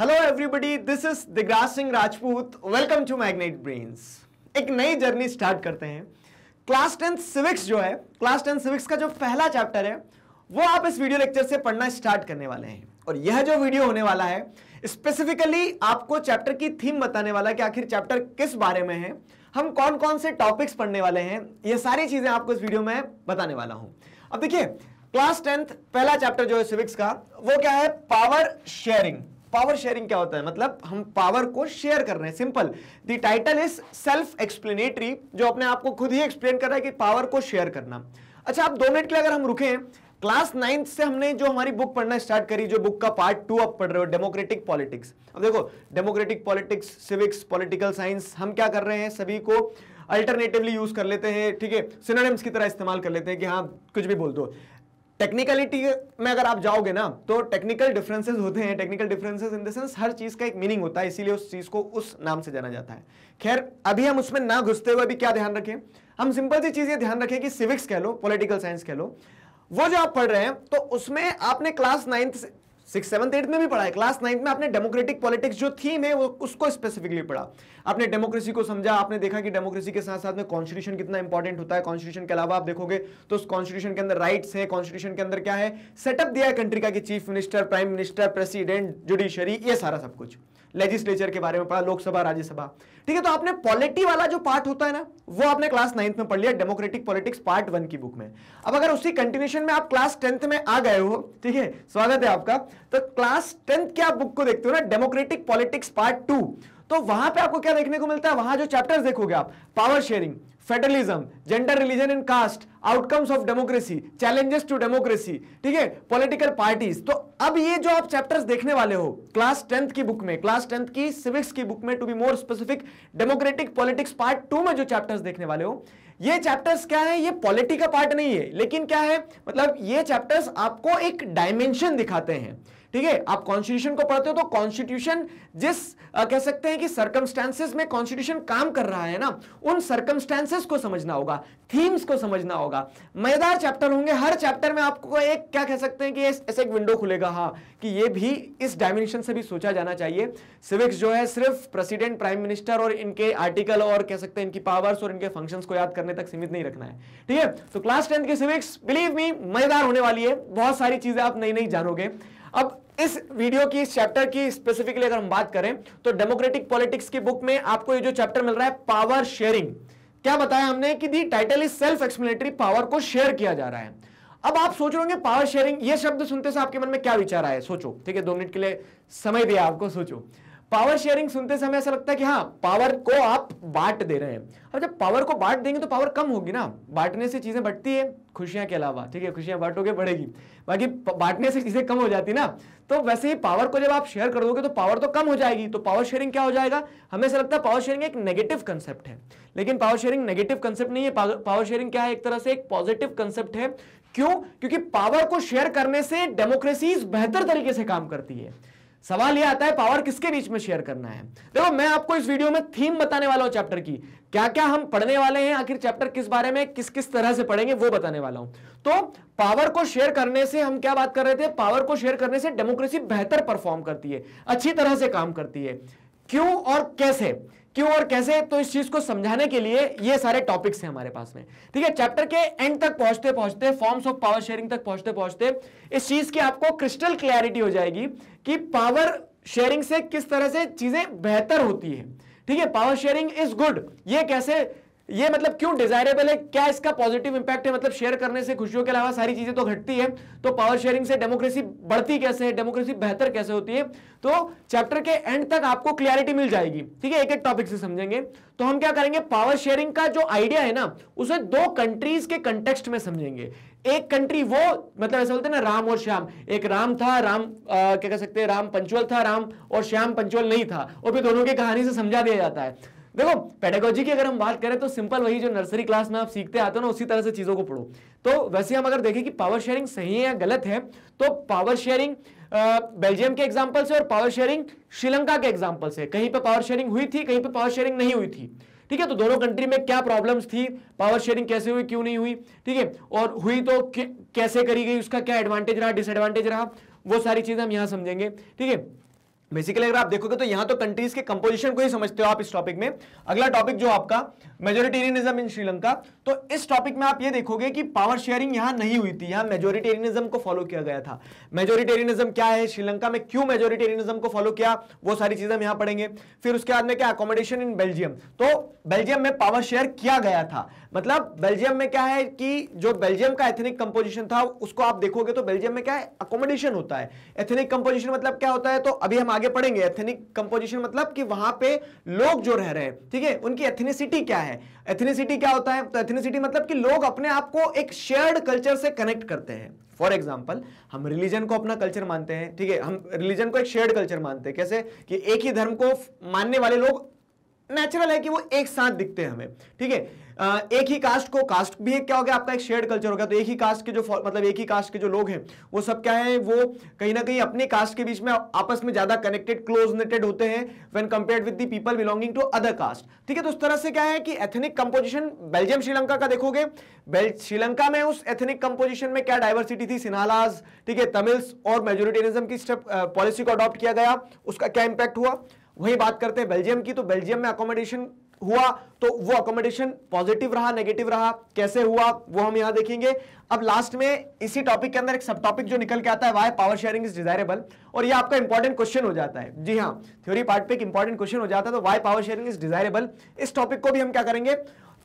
Hello everybody this is Digraj Singh Rajput welcome to magnet Brains एक नई journey start करते हैं क्लास टेंथ सिविक्स जो है क्लास टेंथ सिविक्स का जो पहला चैप्टर है वो आप इस वीडियो लेक्चर से पढ़ना स्टार्ट करने वाले हैं और यह जो वीडियो होने वाला है स्पेसिफिकली आपको चैप्टर की थीम बताने वाला कि आखिर चैप्टर किस बारे में है हम कौन कौन से टॉपिक्स पढ़ने वाले हैं यह सारी चीज़ें आपको इस वीडियो में बताने वाला हूं अब देखिए क्लास टेंथ पहला चैप्टर जो है सिविक्स का वो क्या है पावर शेयरिंग पावर शेयरिंग क्या होता है मतलब हम पावर को शेयर कर रहे हैं simple the title is self explanatory जो अपने आप को खुद ही एक्सप्लेन कर रहा है कि पावर को शेयर करना अच्छा आप दो मिनट के लिए अगर हम रुके क्लास नाइन्थ से हमने जो हमारी बुक पढ़ना स्टार्ट करी जो बुक का पार्ट टू आप पढ़ रहे हो डेमोक्रेटिक पॉलिटिक्स अब देखो democratic politics civics political science हम क्या कर रहे हैं सभी को अल्टरनेटिवली यूज कर लेते हैं ठीक है सिनोनिम्स की तरह इस्तेमाल कर लेते हैं कि हाँ कुछ भी बोल दो टेक्निकलिटी में अगर आप जाओगे ना तो टेक्निकल डिफरेंसेस होते हैं technical differences in the sense हर चीज का एक मीनिंग होता है इसीलिए उस चीज को उस नाम से जाना जाता है खैर अभी हम उसमें ना घुसते हुए भी क्या ध्यान रखें हम सिंपल सी चीज ये ध्यान रखें कि सिविक्स कह लो पोलिटिकल साइंस कह लो वो जो आप पढ़ रहे हैं तो उसमें आपने class ninth six seventh eighth में भी पढ़ा है क्लास नाइन्थ में आपने डेमोक्रेटिक पॉलिटिक्स जो थीम है वो उसको स्पेसिफिकली पढ़ा आपने डेमोक्रेसी को समझा आपने देखा कि डेमोक्रेसी के साथ साथ में कॉन्स्टिट्यूशन कितना इंपॉर्टेंट होता है कॉन्स्टिट्यूशन के अलावा आप देखोगे तो उस कॉन्स्टिट्यूशन के अंदर राइट्स है कॉन्स्टिट्यूशन के अंदर क्या है सेटअप दिया है कंट्री का कि chief minister prime minister president judiciary ये सारा सब कुछ लेजिस्लेचर के बारे में पढ़ा लोकसभा राज्यसभा ठीक है तो आपने पॉलिटी वाला जो पार्ट होता है ना वो आपने क्लास नाइन्थ में पढ़ लिया डेमोक्रेटिक पॉलिटिक्स पार्ट वन की बुक में अब अगर उसी कंटिन्यूशन में आप क्लास टेंथ में आ गए हो ठीक है स्वागत है आपका तो क्लास टेंथ की आप बुक को देखते हो ना डेमोक्रेटिक पॉलिटिक्स पार्ट टू तो वहां पे आपको क्या देखने को मिलता है वहां जो चैप्टर्स देखोगे आप power sharing federalism gender religion and caste outcomes of democracy challenges to democracy ठीक है पॉलिटिकल पार्टीज तो अब ये जो आप चैप्टर्स देखने वाले हो क्लास टेंथ की बुक में क्लास टेंथ की सिविक्स की बुक में to be more specific democratic politics part two में जो चैप्टर्स देखने वाले हो ये चैप्टर्स क्या है ये पॉलिटी का पार्ट नहीं है लेकिन क्या है मतलब ये चैप्टर्स आपको एक डायमेंशन दिखाते हैं ठीक है आप कॉन्स्टिट्यूशन को पढ़ते हो तो कॉन्स्टिट्यूशन जिस आ, कह सकते हैं कि सर्कमस्टेंसेस में कॉन्स्टिट्यूशन काम कर रहा है ना उन सर्कमस्टेंसेस को समझना होगा थीम्स को समझना होगा मजेदार चैप्टर होंगे हर चैप्टर में आपको एक क्या कह सकते हैं कि ऐसे एक विंडो खुलेगा हाँ कि ये भी इस डायमेंशन से भी सोचा जाना चाहिए सिविक्स जो है सिर्फ प्रेसिडेंट प्राइम मिनिस्टर और इनके आर्टिकल और कह सकते हैं इनकी पावर्स और इनके फंक्शन को याद करने तक सीमित नहीं रखना है ठीक है तो क्लास टेंथ की सिविक्स बिलीव मी मजेदार होने वाली है बहुत सारी चीजें आप नई नई जानोगे अब इस वीडियो की इस चैप्टर की स्पेसिफिकली अगर हम बात करें तो डेमोक्रेटिक पॉलिटिक्स की बुक में आपको ये जो चैप्टर मिल रहा है पावर शेयरिंग क्या बताया हमने कि the title is self explanatory power को शेयर किया जा रहा है अब आप सोच रहे होंगे पावर शेयरिंग ये शब्द सुनते से आपके मन में क्या विचार आया सोचो ठीक है दो मिनट के लिए समय दिया आपको सोचो पावर शेयरिंग सुनते समय ऐसा लगता है कि हाँ पावर को आप बांट दे रहे हैं अब जब पावर को बांट देंगे तो पावर कम होगी ना बांटने से चीज़ें बढ़ती है खुशियां के अलावा ठीक है खुशियां बांटोगे बढ़ेगी बाकी बांटने से चीज़ें कम हो जाती ना तो वैसे ही पावर को जब आप शेयर कर दोगे तो पावर तो कम हो जाएगी तो पावर शेयरिंग क्या हो जाएगा हमें ऐसा लगता है पावर शेयरिंग एक नेगेटिव कंसेप्ट है लेकिन पावर शेयरिंग नेगेटिव कंसेप्ट नहीं है पावर शेयरिंग क्या है एक तरह से एक पॉजिटिव कंसेप्ट है क्यों क्योंकि पावर को शेयर करने से डेमोक्रेसीज बेहतर तरीके से काम करती है सवाल ये आता है पावर किसके बीच में शेयर करना है देखो मैं आपको इस वीडियो में थीम बताने वाला हूं चैप्टर की क्या क्या हम पढ़ने वाले हैं आखिर चैप्टर किस बारे में किस किस तरह से पढ़ेंगे वो बताने वाला हूं तो पावर को शेयर करने से हम क्या बात कर रहे थे पावर को शेयर करने से डेमोक्रेसी बेहतर परफॉर्म करती है अच्छी तरह से काम करती है क्यों और कैसे क्यों और कैसे तो इस चीज को समझाने के लिए ये सारे टॉपिक्स हैं हमारे पास में ठीक है चैप्टर के एंड तक पहुंचते पहुंचते फॉर्म्स ऑफ पावर शेयरिंग तक पहुंचते पहुंचते इस चीज की आपको क्रिस्टल क्लैरिटी हो जाएगी कि पावर शेयरिंग से किस तरह से चीजें बेहतर होती है ठीक है पावर शेयरिंग इज गुड ये कैसे ये मतलब क्यों डिजायरेबल है क्या इसका पॉजिटिव इंपैक्ट है मतलब शेयर करने से खुशियों के अलावा सारी चीजें तो घटती है तो पावर शेयरिंग से डेमोक्रेसी बढ़ती कैसे है डेमोक्रेसी बेहतर कैसे होती है तो चैप्टर के एंड तक आपको क्लियरिटी मिल जाएगी ठीक है एक एक टॉपिक से समझेंगे तो हम क्या करेंगे पावर शेयरिंग का जो आइडिया है ना उसे दो कंट्रीज के कंटेक्स्ट में समझेंगे एक कंट्री वो मतलब ऐसा बोलते हैं ना राम और श्याम एक राम था राम आ, क्या कह सकते हैं राम पंचोल था राम और श्याम पंचोल नहीं था और फिर दोनों की कहानी से समझा दिया जाता है देखो पेडागोजी की अगर हम बात करें तो सिंपल वही जो नर्सरी क्लास में आप सीखते आते हो ना उसी तरह से चीज़ों को पढ़ो तो वैसे हम अगर देखें कि पावर शेयरिंग सही है या गलत है तो पावर शेयरिंग बेल्जियम के एग्जाम्पल से और पावर शेयरिंग श्रीलंका के एग्जाम्पल से कहीं पर पावर शेयरिंग हुई थी कहीं पर पावर शेयरिंग नहीं हुई थी ठीक है तो दोनों कंट्री में क्या प्रॉब्लम्स थी पावर शेयरिंग कैसे हुई क्यों नहीं हुई ठीक है और हुई तो कैसे करी गई उसका क्या एडवांटेज रहा डिसएडवांटेज रहा वो सारी चीजें हम यहाँ समझेंगे ठीक है बेसिकली अगर आप देखोगे तो यहां तो कंट्रीज के कंपोजिशन को ही समझते हो आप इस टॉपिक में अगला टॉपिक जो आपका मेजोरिटेरियनिज्म इन श्रीलंका तो इस टॉपिक में आप ये देखोगे कि पावर शेयरिंग यहां नहीं हुई थी यहां मेजोरिटेरियनिज्म को फॉलो किया गया था मेजोरिटेरियनिज्म क्या है श्रीलंका में क्यों मेजोरिटेरियनिज्म को फॉलो किया वो सारी चीजें हम यहां पढ़ेंगे फिर उसके बाद में क्या अकोमोडेशन इन बेल्जियम तो बेल्जियम में पावर शेयर किया गया था मतलब बेल्जियम में क्या है कि जो बेल्जियम का एथनिक कंपोजिशन था उसको आप देखोगे तो बेल्जियम में क्या है अकोमोडेशन होता है एथनिक कंपोजिशन मतलब क्या होता है तो अभी हम आगे पढ़ेंगे एथनिक कंपोजिशन मतलब कि वहां पे लोग जो रह रहे हैं ठीक है उनकी एथनिसिटी क्या है है एथनिसिटी क्या होता है तो एथनिसिटी मतलब कि लोग अपने आप को एक शेयर्ड कल्चर से कनेक्ट करते हैं फॉर एग्जाम्पल हम रिलीजन को अपना कल्चर मानते हैं ठीक है हम रिलीजन को एक शेयर्ड कल्चर मानते हैं कैसे कि एक ही धर्म को मानने वाले लोग नेचुरल है कि वो एक साथ दिखते हैं हमें ठीक है एक ही कास्ट को कास्ट भी एक क्या हो गया आपका एक शेयर कल्चर हो गया तो एक ही कास्ट के जो मतलब एक ही कास्ट के जो लोग हैं वो सब क्या है वो कहीं ना कहीं अपने कास्ट के बीच में आपस में ज्यादा कनेक्टेड क्लोज नेटेड होते हैं when compare with the people belonging to other caste ठीक है तो उस तरह से क्या है कि एथनिक कंपोजिशन बेल्जियम श्रीलंका का देखोगे श्रीलंका में उस एथनिक कंपोजिशन में क्या डायवर्सिटी थी सिन्हालाज ठीक है तमिल्स और मेजोरिटेनिज्म की पॉलिसी को अडॉप्ट किया गया उसका क्या इंपैक्ट हुआ वही बात करते हैं बेल्जियम की तो बेल्जियम में अकोमोडेशन हुआ तो वो अकोमोडेशन पॉजिटिव रहा नेगेटिव रहा कैसे हुआ वो हम यहां देखेंगे अब लास्ट में इसी टॉपिक के अंदर एक सब टॉपिक जो निकल के आता है why power sharing is desirable और ये आपका इंपॉर्टेंट क्वेश्चन हो जाता है जी हाँ थ्योरी पार्ट पे एक इंपॉर्टेंट क्वेश्चन हो जाता है तो why power sharing is desirable इस टॉपिक को भी हम क्या करेंगे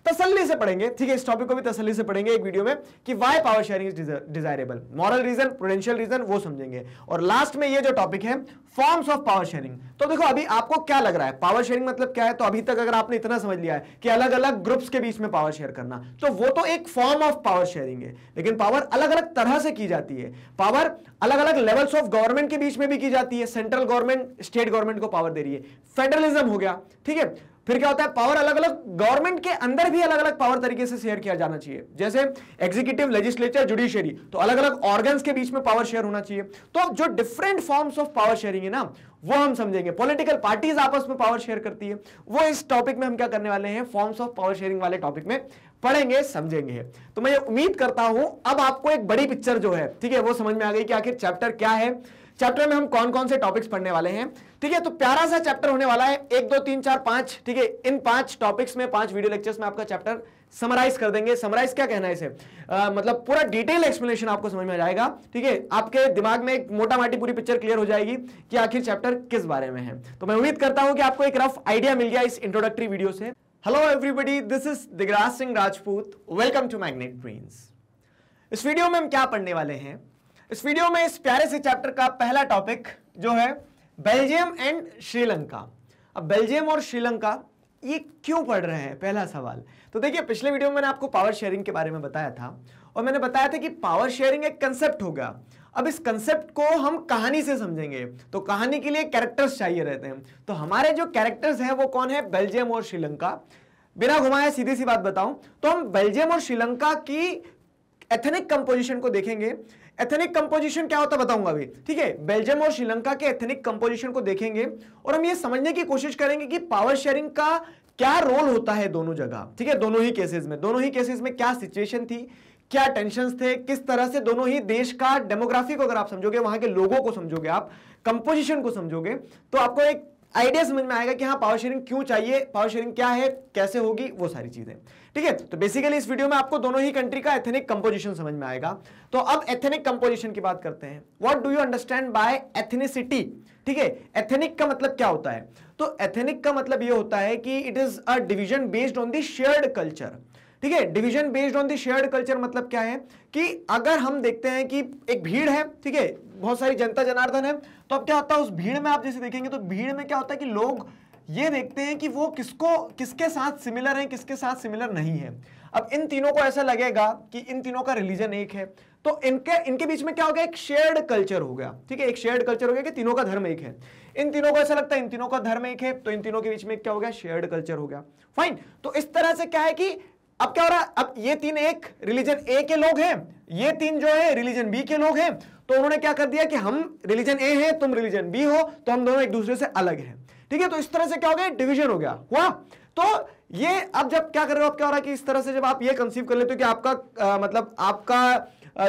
तसल्ली से पढ़ेंगे ठीक है इस टॉपिक को भी तसल्ली से पढ़ेंगे एक वीडियो में कि why power sharing is desirable moral reason prudential reason वो समझेंगे और लास्ट में ये जो टॉपिक है फॉर्म्स ऑफ पावर शेयरिंग तो देखो अभी आपको क्या लग रहा है पावर शेयरिंग मतलब क्या है तो अभी तक अगर आपने इतना समझ लिया है कि अलग अलग ग्रुप्स के बीच में पावर शेयर करना तो वो तो एक फॉर्म ऑफ पावर शेयरिंग है लेकिन पावर अलग अलग तरह से की जाती है पावर अलग अलग लेवल्स ऑफ गवर्नमेंट के बीच में भी की जाती है सेंट्रल गवर्नमेंट स्टेट गवर्नमेंट को पावर दे रही है फेडरलिज्म हो गया ठीक है फिर क्या होता है पावर अलग अलग गवर्नमेंट के अंदर भी अलग अलग पावर तरीके से शेयर किया जाना चाहिए जैसे एग्जीक्यूटिव लेजिस्लेचर जुडिशियरी तो अलग अलग ऑर्गन्स के बीच में पावर शेयर होना चाहिए तो जो different forms of power sharing है ना वो हम समझेंगे पॉलिटिकल पार्टीज आपस में पावर शेयर करती है वो इस टॉपिक में हम क्या करने वाले हैं फॉर्म्स ऑफ पावर शेयरिंग वाले टॉपिक में पढ़ेंगे समझेंगे तो मैं ये उम्मीद करता हूं अब आपको एक बड़ी पिक्चर जो है ठीक है वो समझ में आ गई कि आखिर चैप्टर क्या है चैप्टर में हम कौन कौन से टॉपिक्स पढ़ने वाले हैं ठीक है तो प्यारा सा चैप्टर होने वाला है एक दो तीन चार पांच ठीक है इन पांच टॉपिक्स में पांच वीडियो लेक्चर्स में आपका चैप्टर समराइज कर देंगे समराइज क्या कहना है इसे आ, मतलब पूरा डिटेल एक्सप्लेनेशन आपको समझ में आ जाएगा ठीक है आपके दिमाग में एक मोटा माटी पूरी पिक्चर क्लियर हो जाएगी कि आखिर चैप्टर किस बारे में है तो मैं उम्मीद करता हूं कि आपको एक रफ आइडिया मिल गया इस इंट्रोडक्टरी वीडियो से hello everybody this is Digraj Singh Rajput welcome to magnet brains इस वीडियो में हम क्या पढ़ने वाले हैं इस वीडियो में इस प्यारे से चैप्टर का पहला टॉपिक जो है बेल्जियम एंड श्रीलंका अब बेल्जियम और श्रीलंका ये क्यों पढ़ रहे हैं पहला सवाल तो देखिए पिछले वीडियो में मैंने आपको पावर शेयरिंग के बारे में बताया था और मैंने बताया था कि पावर शेयरिंग एक कंसेप्ट गया अब इस कंसेप्ट को हम कहानी से समझेंगे तो कहानी के लिए कैरेक्टर्स चाहिए रहते हैं तो हमारे जो कैरेक्टर्स हैं वो कौन है बेल्जियम और श्रीलंका बिना घुमाए सीधी सी बात बताऊं तो हम बेल्जियम और श्रीलंका की एथनिक कंपोजिशन को देखेंगे एथेनिक कंपोजिशन क्या होता बताऊंगा अभी ठीक है बेल्जियम और श्रीलंका के एथेनिक कंपोजिशन को देखेंगे और हम ये समझने की कोशिश करेंगे कि पावर शेयरिंग का क्या रोल होता है दोनों जगह ठीक है दोनों ही केसेस में दोनों ही केसेस में क्या सिचुएशन थी क्या टेंशन थे किस तरह से दोनों ही देश का डेमोग्राफी को अगर आप समझोगे वहां के लोगों को समझोगे आप कंपोजिशन को समझोगे तो आपको एक आइडिया समझ में आएगा कि हाँ पावर शेयरिंग क्यों चाहिए पावर शेयरिंग क्या है कैसे होगी वो सारी चीजें ठीक है तो बेसिकली इस वीडियो में आपको दोनों ही कंट्री का एथेनिक कंपोजिशन समझ में आएगा तो अब एथेनिक कंपोजिशन की बात करते हैं what do you understand by ethnicity ठीक है एथेनिक का मतलब क्या होता है तो एथेनिक का मतलब ये होता है कि it is a division based on their culture ठीक है division based on their culture मतलब क्या है कि अगर हम देखते हैं कि एक भीड़ है ठीक है बहुत सारी जनता जनार्दन है तो अब क्या होता है उस भीड़ में आप जैसे देखेंगे तो भीड़ में क्या होता है कि लोग ये देखते हैं कि वो किसको किसके साथ सिमिलर है किसके साथ सिमिलर नहीं है अब इन तीनों को ऐसा लगेगा कि इन तीनों का रिलीजन एक है तो इनके इनके बीच में क्या हो गया एक शेयर्ड कल्चर हो गया ठीक है एक शेयर्ड कल्चर हो गया कि तीनों का धर्म एक है इन तीनों को ऐसा लगता है इन तीनों का धर्म एक है तो इन तीनों के बीच में क्या हो गया शेयर्ड कल्चर हो गया फाइन तो इस तरह से क्या है कि अब क्या हो रहा है अब ये तीन एक रिलीजन ए के लोग हैं ये तीन जो है रिलीजन बी के लोग हैं तो उन्होंने क्या कर दिया कि हम रिलीजन ए हैं तुम रिलीजन बी हो तो हम दोनों एक दूसरे से अलग हैं ठीक है तो इस तरह से क्या हो गया डिविजन हो गया हुआ तो ये अब जब क्या कर रहे हो आप क्या हो रहा है कि इस तरह से जब आप ये कंसीव कर लेते हो कि आपका आ, मतलब आपका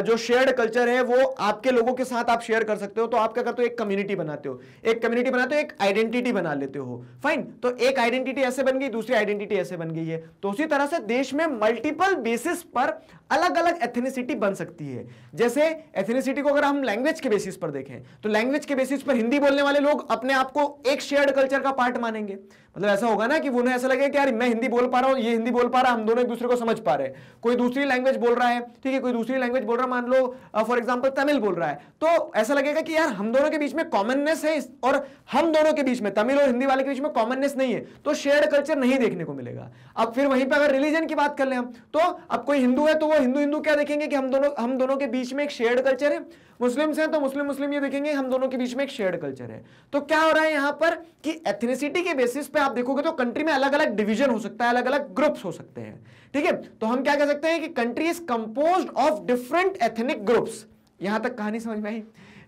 जो शेयर्ड कल्चर है वो आपके लोगों के साथ आप शेयर कर सकते हो तो आप क्या करते हो एक कम्युनिटी बनाते हो एक कम्युनिटी बनाते हो एक आइडेंटिटी बना लेते हो फाइन तो एक आइडेंटिटी ऐसे बन गई दूसरी आइडेंटिटी ऐसे बन गई है तो उसी तरह से देश में मल्टीपल बेसिस पर अलग अलग एथेनिसिटी बन सकती है जैसे एथेनिसिटी को अगर हम लैंग्वेज के बेसिस पर देखें तो लैंग्वेज के बेसिस पर हिंदी बोलने वाले लोग अपने आप को एक शेयर्ड कल्चर का पार्ट मानेंगे मतलब ऐसा होगा ना कि उन्हें ऐसा लगे कि यार मैं हिंदी बोल पा रहा हूँ ये हिंदी बोल पा रहा हम दोनों एक दूसरे को समझ पा रहे हैं कोई दूसरी लैंग्वेज बोल रहा है ठीक है कोई दूसरी लैंग्वेज बोल बोल रहा मान लो फॉर एग्जाम्पल तमिल बोल रहा है तो ऐसा लगेगा कि यार हम दोनों के बीच में कॉमननेस है और हम दोनों के बीच में तमिल और हिंदी वाले के बीच में कॉमननेस नहीं है तो शेयर कल्चर नहीं देखने को मिलेगा अब फिर वहीं पर अगर रिलीजन की बात कर ले हम तो अब कोई हिंदू है तो वो हिंदू हिंदू क्या देखेंगे कि हम दोनों हम दोनों के बीच में एक शेयर कल्चर है मुस्लिम्स हैं तो मुस्लिम मुस्लिम ये देखेंगे हम दोनों के बीच में एक शेयर कल्चर है तो क्या हो रहा है यहाँ पर कि एथनिसिटी के बेसिस पे आप देखोगे तो कंट्री में अलग अलग डिवीजन हो सकता है अलग अलग ग्रुप्स हो सकते हैं ठीक है तो हम क्या कह सकते हैं कि country is compose of different ethnic groups यहां तक कहानी समझ में आई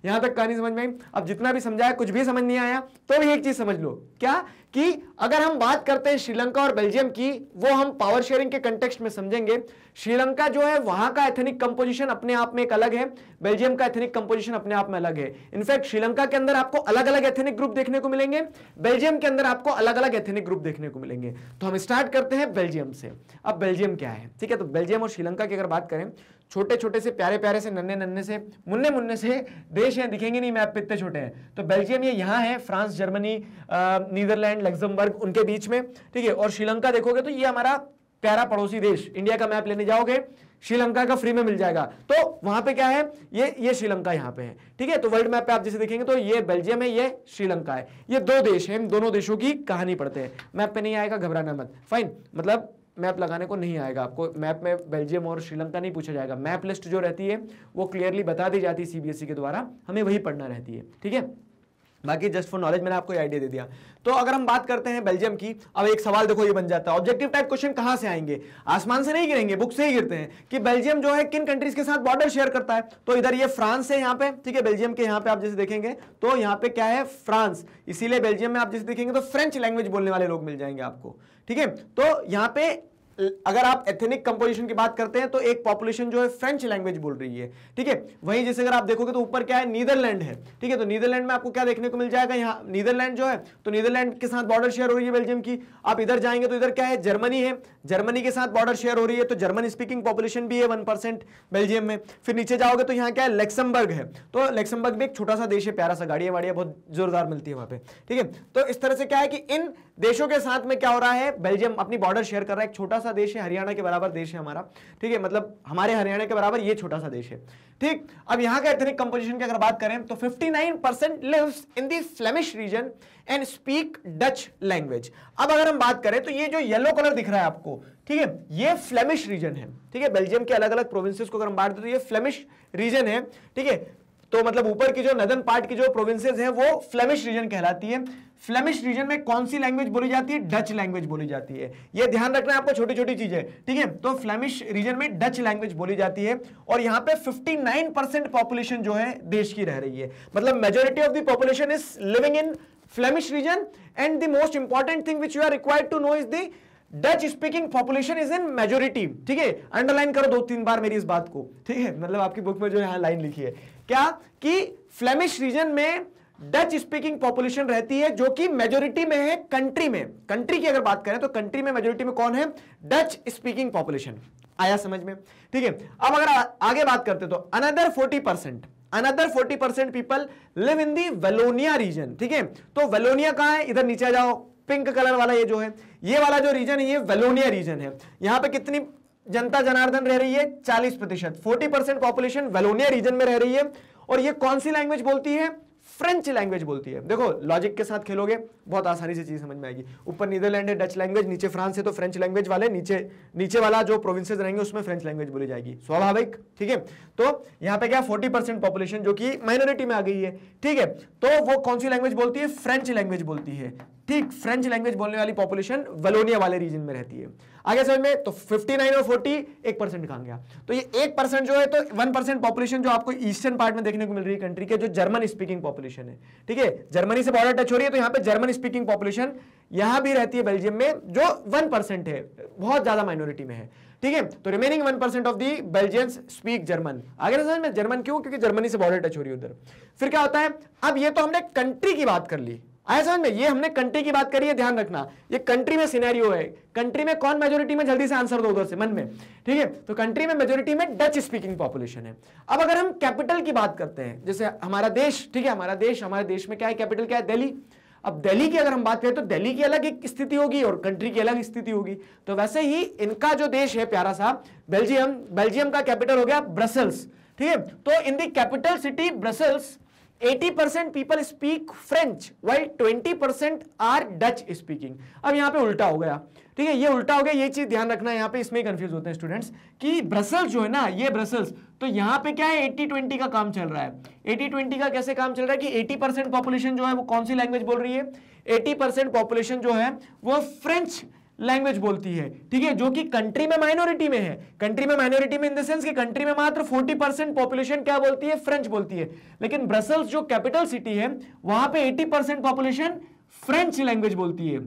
यहां तक कहानी समझ में आई अब जितना भी समझाया कुछ भी समझ नहीं आया तो भी एक चीज समझ लो क्या कि अगर हम बात करते हैं श्रीलंका और बेल्जियम की वो हम पावर शेयरिंग के कंटेक्स्ट में समझेंगे श्रीलंका जो है वहां का एथनिक कंपोजिशन अपने आप में एक अलग है बेल्जियम का एथनिक कंपोजिशन अपने आप में अलग है इनफैक्ट श्रीलंका के अंदर आपको अलग अलग एथनिक ग्रुप देखने को मिलेंगे बेल्जियम के अंदर आपको अलग अलग एथनिक ग्रुप देखने को मिलेंगे तो हम स्टार्ट करते हैं बेल्जियम से अब बेल्जियम क्या है ठीक है तो बेल्जियम और श्रीलंका की अगर बात करें छोटे छोटे से प्यारे प्यारे से नन्हे नन्हे से मुन्ने मुन्ने से देश हैं दिखेंगे नहीं मैप पे इतने छोटे हैं तो बेल्जियम ये यहाँ है फ्रांस जर्मनी नीदरलैंड लग्जमबर्ग उनके बीच में ठीक है और श्रीलंका देखोगे तो ये हमारा प्यारा पड़ोसी देश इंडिया का मैप लेने जाओगे श्रीलंका का फ्री में मिल जाएगा तो वहां पे क्या है ये ये श्रीलंका यहाँ पे है ठीक है तो वर्ल्ड मैप पे आप जैसे देखेंगे तो ये बेल्जियम है ये श्रीलंका है ये दो देश है इन दोनों देशों की कहानी पढ़ते हैं मैप पे नहीं आएगा घबराना मत फाइन मतलब मैप लगाने को नहीं आएगा आपको मैप में बेल्जियम और श्रीलंका नहीं पूछा जाएगा मैप लिस्ट जो रहती है वो क्लियरली बता दी जाती है सीबीएसई e के द्वारा हमें वही पढ़ना रहती है ठीक है बाकी जस्ट फॉर नॉलेज मैंने आपको आइडिया दे दिया तो अगर हम बात करते हैं बेल्जियम की अब एक सवाल देखो ये बन जाता है ऑब्जेक्टिव टाइप क्वेश्चन कहां से आएंगे आसमान से नहीं गिरेंगे बुक से ही गिरते हैं कि बेल्जियम जो है किन कंट्रीज के साथ बॉर्डर शेयर करता है तो इधर ये फ्रांस है यहाँ पे ठीक है बेल्जियम के यहाँ पे आप जैसे देखेंगे तो यहाँ पे क्या है फ्रांस इसीलिए बेल्जियम में आप जैसे देखेंगे तो फ्रेंच लैंग्वेज बोलने वाले लोग मिल जाएंगे आपको ठीक है तो यहाँ पे अगर आप एथेनिक कंपोजिशन की बात करते हैं तो एक पॉपुलेशन जो है फ्रेंच लैंग्वेज बोल रही है ठीक है वहीं जैसे अगर आप देखोगे तो ऊपर क्या है नीदरलैंड है ठीक है तो नीदरलैंड में आपको क्या देखने को मिल जाएगा यहाँ नीदरलैंड जो है तो नीदरलैंड के साथ बॉर्डर शेयर हो रही है बेल्जियम की आप इधर जाएंगे तो इधर क्या है जर्मनी है जर्मनी के साथ बॉर्डर शेयर हो रही है तो जर्मन स्पीकिंग पॉपुलेशन भी है वन बेल्जियम में फिर नीचे जाओगे तो यहाँ क्या है लेक्समबर्ग है तो लेक्समबर्ग भी एक छोटा सा देश है प्यारा सा गाड़िया वाड़िया बहुत जोरदार मिलती है वहाँ पे ठीक है तो इस तरह से क्या है कि इन देशों के साथ में क्या हो रहा है बेल्जियम अपनी बॉर्डर शेयर कर रहा है एक छोटा सा सा देश है हरियाणा के बराबर देश है हमारा ठीक है मतलब हमारे हरियाणा के बराबर ये छोटा सा देश है ठीक अब यहां का एथनिक कंपोजिशन की अगर बात करें तो 59 percent lives in the Flemish region and speak Dutch language अब अगर हम बात करें तो ये जो येलो कलर दिख रहा है आपको ठीक है ये फ्लेमिश रीजन है ठीक है बेल्जियम के अलग अलग प्रोविंसेस को अगर हम बांट दें तो ये फ्लेमिश रीजन है ठीक है तो मतलब ऊपर की जो नदन पार्ट की जो प्रोविंसेस है वो फ्लेमिश रीजन कहलाती है फ्लेमिश रीजन में कौन सी लैंग्वेज बोली जाती है डच लैंग्वेज बोली जाती है ये ध्यान रखना है आपको छोटी छोटी चीजें ठीक है तो फ्लेमिश रीजन में डच लैंग्वेज बोली जाती है और यहाँ पे 59 परसेंट पॉपुलेशन जो है देश की रह रही है मतलब majority of the population is living in Flemish region and the most important thing which you are required to know is the Dutch speaking population is in majority ठीक है अंडरलाइन करो दो तीन बार मेरी इस बात को ठीक है मतलब आपकी बुक में जो यहाँ लाइन लिखी है क्या कि फ्लेमिश रीजन में डच स्पीकिंग पॉपुलेशन रहती है जो कि मेजोरिटी में है कंट्री में कंट्री की अगर बात करें तो कंट्री में मेजोरिटी में कौन है डच स्पीकिंग पॉपुलेशन आया समझ में ठीक है अब अगर आ, आगे बात करते तो another forty percent another forty percent people live in the Wallonia region ठीक है तो वेलोनिया कहाँ है इधर नीचे जाओ पिंक कलर वाला ये जो है ये वाला जो रीजन है ये वेलोनिया रीजन है यहां पे कितनी जनता जनार्दन रह रही है 40 प्रतिशत forty percent population Wallonia region में रह रही है और ये कौन सी लैंग्वेज बोलती है फ्रेंच लैंग्वेज बोलती है देखो लॉजिक के साथ खेलोगे बहुत आसानी से चीज समझ में आएगी ऊपर नीदरलैंड है डच लैंग्वेज नीचे फ्रांस है तो फ्रेंच लैंग्वेज वाले नीचे नीचे वाला जो प्रोविंसेस रहेंगे उसमें फ्रेंच लैंग्वेज बोली जाएगी स्वाभाविक ठीक है तो यहाँ पे क्या फोर्टी परसेंट पॉपुलेशन जो कि माइनॉरिटी में आ गई है ठीक है तो वो कौन सी लैंग्वेज बोलती है फ्रेंच लैंग्वेज बोलती है ठीक फ्रेंच लैंग्वेज बोलने वाली पॉपुलेशन वेलोनिया वाले रीजन में रहती है आगे समझ में तो 59 और 40 एक परसेंट कहा गया तो ये एक परसेंट जो है तो वन परसेंट पॉपुलेशन जो आपको ईस्टर्न पार्ट में देखने को मिल रही है कंट्री के जो जर्मन स्पीकिंग पॉपुलेशन है ठीक है जर्मनी से बॉर्डर टच हो रही है तो यहाँ पे जर्मन स्पीकिंग पॉपुलेशन यहां भी रहती है बेल्जियम में जो वन परसेंट है बहुत ज्यादा माइनॉरिटी में है ठीक है तो remaining one percent of the Belgians speak German आगे ना समझ में जर्मन क्यों क्योंकि जर्मनी से बॉर्डर टच हो रही है उधर फिर क्या होता है अब ये तो हमने कंट्री की बात कर ली आया समझ में ये हमने कंट्री की बात करी है ध्यान रखना ये कंट्री में सिनेरियो है कंट्री में कौन मेजोरिटी में जल्दी से आंसर दो उधर से मन में ठीक है तो कंट्री में मेजोरिटी में डच स्पीकिंग पॉपुलेशन है अब अगर हम कैपिटल की बात करते हैं जैसे हमारा देश ठीक है हमारा देश हमारे देश में क्या है कैपिटल क्या है दिल्ली अब दिल्ली की अगर हम बात करें तो दिल्ली की अलग एक स्थिति होगी और कंट्री की अलग स्थिति होगी तो वैसे ही इनका जो देश है प्यारा साहब बेल्जियम बेल्जियम का कैपिटल हो गया ब्रसल्स ठीक है तो in the capital city Brussels 80% people speak French while 20% are Dutch speaking अब यहां पे उल्टा हो गया ठीक है ये उल्टा हो गया ये चीज ध्यान रखना है पे इसमें कंफ्यूज होते हैं स्टूडेंट्स कि ब्रसल्स जो है ना ये ब्रसल्स तो यहां पे क्या है 80-20 का काम चल रहा है 80-20 का कैसे काम चल रहा है कि 80 परसेंट पॉपुलेशन जो है वो कौन सी लैंग्वेज बोल रही है 80 परसेंट पॉपुलेशन जो है वो फ्रेंच लैंग्वेज बोलती है ठीक है जो कि कंट्री में माइनॉरिटी में है कंट्री में माइनॉरिटी में इन द सेंस कि कंट्री में मात्र 40 परसेंट पॉपुलेशन क्या बोलती है फ्रेंच बोलती है लेकिन ब्रसल्स जो कैपिटल सिटी है वहां पे 80 परसेंट पॉपुलेशन फ्रेंच लैंग्वेज बोलती है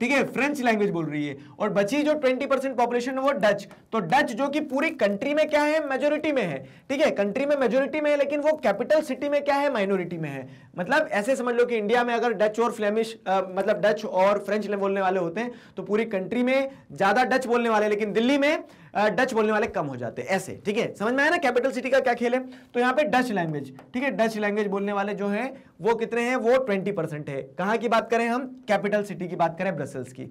ठीक है फ्रेंच लैंग्वेज बोल रही है और बची जो 20 परसेंट पॉपुलेशन है वो डच तो डच जो कि पूरी कंट्री में क्या है मेजोरिटी में है ठीक है कंट्री में मेजोरिटी में है लेकिन वो कैपिटल सिटी में क्या है माइनॉरिटी में है मतलब ऐसे समझ लो कि इंडिया में अगर डच और फ्लेमिश मतलब डच और फ्रेंच बोलने वाले होते हैं तो पूरी कंट्री में ज्यादा डच बोलने वाले लेकिन दिल्ली में डच बोलने वाले कम हो जाते हैं ऐसे ठीक है समझ में आया ना कैपिटल सिटी का क्या खेल है तो यहाँ पे डच लैंग्वेज ठीक है डच लैंग्वेज बोलने वाले जो है वो कितने हैं वो ट्वेंटी परसेंट है कहाँ की बात करें हम कैपिटल सिटी की बात करें ब्रसल्स की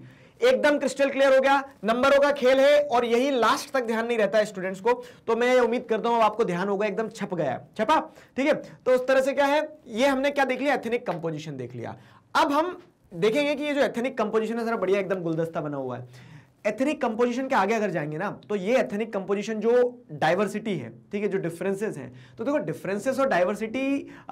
एकदम क्रिस्टल क्लियर हो गया नंबरों का खेल है और यही लास्ट तक ध्यान नहीं रहता है स्टूडेंट्स को तो मैं उम्मीद करता हूं आपको ध्यान होगा एकदम छप गया छपा ठीक है तो उस तरह से क्या है ये हमने क्या देख लिया एथेनिक कंपोजिशन देख लिया अब हम देखेंगे कि ये जो एथेनिक कंपोजिशन है जरा बढ़िया एकदम गुलदस्ता बना हुआ है एथनिक कंपोजिशन के आगे अगर जाएंगे ना तो ये एथनिक कंपोजिशन जो डाइवर्सिटी है ठीक है जो डिफरेंसेस हैं तो देखो डिफरेंसेस और diversity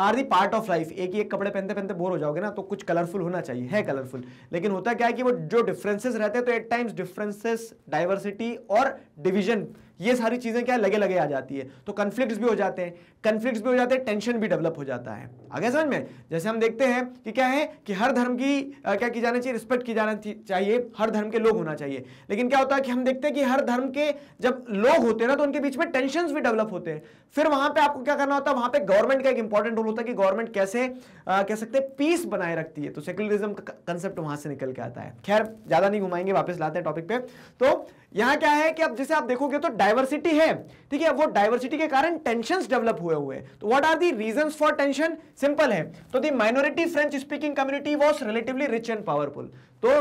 are the part of life एक ही एक कपड़े पहनते पहनते बोर हो जाओगे ना तो कुछ कलरफुल होना चाहिए है कलरफुल लेकिन होता क्या है कि वो जो डिफरेंसेस रहते हैं तो एट टाइम्स डिफरेंसेस डाइवर्सिटी और डिवीजन ये सारी चीज़ें क्या लगे लगे आ जाती है तो कन्फ्लिक्ट भी हो जाते हैं कन्फ्लिक्ट भी हो जाते हैं टेंशन भी डेवलप हो जाता है आगे समझ में जैसे हम देखते हैं कि क्या है कि हर धर्म की आ, क्या की जाना चाहिए रिस्पेक्ट की जाना चाहिए हर धर्म के लोग होना चाहिए लेकिन क्या होता है कि हम देखते हैं कि हर धर्म के जब लोग होते हैं ना तो उनके बीच में टेंशन भी डेवलप होते हैं फिर वहां पर आपको क्या करना होता है वहां पर गवर्नमेंट का एक इंपॉर्टेंट रोल होता है कि गवर्नमेंट कैसे कह सकते हैं पीस बनाए रखती है तो सेक्युलरिज्म का कंसेप्ट वहां से निकल के आता है खैर ज़्यादा नहीं घुमाएंगे वापस लाते हैं टॉपिक पे तो यहां क्या है कि अब जैसे आप देखोगे तो डायवर्सिटी है ठीक है वो डायवर्सिटी के कारण टेंशन डेवलप हुए हुए तो what are the reason for tension simple है तो the minority French speaking community was relatively rich and powerful तो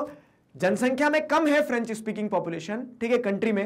जनसंख्या में कम है फ्रेंच स्पीकिंग पॉपुलेशन ठीक है कंट्री में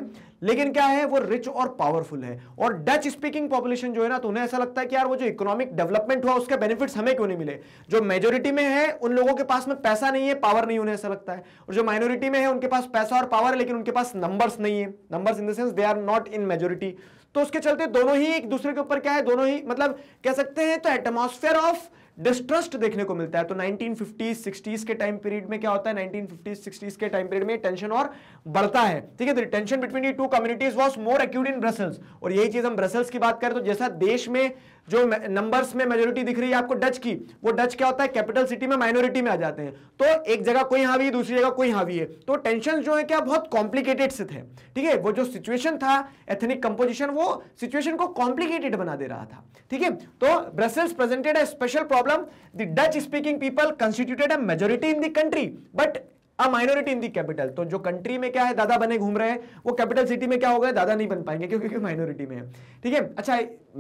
लेकिन क्या है वो रिच और पावरफुल है और डच स्पीकिंग पॉपुलेशन जो है ना तो उन्हें ऐसा लगता है कि यार वो जो इकोनॉमिक डेवलपमेंट हुआ उसके बेनिफिट्स हमें क्यों नहीं मिले जो मेजोरिटी में है उन लोगों के पास में पैसा नहीं है पावर नहीं उन्हें ऐसा लगता है और जो माइनॉरिटी में है उनके पास पैसा और पावर है लेकिन उनके पास नंबर्स नहीं है numbers in the sense they are not in majority तो उसके चलते दोनों ही एक दूसरे के ऊपर क्या है दोनों ही मतलब कह सकते हैं तो एटमोस्फेयर ऑफ डिस्ट्रस्ट देखने को मिलता है तो 1950s 60s के टाइम पीरियड में क्या होता है 1950s 60s के टाइम पीरियड में टेंशन और बढ़ता है ठीक है तो tension between two communities was more acute in Brussels और यही चीज हम ब्रसल्स की बात करें तो जैसा देश में जो नंबर्स में मेजोरिटी दिख रही है आपको डच की वो डच क्या होता है कैपिटल सिटी में माइनॉरिटी में आ जाते हैं तो एक जगह कोई हावी है दूसरी जगह कोई हावी है तो टेंशन जो है क्या बहुत कॉम्प्लिकेटेड से थे ठीक है वो जो सिचुएशन था एथनिक कंपोजिशन वो सिचुएशन को कॉम्प्लिकेटेड बना दे रहा था ठीक है तो Brussels presented a special problem the Dutch speaking people constituted a majority in the country but a minority in the capital तो जो कंट्री में क्या है दादा बने घूम रहे हैं वो कैपिटल सिटी में क्या हो गए दादा नहीं बन पाएंगे क्योंकि माइनॉरिटी में है ठीक है अच्छा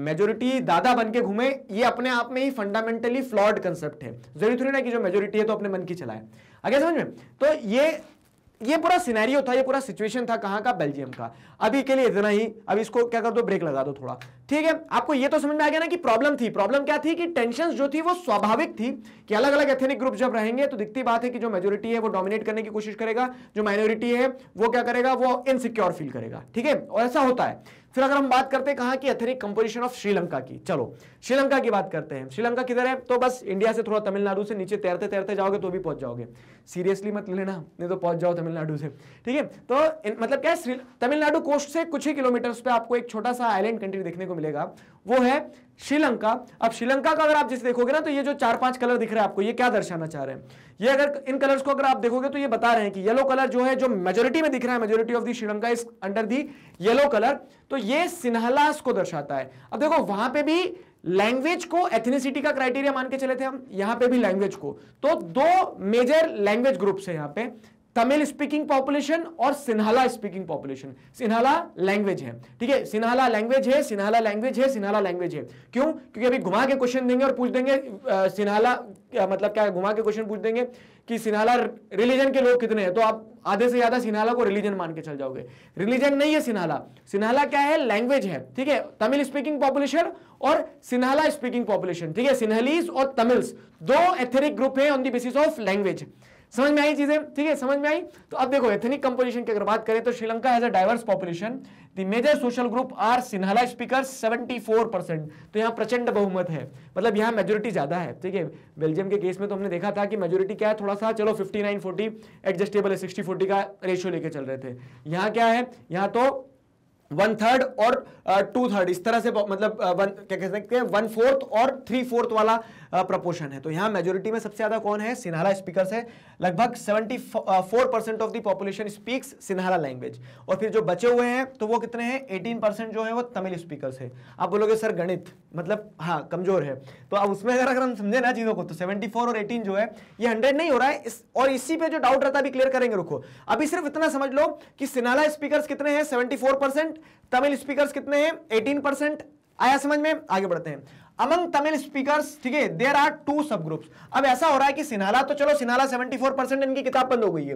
मेजोरिटी दादा बन के घूमे ये अपने आप में ही फंडामेंटली फ्लॉड कंसेप्ट है जरूरी थोड़ी ना कि जो मेजोरिटी है तो अपने मन की चलाए आगे समझ में तो ये ये पूरा सिनेरियो था ये पूरा सिचुएशन था कहां का बेल्जियम का अभी के लिए इतना ही अब इसको क्या कर दो ब्रेक लगा दो थोड़ा ठीक है आपको ये तो समझ में आ गया ना कि प्रॉब्लम थी प्रॉब्लम क्या थी कि टेंशन जो थी वो स्वाभाविक थी कि अलग अलग एथेनिक ग्रुप जब रहेंगे तो दिखती बात है कि जो मेजोरिटी है वो डोमिनेट करने की कोशिश करेगा जो माइनॉरिटी है वो क्या करेगा वो इनसिक्योर फील करेगा ठीक है और ऐसा होता है फिर अगर हम बात करते हैं कहां की एथेनिक कंपोजिशन ऑफ श्रीलंका की चलो श्रीलंका की बात करते हैं श्रीलंका किधर है तो बस इंडिया से थोड़ा तमिलनाडु से नीचे तैरते तैरते जाओगे तो भी पहुंच जाओगे सीरियसली मत लेना नहीं तो पहुंच जाओ तमिलनाडु से ठीक है तो इन, मतलब क्या है तमिलनाडु कोस्ट से कुछ ही किलोमीटर पर आपको एक छोटा सा आइलैंड कंट्री देखने को मिलेगा वो है श्रीलंका अब श्रीलंका का अगर आप जिसे देखोगे ना तो ये जो चार पांच कलर दिख रहे हैं आपको ये क्या दर्शाना चाह रहे हैं ये अगर इन कलर्स को अगर आप देखोगे तो ये बता रहे हैं कि येलो कलर जो है जो मेजोरिटी में दिख रहा है majority of the Sri Lanka is under the yellow colour तो ये सिन्हालास को दर्शाता है अब देखो वहां पे भी लैंग्वेज को एथनिसिटी का क्राइटेरिया मान के चले थे हम यहां पे भी लैंग्वेज को तो दो मेजर लैंग्वेज ग्रुप्स है यहां पे तमिल स्पीकिंग पॉपुलेशन और Sinhala speaking population Sinhala language है ठीक है सिन्हाला लैंग्वेज है सिन्हाला लैंग्वेज है सिन्हाला लैंग्वेज है क्यों क्योंकि अभी घुमा के क्वेश्चन देंगे और पूछ देंगे सिन्हाला मतलब क्या घुमा के क्वेश्चन पूछ देंगे कि सिन्हाला रिलीजन के लोग कितने हैं तो आप आधे से ज़्यादा सिन्हाला को रिलीजन मान के चल जाओगे रिलीजन नहीं है सिन्हाला सिन्हाला क्या है लैंग्वेज है ठीक है तमिल स्पीकिंग पॉपुलेशन और सिन्हाला स्पीकिंग पॉपुलेशन ठीक है सिन्हलीज और तमिल्स दो एथेनिक ग्रुप है on the basis of language समझ में आई चीजें ठीक है समझ में आई तो अब देखो एथनिक कंपोजिशन की अगर बात करें तो Sri Lanka has a diverse population the major social group are Sinhala speaker 74 percent तो यहाँ प्रचंड बहुमत है मतलब यहाँ मेजोरिटी ज्यादा है ठीक है बेल्जियम के केस में तो हमने देखा था कि मेजोरिटी क्या है थोड़ा सा चलो फिफ्टी नाइन फोर्टी एडजस्टेबल है सिक्सटी फोर्टी का रेशियो लेके चल रहे थे यहाँ क्या है यहाँ तो वन थर्ड और टू uh, थर्ड इस तरह से मतलब वन uh, क्या कह सकते हैं वन फोर्थ और थ्री फोर्थ वाला प्रपोर्शन है तो यहाँ मेजोरिटी में सबसे ज़्यादा कौन है सिन्हारा स्पीकर है लगभग seventy four percent of the population speaks language और फिर जो बचे हुए हैं तो वो कितने हैं एटीन परसेंट जो है वो तमिल स्पीकर है आप बोलोगे सर गणित मतलब हाँ कमजोर है तो अब उसमें अगर अगर हम समझे ना चीज़ों को तो सेवेंटी और एटीन जो है ये हंड्रेड नहीं हो रहा है इस, और इसी पे जो डाउट रहता है अभी क्लियर करेंगे रुको अभी सिर्फ इतना समझ लो कि सिन्हारा स्पीकर कितने हैं सेवेंटी परसेंट तमिल स्पीकर कितने हैं एटीन आया समझ में आगे बढ़ते हैं अमंग तमिल स्पीकर्स ठीक है there are two subgroups अब ऐसा हो रहा है कि सिनाला तो चलो सिनाला 74 परसेंट इनकी किताब बंद हो गई है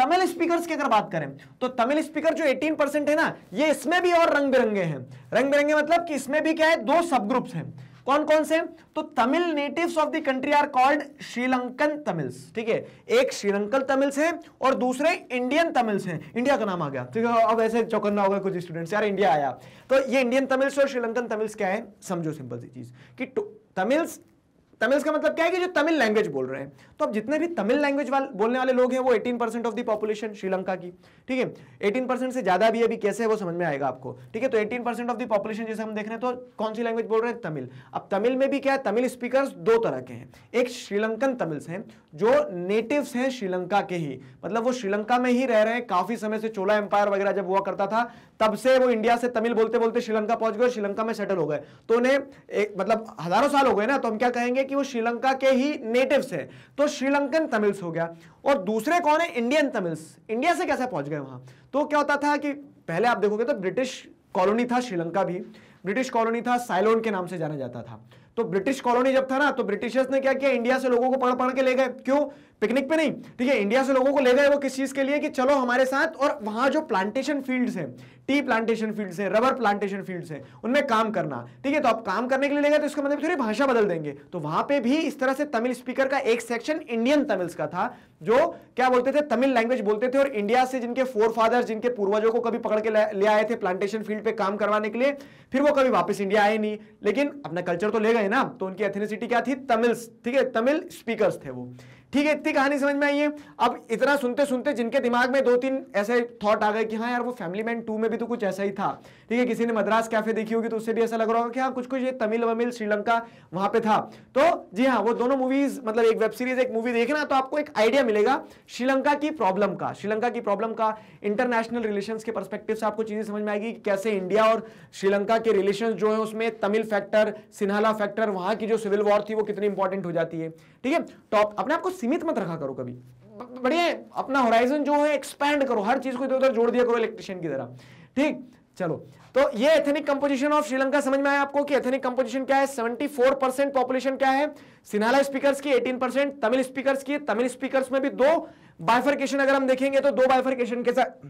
तमिल स्पीकर्स की अगर बात करें तो तमिल स्पीकर जो 18 परसेंट है ना ये इसमें भी और रंग बिरंगे हैं रंग बिरंगे मतलब कि इसमें भी क्या है दो सब ग्रुप्स हैं कौन कौन से तो Tamil natives of the country are called Sri Lankan Tamils ठीक है एक श्रीलंकन तमिल्स है और दूसरे इंडियन तमिल्स हैं इंडिया का नाम आ गया ठीक है अब ऐसे चौकन्ना होगा कुछ स्टूडेंट्स यार इंडिया आया तो ये इंडियन तमिल्स और श्रीलंकन तमिल्स क्या है समझो सिंपल सी चीज कि तमिल्स तमिल्स का मतलब क्या है कि जो तमिल लैंग्वेज बोल रहे हैं तो अब जितने भी तमिल लैंग्वेज वाल, बोलने वाले लोग हैं वो 18 percent of the population Sri Lanka की ठीक है 18 परसेंट से ज्यादा भी अभी कैसे है वो समझ में आएगा आपको ठीक है तो 18 परसेंट ऑफ द पॉपुलेशन जैसे हम देख रहे हैं तो कौन सी लैंग्वेज बोल रहे हैं तमिल अब तमिल में भी क्या है तमिल स्पीकर दो तरह के हैं एक श्रीलंकन तमिल्स हैं जो नेटिव्स हैं श्रीलंका के ही मतलब वो श्रीलंका में ही रह रहे हैं काफी समय से चोला एम्पायर वगैरह जब हुआ करता था तब से वो इंडिया से तमिल बोलते बोलते श्रीलंका पहुंच गए श्रीलंका में सेटल हो गए तो उन्हें मतलब हजारों साल हो गए ना तो हम क्या कहेंगे कि वो श्रीलंका के ही नेटिव है तो श्रीलंकन तमिल्स हो गया और दूसरे कौन है इंडियन तमिल्स इंडिया से कैसे पहुंच गए वहां तो क्या होता था कि पहले आप देखोगे तो ब्रिटिश कॉलोनी था श्रीलंका भी ब्रिटिश कॉलोनी था साइलोन के नाम से जाना जाता था तो ब्रिटिश कॉलोनी जब था ना तो ब्रिटिशर्स ने क्या किया इंडिया से लोगों को पढ़ पढ़ के ले गए क्यों पिकनिक पे नहीं ठीक है इंडिया से लोगों को ले गए वो किस चीज के लिए कि चलो हमारे साथ और वहां जो प्लांटेशन फील्ड्स हैं टी प्लांटेशन फील्ड्स हैं रबर प्लांटेशन फील्ड्स हैं उनमें काम करना ठीक है तो आप काम करने के लिए लेगा तो इसका मतलब थोड़ी भाषा बदल देंगे तो वहां पे भी इस तरह से तमिल स्पीकर का एक सेक्शन इंडियन तमिल्स का था जो क्या बोलते थे तमिल लैंग्वेज बोलते थे और इंडिया से जिनके फोर फादर्स जिनके पूर्वजों को कभी पकड़ के ले आए थे प्लांटेशन फील्ड पे काम करवाने के लिए फिर वो कभी वापस इंडिया आए नहीं लेकिन अपना कल्चर तो ले गए ना तो उनकी एथेनिसिटी क्या थी तमिल्स ठीक है तमिल स्पीकर थे वो ठीक है इतनी कहानी समझ में आई है अब इतना सुनते सुनते जिनके दिमाग में दो तीन ऐसे थॉट आ गए कि हाँ यार वो फैमिली मैन टू में भी तो कुछ ऐसा ही था ठीक है किसी ने मद्रास कैफे देखी होगी तो उससे भी ऐसा लग रहा होगा कि हाँ कुछ कुछ ये तमिल वमिल श्रीलंका वहां पे था तो जी हाँ वो दोनों मूवीज मतलब एक वेब सीरीज एक मूवी देखना तो आपको एक आइडिया मिलेगा श्रीलंका की प्रॉब्लम का श्रीलंका की प्रॉब्लम का इंटरनेशनल रिलेशन के परस्पेक्टिव से आपको चीजें समझ में आएगी कैसे इंडिया और श्रीलंका के रिलेशन जो है उसमें तमिल फैक्टर सिन्हाला फैक्टर वहां की जो सिविल वॉर थी वो कितनी इंपॉर्टेंट हो जाती है ठीक है टॉप तो अपने आपको सीमित मत रखा करो कभी बढ़िया अपना होराइजन जो है एक्सपैंड करो हर चीज को इधर उधर जोड़ दिया करो इलेक्ट्रिशियन की तरह ठीक चलो तो ये एथेनिक कंपोजिशन ऑफ श्रीलंका समझ में आया आपको कि एथेनिक कंपोजिशन क्या है 74 परसेंट पॉपुलेशन क्या है सिन्हाला स्पीकर्स की 18 परसेंट तमिल स्पीकर्स की तमिल स्पीकर्स में भी दो बाइफरकेशन अगर हम देखेंगे तो दो बाइफरकेशन के साथ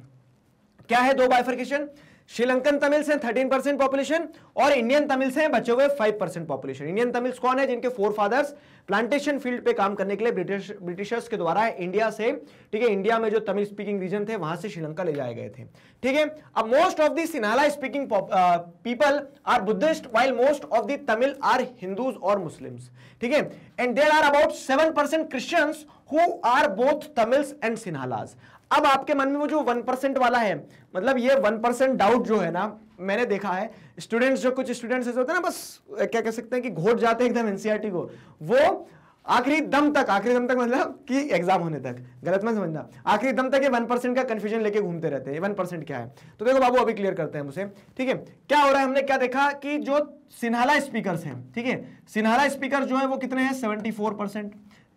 क्या है दो बाइफरकेशन श्रीलंकन तमिल्स हैं 13 परसेंट पॉपुलेशन और इंडियन तमिल्स हैं बचे हुए 5 परसेंट पॉपुलेशन इंडियन तमिल्स कौन है जिनके फोर फादर्स प्लांटेशन फील्ड पे काम करने के लिए ब्रिटिश ब्रिटिशर्स के द्वारा इंडिया से ठीक है इंडिया में जो तमिल स्पीकिंग रीजन थे वहां से श्रीलंका ले जाए गए थे ठीक है अब most of the Sinhala speaking people are Buddhist while most of the Tamil are Hindus और मुस्लिम्स ठीक है and there are about seven percent Christians who are both Tamils and Sinhalas अब आपके मन में वो जो वन परसेंट वाला है मतलब ये वन परसेंट डाउट जो है ना मैंने देखा है स्टूडेंट्स जो कुछ स्टूडेंट्स ऐसे होते हैं ना बस क्या कह सकते हैं कि घोट जाते हैं एकदम एनसीईआरटी e को वो आखिरी दम तक आखिरी दम तक मतलब कि एग्जाम होने तक गलत मत समझना आखिरी दम तक ये वन परसेंट का कंफ्यूजन लेके घूमते रहते हैं वन परसेंट क्या है तो देखो बाबू अभी क्लियर करते हैं उसे ठीक है क्या हो रहा है हमने क्या देखा कि जो सिन्हाला स्पीकर्स हैं ठीक है सिन्हाला स्पीकर जो है वो कितने हैं सेवेंटी फोर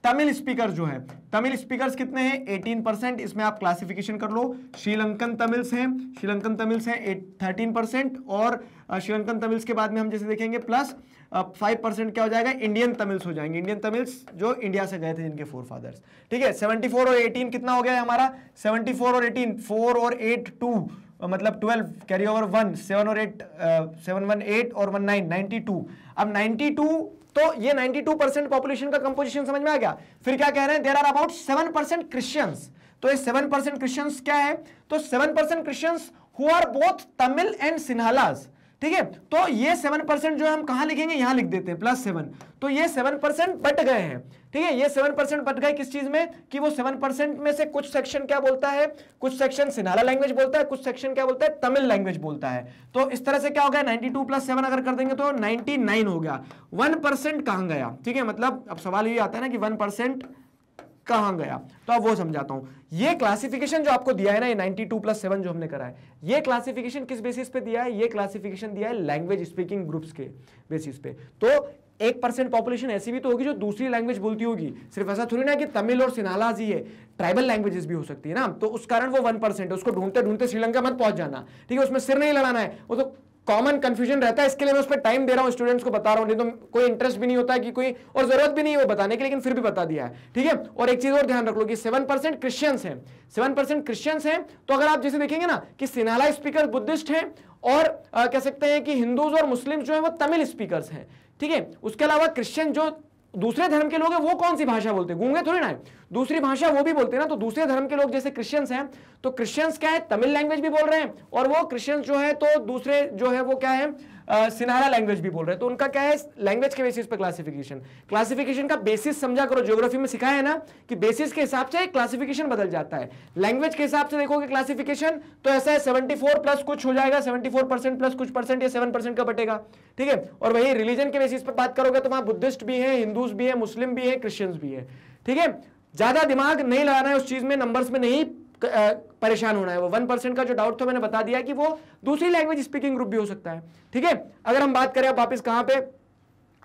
तमिल स्पीकर जो है तमिल स्पीकर्स कितने हैं एटीन परसेंट इसमें आप क्लासिफिकेशन कर लो श्रीलंकन तमिल्स हैं श्रीलंकन तमिल्स हैं थर्टीन परसेंट और श्रीलंकन तमिल्स के बाद में हम जैसे देखेंगे प्लस फाइव परसेंट क्या हो जाएगा इंडियन तमिल्स हो जाएंगे इंडियन तमिल्स जो इंडिया से गए थे जिनके फोर फादर्स ठीक है 74 और एटीन कितना हो गया है हमारा 74 और एटीन फोर और एट टू मतलब twelve carry over one seven और एट सेवन वन एट और वन नाइन नाइनटी टू अब नाइनटी टू तो ये 92 परसेंट पॉपुलेशन का कंपोजिशन समझ में आ गया फिर क्या कह रहे हैं there are about seven percent Christians तो ये सेवन परसेंट क्रिश्चियंस क्या है तो seven percent Christians who are both Tamil and Sinhalas ठीक है तो ये सेवन परसेंट जो हम कहा लिखेंगे यहां लिख देते हैं प्लस सेवन तो ये सेवन परसेंट बट गए हैं ठीक है ये सेवन परसेंट बट गए किस चीज में कि वो सेवन परसेंट में से कुछ सेक्शन क्या बोलता है कुछ सेक्शन सिनाला लैंग्वेज बोलता है कुछ सेक्शन क्या बोलता है तमिल लैंग्वेज बोलता है तो इस तरह से क्या हो गया नाइनटी टू प्लस सेवन अगर कर देंगे तो नाइनटी हो गया वन परसेंट गया ठीक है मतलब अब सवाल ये आता है ना कि वन कहां गया तो अब वो समझाता हूं ये क्लासिफिकेशन जो आपको दिया है ना ये 92 प्लस 7 जो हमने करा है ये क्लासिफिकेशन किस बेसिस पे दिया है ये क्लासिफिकेशन दिया है लैंग्वेज स्पीकिंग ग्रुप्स के बेसिस पे तो एक परसेंट पॉपुलेशन ऐसी भी तो होगी जो दूसरी लैंग्वेज बोलती होगी सिर्फ ऐसा थोड़ी ना कि तमिल और सिन्हालाज जी है ट्राइबल लैंग्वेजेस भी हो सकती है ना तो उस कारण वो वन परसेंट उसको ढूंढते ढूंढते श्रीलंका मत पहुंच जाना ठीक है उसमें सिर नहीं लड़ाना है वो तो कॉमन कंफ्यूजन रहता है इसके लिए मैं उस पर टाइम दे रहा हूं स्टूडेंट्स को बता रहा हूं नहीं तो कोई इंटरेस्ट भी नहीं होता है कि कोई और जरूरत भी नहीं है वो बताने की लेकिन फिर भी बता दिया है ठीक है और एक चीज और ध्यान रख लो कि सेवन परसेंट क्रिश्चियंस है सेवन परसेंट क्रिश्चियंस है तो अगर आप जैसे देखेंगे ना कि सिन्हाला स्पीकर बुद्धिस्ट है और आ, कह सकते हैं कि हिंदूज और मुस्लिम जो है वो तमिल स्पीकर हैं ठीक है उसके अलावा क्रिश्चियन जो दूसरे धर्म के लोग हैं वो कौन सी भाषा बोलते हैं गूंगे थोड़ी ना है दूसरी भाषा वो भी बोलते हैं ना तो दूसरे धर्म के लोग जैसे क्रिश्चियंस हैं तो क्रिश्चियंस क्या है तमिल लैंग्वेज भी बोल रहे हैं और वो क्रिश्चियंस जो है तो दूसरे जो है वो क्या है सिन्हारा लैंग्वेज भी बोल रहे हैं तो उनका क्या है लैंग्वेज के बेसिस पर क्लासिफिकेशन क्लासिफिकेशन का बेसिस समझा करो ज्योग्राफी में सिखाया है ना कि बेसिस के हिसाब से क्लासिफिकेशन बदल जाता है लैंग्वेज के हिसाब से देखोगे क्लासिफिकेशन तो ऐसा है सेवेंटी प्लस कुछ हो जाएगा सेवेंटी प्लस कुछ परसेंट या सेवन परसेंट का बटेगा ठीक है और वही रिलीजन के बेसिस पर बात करोगे तो वहां बुद्धिस्ट भी है हिंदूज भी है मुस्लिम भी है क्रिश्चियंस भी है ठीक है ज्यादा दिमाग नहीं लगाना है उस चीज में नंबर्स में नहीं परेशान होना है वो वन परसेंट का जो डाउट था मैंने बता दिया कि वो दूसरी लैंग्वेज स्पीकिंग ग्रुप भी हो सकता है ठीक है अगर हम बात करें अब वापस कहाँ पे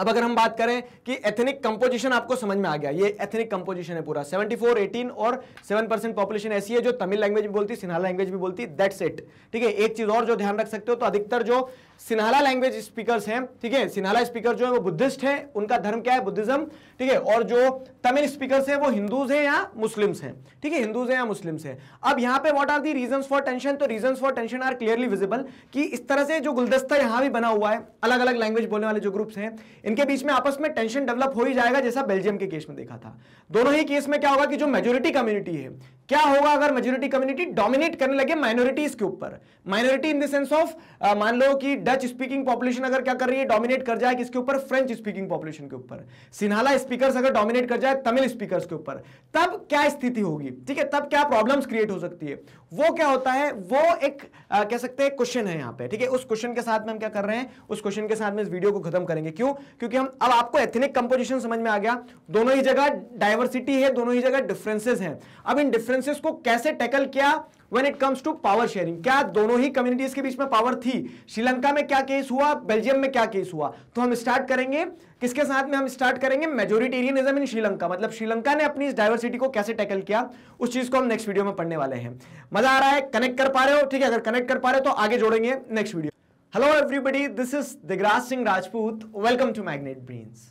अब अगर हम बात करें कि एथनिक कंपोजिशन आपको समझ में आ गया ये एथनिक कंपोजिशन है पूरा 74, 18 और 7 परसेंट पॉपुलेशन ऐसी है जो तमिल लैंग्वेज भी बोलती सिन्हा लैंग्वेज भी बोलती दैट्स इट ठीक है एक चीज और जो ध्यान रख सकते हो तो अधिकतर जो सिन्हाला लैंग्वेज स्पीकर्स हैं ठीक है सिन्हाला स्पीकर जो है वो बुद्धिस्ट हैं उनका धर्म क्या है बुद्धिज्म ठीक है और जो तमिल स्पीकर्स हैं वो हिंदूज हैं या मुस्लिम्स हैं ठीक है हिंदूज हैं या मुस्लिम्स हैं अब यहाँ पे what are the reasons for tension तो reasons for tension are clearly visible कि इस तरह से जो गुलदस्ता यहाँ भी बना हुआ है अलग अलग लैंग्वेज बोलने वाले जो ग्रुप्स हैं इनके बीच में आपस में टेंशन डेवलप हो ही जाएगा जैसा बेल्जियम के केस में देखा था दोनों ही केस में क्या होगा कि जो मेजोरिटी कम्युनिटी है क्या होगा अगर मेजोरिटी कम्युनिटी डोमिनेट करने लगे माइनॉरिटीज के ऊपर minority in the sense of मान लो कि डच स्पीकिंग पॉपुलेशन अगर क्या कर रही है डोमिनेट कर जाए किसके ऊपर फ्रेंच स्पीकिंग पॉपुलेशन के ऊपर सिन्हाला स्पीकर्स अगर डोमिनेट कर जाए तमिल स्पीकर्स के ऊपर तब क्या स्थिति होगी ठीक है तब क्या प्रॉब्लम क्रिएट हो सकती है वो क्या होता है वो एक आ, कह सकते हैं क्वेश्चन है यहाँ पे ठीक है उस क्वेश्चन के साथ में हम क्या कर रहे हैं उस क्वेश्चन के साथ में इस वीडियो को खत्म करेंगे क्यों क्योंकि हम अब आपको एथनिक कंपोजिशन समझ में आ गया दोनों ही जगह डायवर्सिटी है दोनों ही जगह डिफरेंसेज है अब इन डिफरेंस डिफरेंसेस को कैसे टैकल किया when it comes to power sharing क्या दोनों ही कम्युनिटीज के बीच में पावर थी श्रीलंका में क्या केस हुआ बेल्जियम में क्या केस हुआ तो हम स्टार्ट करेंगे किसके साथ में हम स्टार्ट करेंगे मेजोरिटेरियनिज्म इन श्रीलंका मतलब श्रीलंका ने अपनी इस डायवर्सिटी को कैसे टैकल किया उस चीज को हम नेक्स्ट वीडियो में पढ़ने वाले हैं मजा आ रहा है कनेक्ट कर पा रहे हो ठीक है अगर कनेक्ट कर पा रहे हो तो आगे जोड़ेंगे next video hello everybody this is Digraj Singh Rajput welcome to magnet brains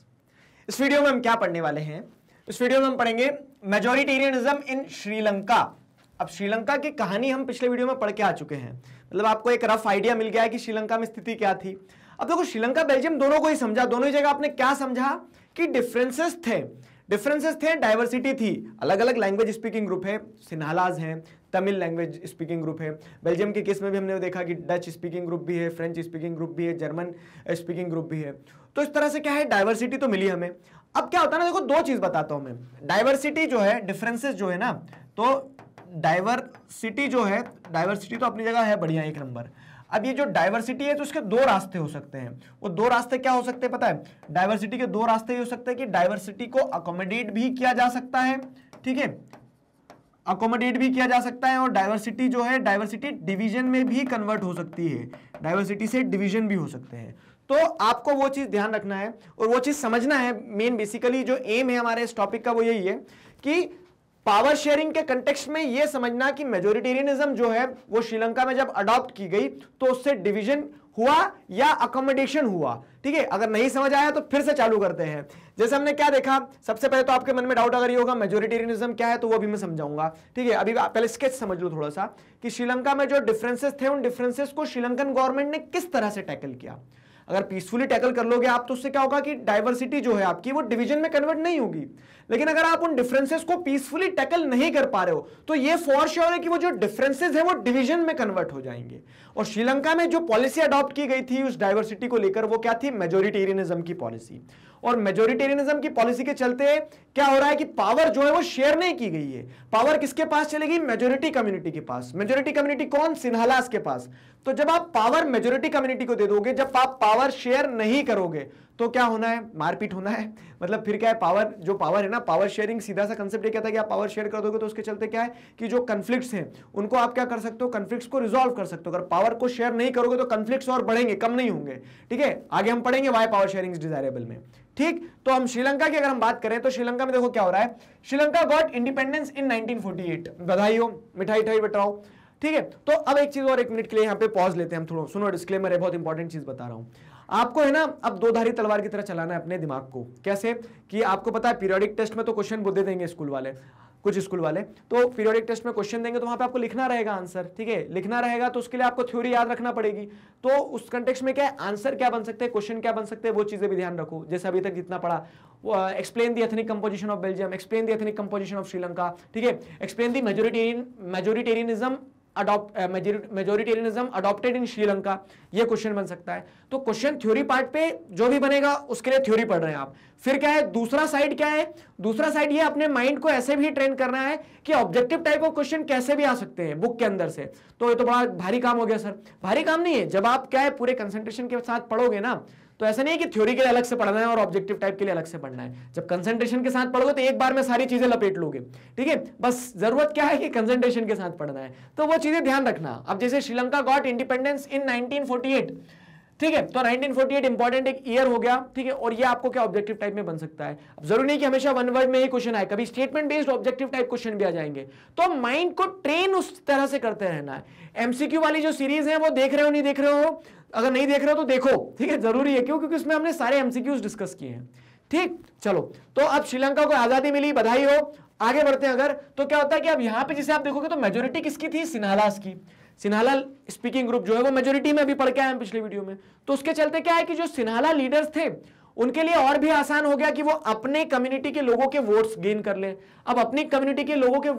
इस वीडियो में हम क्या पढ़ने वाले हैं इस वीडियो में हम पढ़ेंगे मेजोरिटेरियनिज्म इन श्रीलंका अब श्रीलंका की कहानी हम पिछले वीडियो में पढ़ के आ चुके हैं मतलब आपको एक रफ आइडिया मिल गया है कि श्रीलंका में स्थिति क्या थी अब देखो श्रीलंका बेल्जियम दोनों को ही समझा दोनों ही जगह आपने क्या समझा कि डिफरेंसेस थे डिफरेंसेस थे डाइवर्सिटी थी अलग अलग लैंग्वेज स्पीकिंग ग्रुप है सिन्हालाज हैं तमिल लैंग्वेज स्पीकिंग ग्रुप है बेल्जियम के केस में भी हमने देखा कि डच स्पीकिंग ग्रुप भी है फ्रेंच स्पीकिंग ग्रुप भी है जर्मन स्पीकिंग ग्रुप भी है तो इस तरह से क्या है डाइवर्सिटी तो मिली हमें अब क्या होता है ना देखो दो चीज बताता हूं मैं डाइवर्सिटी जो है डिफरेंसेस जो है ना तो डाइवर्सिटी जो है डाइवर्सिटी तो अपनी जगह है बढ़िया एक नंबर अब ये जो डाइवर्सिटी है तो उसके दो रास्ते हो सकते हैं वो दो रास्ते क्या हो सकते हैं पता है डाइवर्सिटी के दो रास्ते ये हो सकते हैं कि डाइवर्सिटी को अकोमोडेट भी किया जा सकता है ठीक है अकोमोडेट भी किया जा सकता है और डाइवर्सिटी जो है डाइवर्सिटी डिवीजन में भी कन्वर्ट हो सकती है डाइवर्सिटी से डिवीजन भी हो सकते हैं तो आपको वो चीज़ ध्यान रखना है और वो चीज़ समझना है मेन बेसिकली जो एम है हमारे इस टॉपिक का वो यही है कि पावर शेयरिंग के कंटेक्स्ट में ये समझना कि मेजोरिटेरियनिज्म जो है वो श्रीलंका में जब अडॉप्ट की गई तो उससे डिवीजन हुआ या अकोमोडेशन हुआ ठीक है अगर नहीं समझ आया तो फिर से चालू करते हैं जैसे हमने क्या देखा सबसे पहले तो आपके मन में डाउट अगर ये होगा मेजोरिटेरियनिज्म क्या है तो वो भी मैं समझाऊंगा ठीक है अभी पहले स्केच समझ लो थोड़ा सा कि श्रीलंका में जो डिफरेंसेस थे उन डिफरेंसेस को श्रीलंकन गवर्नमेंट ने किस तरह से टैकल किया अगर पीसफुली टैकल कर लोगे आप तो उससे क्या होगा कि डाइवर्सिटी जो है आपकी वो डिवीजन में कन्वर्ट नहीं होगी लेकिन अगर आप उन डिफरेंसेस को पीसफुली टैकल नहीं कर पा रहे हो तो ये फॉर श्योर है कि वो जो डिफरेंसेज है वो डिविजन में कन्वर्ट हो जाएंगे और श्रीलंका में जो पॉलिसी अडॉप्ट की गई थी उस डाइवर्सिटी को लेकर वो क्या थी मेजोरिटेरियनिज्म की पॉलिसी और मेजोरिटेरियनिज्म की पॉलिसी के चलते क्या हो रहा है कि पावर जो है वो शेयर नहीं की गई है पावर किसके पास चलेगी मेजोरिटी कम्युनिटी के पास मेजोरिटी कम्युनिटी कौन सिन्हालास के पास तो जब आप पावर मेजोरिटी कम्युनिटी को दे दोगे जब आप पावर शेयर नहीं करोगे तो क्या होना है मारपीट होना है मतलब फिर क्या है पावर जो पावर है ना पावर शेयरिंग सीधा सा कंसेप्ट क्या था कि आप पावर शेयर कर दोगे तो उसके चलते क्या है कि जो कन्फ्लिक्ट्स हैं उनको आप क्या कर सकते हो कन्फ्लिक्ट्स को रिजॉल्व कर सकते हो अगर पावर को शेयर नहीं करोगे तो कन्फ्लिक्ट्स और बढ़ेंगे कम नहीं होंगे ठीक है आगे हम पढ़ेंगे वाई पावर शेयरिंग डिजायरेबल में ठीक तो हम श्रीलंका की अगर हम बात करें तो श्रीलंका में देखो क्या हो रहा है श्रीलंका गॉट इंडिपेंडेंस इन 1948 बधाई हो मिठाई उठाई बटाओ ठीक है तो अब एक चीज और एक मिनट के लिए यहाँ पे पॉज लेते हैं हम थोड़ा सुनो डिस्क्लेमर है बहुत इंपॉर्टेंट चीज बता रहा हूँ आपको है ना अब दो धारी तलवार की तरह चलाना है अपने दिमाग को कैसे कि आपको पता है पीरियडिक टेस्ट में तो क्वेश्चन बुद्धे देंगे स्कूल वाले कुछ स्कूल वाले तो पीरियोडिक टेस्ट में क्वेश्चन देंगे तो वहां पे आपको लिखना रहेगा आंसर ठीक है लिखना रहेगा तो उसके लिए आपको थ्योरी याद रखना पड़ेगी तो उस कंटेक्स में क्या आंसर क्या बन सकते हैं क्वेश्चन क्या बन सकते हैं वो चीजें भी ध्यान रखो जैसे अभी तक जितना पढ़ा explain the ethnic composition of Belgium explain the ethnic composition of Sri Lanka ठीक है explain the majoritarian majoritarianism majoritarianism adopted in Sri Lanka ये क्वेश्चन बन सकता है तो क्वेश्चन थ्योरी पार्ट पे जो भी बनेगा उसके लिए थ्योरी पढ़ रहे हैं आप फिर क्या है दूसरा साइड क्या है दूसरा साइड ये अपने माइंड को ऐसे भी ट्रेन करना है कि ऑब्जेक्टिव टाइप ऑफ क्वेश्चन कैसे भी आ सकते हैं बुक के अंदर से तो ये तो बड़ा भारी काम हो गया सर भारी काम नहीं है जब आप क्या है पूरे कंसेंट्रेशन के साथ पढ़ोगे ना तो ऐसा नहीं है कि थ्योरी के लिए अलग से पढ़ना है और ऑब्जेक्टिव टाइप के लिए अलग से पढ़ना है जब कंसंट्रेशन के साथ पढ़ोगे तो एक बार में सारी चीजें लपेट लोगे ठीक है बस जरूरत क्या है कि कंसंट्रेशन के साथ पढ़ना है तो वो चीजें ध्यान रखना अब जैसे Sri Lanka got independence in nineteen ठीक है तो 1948 इंपॉर्टेंट एक ईयर हो गया ठीक है और ये आपको क्या ऑब्जेक्टिव टाइप में बन सकता है अब जरूरी नहीं कि हमेशा वन वर्ड में ही क्वेश्चन आए कभी statement based objective type question भी आ जाएंगे तो माइंड को ट्रेन उस तरह से करते रहना है एमसीक्यू वाली जो सीरीज है वो देख रहे हो नहीं देख रहे हो अगर नहीं देख रहे हो तो देखो ठीक है जरूरी है क्यों क्योंकि उसमें हमने सारे एमसीक्यूज डिस्कस किए हैं ठीक चलो तो अब श्रीलंका को आजादी मिली बधाई हो आगे बढ़ते हैं अगर तो क्या होता है कि अब यहाँ पे जिसे आप देखोगे तो मेजोरिटी किसकी थी सिन्हालास की सिन्हाला स्पीकिंग ग्रुप जो है वो मेजोरिटी में अभी पढ़ के आए हैं पिछले वीडियो में तो उसके चलते क्या है कि जो सिन्हाला लीडर्स थे उनके लिए और भी आसान हो गया कि वो अपने कम्युनिटी के लोगों के वोट्स गेन कर ले अब अपनी कम्युनिटी के लोगों के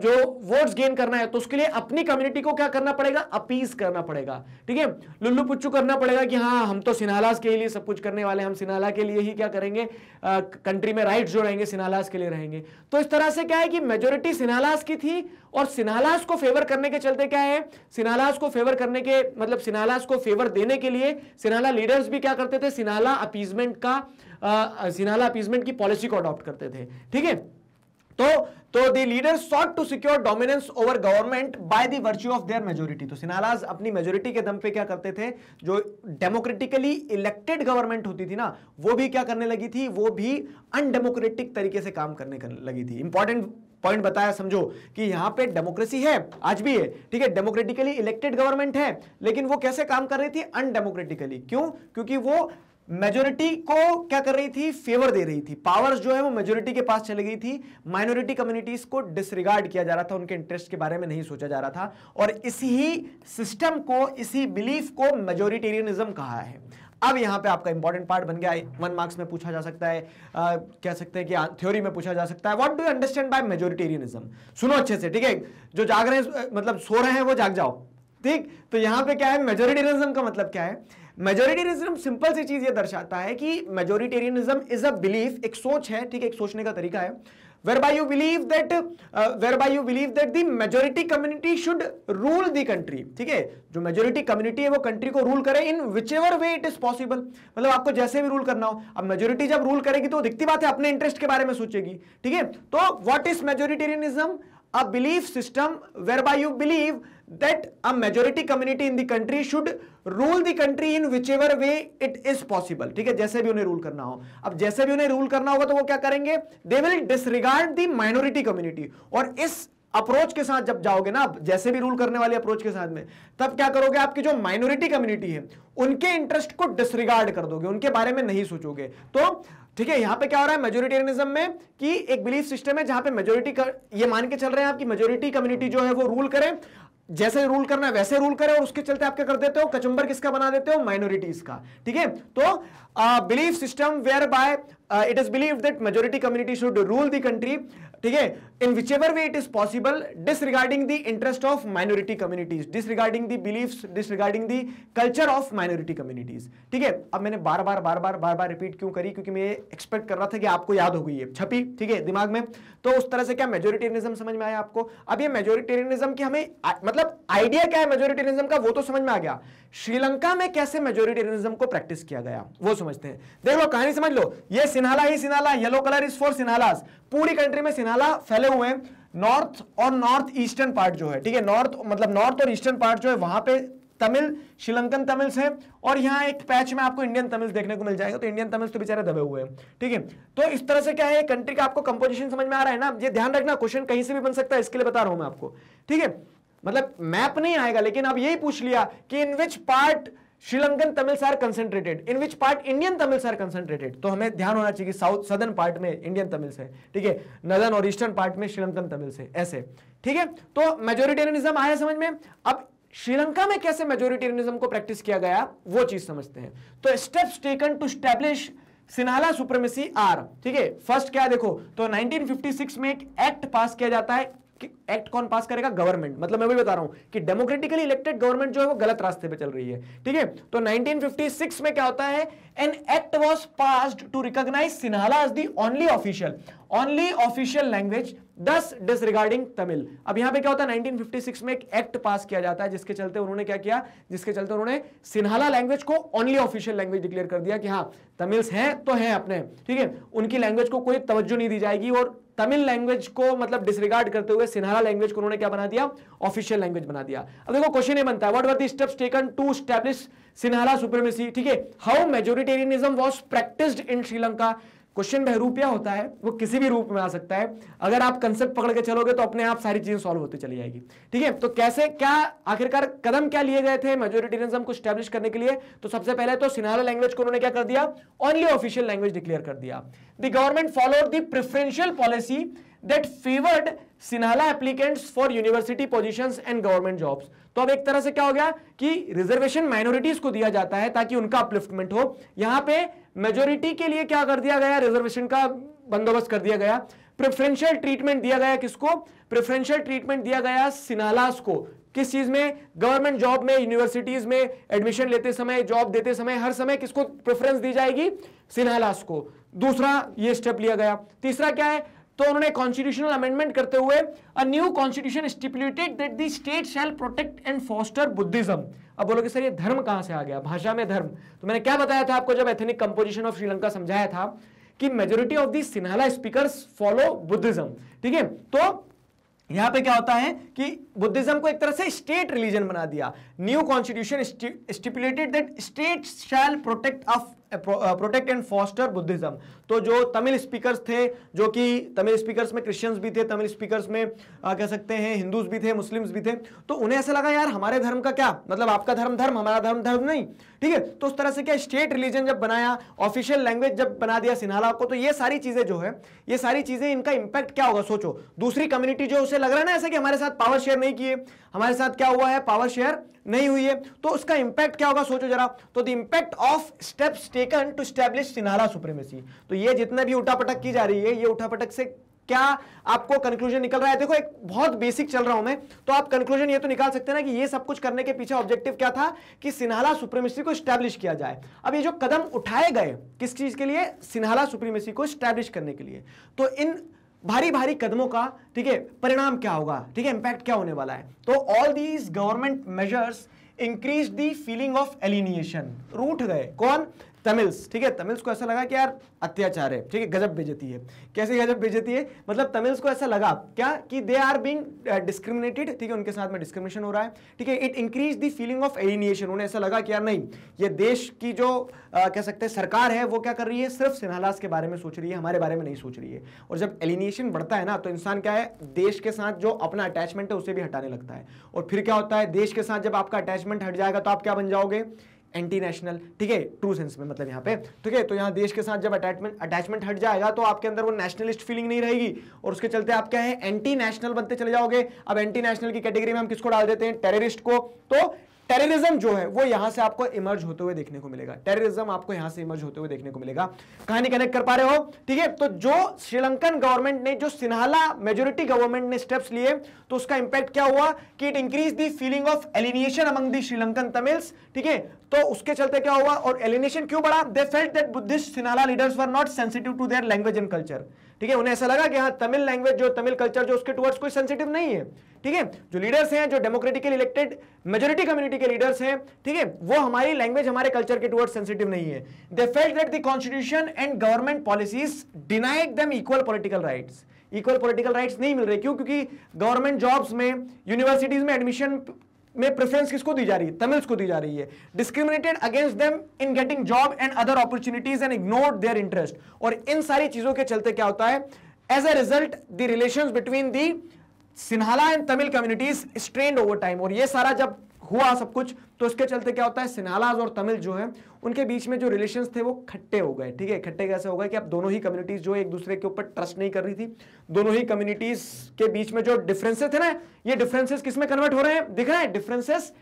जो वोट्स गेन करना है तो उसके लिए अपनी कम्युनिटी को क्या करना पड़ेगा अपीज करना पड़ेगा ठीक है लुल्लू पुच्चू करना पड़ेगा कि हाँ हम तो सिनालास के लिए सब कुछ करने वाले हम सिनाला के लिए ही क्या करेंगे आ, कंट्री में राइट्स जो रहेंगे सिनालास के लिए रहेंगे तो इस तरह से क्या है कि मेजोरिटी सिनालास की थी और सिनालास को फेवर करने के चलते क्या है सिनालास को फेवर करने के मतलब सिनालास को फेवर देने के लिए सिनाला लीडर्स भी क्या करते थे सिनाला अपीजमेंट का जिनाला अपीजमेंट की पॉलिसी को अडॉप्ट करते थे ठीक है तो तो the leader sought to secure dominance over government by the virtue of their majority तो सिनालाज अपनी मेजोरिटी के दम पे क्या करते थे जो डेमोक्रेटिकली इलेक्टेड गवर्नमेंट होती थी ना वो भी क्या करने लगी थी वो भी अनडेमोक्रेटिक तरीके से काम करने कर लगी थी इंपॉर्टेंट पॉइंट बताया समझो कि यहां पे डेमोक्रेसी है आज भी है ठीक है डेमोक्रेटिकली इलेक्टेड गवर्नमेंट है लेकिन वो कैसे काम कर रही थी अनडेमोक्रेटिकली क्यों क्योंकि वो मेजोरिटी को क्या कर रही थी फेवर दे रही थी पावर्स जो है वो मेजोरिटी के पास चली गई थी माइनॉरिटी कम्युनिटीज को डिसरिगार्ड किया जा रहा था उनके इंटरेस्ट के बारे में नहीं सोचा जा रहा था और इसी ही सिस्टम को इसी बिलीफ को मेजोरिटेरियनिज्म कहा है अब यहां पे आपका इंपॉर्टेंट पार्ट बन गया वन मार्क्स में पूछा जा सकता है आ, कह सकते हैं कि थ्योरी में पूछा जा सकता है what do understand by majoritarianism सुनो अच्छे से ठीक है जो जाग रहे हैं मतलब सो रहे हैं वो जाग जाओ ठीक तो यहां पे क्या है मेजोरिटेरियनिज्म का मतलब क्या है मेजोरिटेरिज्म सिंपल सी चीज ये दर्शाता है कि मेजोरिटेरियनिज्म इज अ बिलीफ एक सोच है ठीक है एक सोचने का तरीका है whereby you believe that whereby you believe that the majority community should rule the country ठीक है जो मेजोरिटी कम्युनिटी है वो कंट्री को रूल करे in whichever way it is possible मतलब आपको जैसे भी रूल करना हो अब मेजोरिटी जब रूल करेगी तो दिखती बात है अपने इंटरेस्ट के बारे में सोचेगी ठीक है तो what is majoritarianism a belief system whereby you believe that a majority community in the country should rule the country in whichever way it is possible ठीक है जैसे भी उन्हें rule करना हो अब जैसे भी उन्हें rule करना होगा तो वो क्या करेंगे they will disregard the minority community और इस अप्रोच के साथ जब जाओगे ना जैसे भी रूल करने वाले अप्रोच के साथ में तब क्या करोगे आपकी जो माइनॉरिटी कम्युनिटी है उनके इंटरेस्ट को डिसरिगार्ड कर दोगे उनके बारे में नहीं सोचोगे तो ठीक है यहां पे क्या हो रहा है मेजोरिटेरियनिज्म में कि एक बिलीफ सिस्टम है जहां पे मेजोरिटी ये मान के चल रहे हैं आपकी मेजोरिटी कम्युनिटी जो है वो रूल करें जैसे रूल करना है वैसे रूल करें और उसके चलते आप क्या कर देते हो कचंबर किसका बना देते हो माइनॉरिटीज का ठीक है तो belief system whereby it is believe that majority community should rule the country ठीक है in whichever way it is possible disregarding the interest of minority communities disregarding the beliefs disregarding the culture of minority communities ठीक है अब मैंने बार बार बार बार बार बार repeat क्यों करी क्योंकि मैं एक्सपेक्ट कर रहा था कि आपको याद हो गई है छपी ठीक है दिमाग में तो उस तरह से क्या मेजोरिटेरियनिज्म समझ में आया आपको अब ये मेजोरिटेरियनिज्म की हमें आ, मतलब आइडिया क्या है मेजोरिटेरियनिज्म का वो तो समझ में आ गया श्रीलंका में कैसे मेजोरिटेरियनिज्म को प्रैक्टिस किया गया वो समझते हैं देख लो कहानी समझ लो ये सिन्हाला ही Sinhala yellow colour is for Sinhalas पूरी कंट्री में सिन्हाला फैले फैले हुए हैं नॉर्थ और नॉर्थ ईस्टर्न पार्ट जो है ठीक है नॉर्थ मतलब नॉर्थ और ईस्टर्न पार्ट जो है वहां पे तमिल श्रीलंकन तमिल्स हैं और यहाँ एक पैच में आपको इंडियन तमिल्स देखने को मिल जाएगा तो इंडियन तमिल्स तो बेचारे दबे हुए हैं ठीक है तो इस तरह से क्या है कंट्री का आपको कंपोजिशन समझ में आ रहा है ना ये ध्यान रखना क्वेश्चन कहीं से भी बन सकता है इसके लिए बता रहा हूं मैं आपको ठीक है मतलब मैप नहीं आएगा लेकिन अब यही पूछ लिया कि इन which part Sri Lankan Tamils are concentrated in which part Indian Tamils are concentrated तो हमें ध्यान होना चाहिए कि साउथ सदर्न पार्ट में इंडियन तमिल्स है ठीक है नदर्न और ईस्टर्न पार्ट में श्रीलंकन तमिल्स है ऐसे ठीक है तो मेजोरिटेरियनिज्म आया समझ में अब श्रीलंका में कैसे मेजोरिटेरियनिज्म को प्रैक्टिस किया गया वो चीज समझते हैं तो steps taken to establish Sinhala supremacy are ठीक है फर्स्ट क्या देखो तो 1956 में एक एक्ट पास किया जाता है कि एक्ट कौन पास करेगा गवर्नमेंट मतलब मैं भी बता रहा हूं कि डेमोक्रेटिकली इलेक्टेड गवर्नमेंट जो है वो गलत रास्ते पे चल रही है ठीक है तो 1956 में क्या होता है an act was passed to recognise Sinhala as the only official only official language thus disregarding Tamil अब यहां पे क्या होता है 1956 में एक एक्ट पास किया जाता है जिसके चलते उन्होंने क्या किया जिसके चलते उन्होंने सिन्हाला लैंग्वेज को ओनली ऑफिशियल लैंग्वेज डिक्लेयर कर दिया कि हाँ तमिल्स हैं तो हैं अपने ठीक है उनकी लैंग्वेज को कोई तवज्जो नहीं दी जाएगी और तमिल लैंग्वेज को मतलब डिसरिगार्ड करते हुए सिन्हारा लैंग्वेज को उन्होंने क्या बना दिया ऑफिशियल लैंग्वेज बना दिया अब देखो क्वेश्चन ये बनता है what were the steps taken to establish सिन्हारा supremacy ठीक है how majoritarianism was practised in Sri Lanka question बहरूपिया होता है वो किसी भी रूप में आ सकता है अगर आप कंसेप्ट पकड़ के चलोगे तो अपने आप सारी चीजें सॉल्व होती चली जाएगी ठीक है तो कैसे क्या आखिरकार कदम क्या लिए गए थे मेजोरिटेरियनिज्म को स्टैब्लिश करने के लिए तो सबसे पहले तो सिनारो लैंग्वेज को उन्होंने क्या कर दिया ओनली ऑफिशियल लैंग्वेज डिक्लेयर कर दिया the government followed the preferential policy that favoured Sinhala applicants for university position and government job तो अब एक तरह से क्या हो गया कि रिजर्वेशन माइनॉरिटीज को दिया जाता है ताकि उनका अपलिफ्टमेंट हो यहां पे मेजोरिटी के लिए क्या कर दिया गया रिजर्वेशन का बंदोबस्त कर दिया गया प्रेफरेंशियल ट्रीटमेंट दिया गया किसको प्रेफरेंशियल ट्रीटमेंट दिया गया सिनालास को किस चीज में गवर्नमेंट जॉब में यूनिवर्सिटीज में एडमिशन लेते समय जॉब देते समय हर समय किसको प्रेफरेंस दी जाएगी सिन्हालास को दूसरा ये स्टेप लिया गया तीसरा क्या है तो उन्होंने कॉन्स्टिट्यूशनल अमेंडमेंट करते हुए a new constitution stipulated that the state shall protect and foster Buddhism अब बोलोगे सर ये धर्म कहां से आ गया भाषा में धर्म तो मैंने क्या बताया था आपको जब एथनिक कंपोजिशन ऑफ श्रीलंका समझाया था कि majority of the Sinhala speaker follow Buddhism ठीक है तो यहां पे क्या होता है कि बुद्धिज्म को एक तरह से स्टेट रिलीजन बना दिया new constitution stipulated that state shall protect of protect and foster Buddhism तो जो तमिल स्पीकर्स थे जो कि तमिल स्पीकर्स में क्रिश्चियंस भी थे तमिल स्पीकर्स में आ, कह सकते हैं हिंदूज भी थे मुस्लिम्स भी थे तो उन्हें ऐसा लगा यार हमारे धर्म का क्या मतलब आपका धर्म धर्म हमारा धर्म धर्म नहीं ठीक है तो उस तरह से क्या स्टेट रिलीजन जब बनाया ऑफिशियल लैंग्वेज जब बना दिया सिन्हाला को तो ये सारी चीज़ें जो है ये सारी चीज़ें इनका इम्पैक्ट क्या होगा सोचो दूसरी कम्युनिटी जो उसे लग रहा है ना ऐसा कि हमारे साथ पावर शेयर नहीं किए हमारे साथ क्या हुआ है पावर शेयर नहीं हुई है तो उसका इंपैक्ट क्या होगा सोचो जरा तो the impact of steps taken to establish Sinhala supremacy तो तो ये जितने भी उठापटक की जा रही है ये उठापटक से क्या आपको कंक्लूजन निकल रहा है देखो एक बहुत बेसिक चल रहा हूं मैं तो आप कंक्लूजन ये तो निकाल सकते हैं ना कि ये सब कुछ करने के पीछे ऑब्जेक्टिव क्या था कि सिन्हाला सुप्रीमेसी को स्टैब्लिश किया जाए अब ये जो कदम उठाए गए किस चीज के लिए सिन्हाला सुप्रीमेसी को स्टैब्लिश करने के लिए तो इन भारी भारी कदमों का ठीक है परिणाम क्या होगा ठीक है इंपैक्ट क्या होने वाला है तो all these government measures increase the feeling of alienation रूठ गए कौन तमिल्स ठीक है तमिल्स को ऐसा लगा कि यार अत्याचार है ठीक है गजब बेजती है कैसे गजब बेजती है मतलब तमिल्स को ऐसा लगा क्या कि दे आर बींग डिस्क्रिमिनेटेड ठीक है उनके साथ में डिस्क्रिमिनेशन हो रहा है ठीक है it increase the feeling of alienation उन्हें ऐसा लगा कि यार नहीं ये देश की जो आ, uh, कह सकते हैं सरकार है वो क्या कर रही है सिर्फ सिन्हालास के बारे में सोच रही है हमारे बारे में नहीं सोच रही है और जब एलिनिएशन बढ़ता है ना तो इंसान क्या है देश के साथ जो अपना अटैचमेंट है उसे भी हटाने लगता है और फिर क्या होता है देश के साथ जब आपका अटैचमेंट हट जाएगा तो आप क्या बन जाओगे एंटी नेशनल ठीक है ट्रू सेंस में मतलब यहाँ पे ठीक है तो यहाँ देश के साथ जब अटैचमेंट अटैचमेंट हट जाएगा तो आपके अंदर वो नेशनलिस्ट फीलिंग नहीं रहेगी और उसके चलते आप क्या है एंटी नेशनल बनते चले जाओगे अब एंटी नेशनल की कैटेगरी में हम किसको डाल देते हैं टेररिस्ट को तो टेररिज्म जो है वो यहां से आपको इमर्ज होते हुए देखने को मिलेगा टेररिज्म आपको यहां से इमर्ज होते हुए देखने को मिलेगा कहानी कनेक्ट कर पा रहे हो ठीक है तो जो श्रीलंकन गवर्नमेंट ने जो सिन्हाला मेजोरिटी गवर्नमेंट ने स्टेप्स लिए तो उसका इंपैक्ट क्या हुआ कि it increase the feeling of alienation among the Sri Lankan Tamils ठीक है तो उसके चलते क्या हुआ और एलिनेशन क्यों बढ़ा they felt that Buddhist Sinhala leaders were not sensitive to their language and culture ठीक है उन्हें ऐसा लगा कि हाँ तमिल लैंग्वेज जो तमिल कल्चर जो उसके टूवर्ड्स कोई सेंसिटिव नहीं है ठीक है जो लीडर्स हैं जो डेमोक्रेटिकली इलेक्टेड मेजोरिटी कम्युनिटी के लीडर्स हैं ठीक है वो हमारी लैंग्वेज हमारे कल्चर के टुवर्ड्स सेंसिटिव नहीं है they felt that the constitution and government policies denied them equal political rights equal political right नहीं मिल रहे क्यों क्योंकि गवर्नमेंट जॉब्स में यूनिवर्सिटीज में एडमिशन में प्रेफरेंस किसको दी जा रही है तमिल्स को दी जा रही है discriminated against them in getting job and other opportunities and ignore their interest और इन सारी चीजों के चलते क्या होता है as a result the relation between the Sinhala and Tamil communities strained over time और ये सारा जब हुआ सब कुछ तो इसके चलते क्या होता है सिनालाज और तमिल जो है उनके बीच में जो रिलेशंस थे वो खट्टे हो गए ठीक है खट्टे कैसे हो गए कि अब दोनों ही कम्युनिटीज जो एक दूसरे के ऊपर ट्रस्ट नहीं कर रही थी दोनों ही कम्युनिटीज के बीच में जो डिफरेंसेस थे ना ये डिफरेंसेस किस में कन्वर्ट हो रहे हैं दिख रहे हैं डिफरेंसेस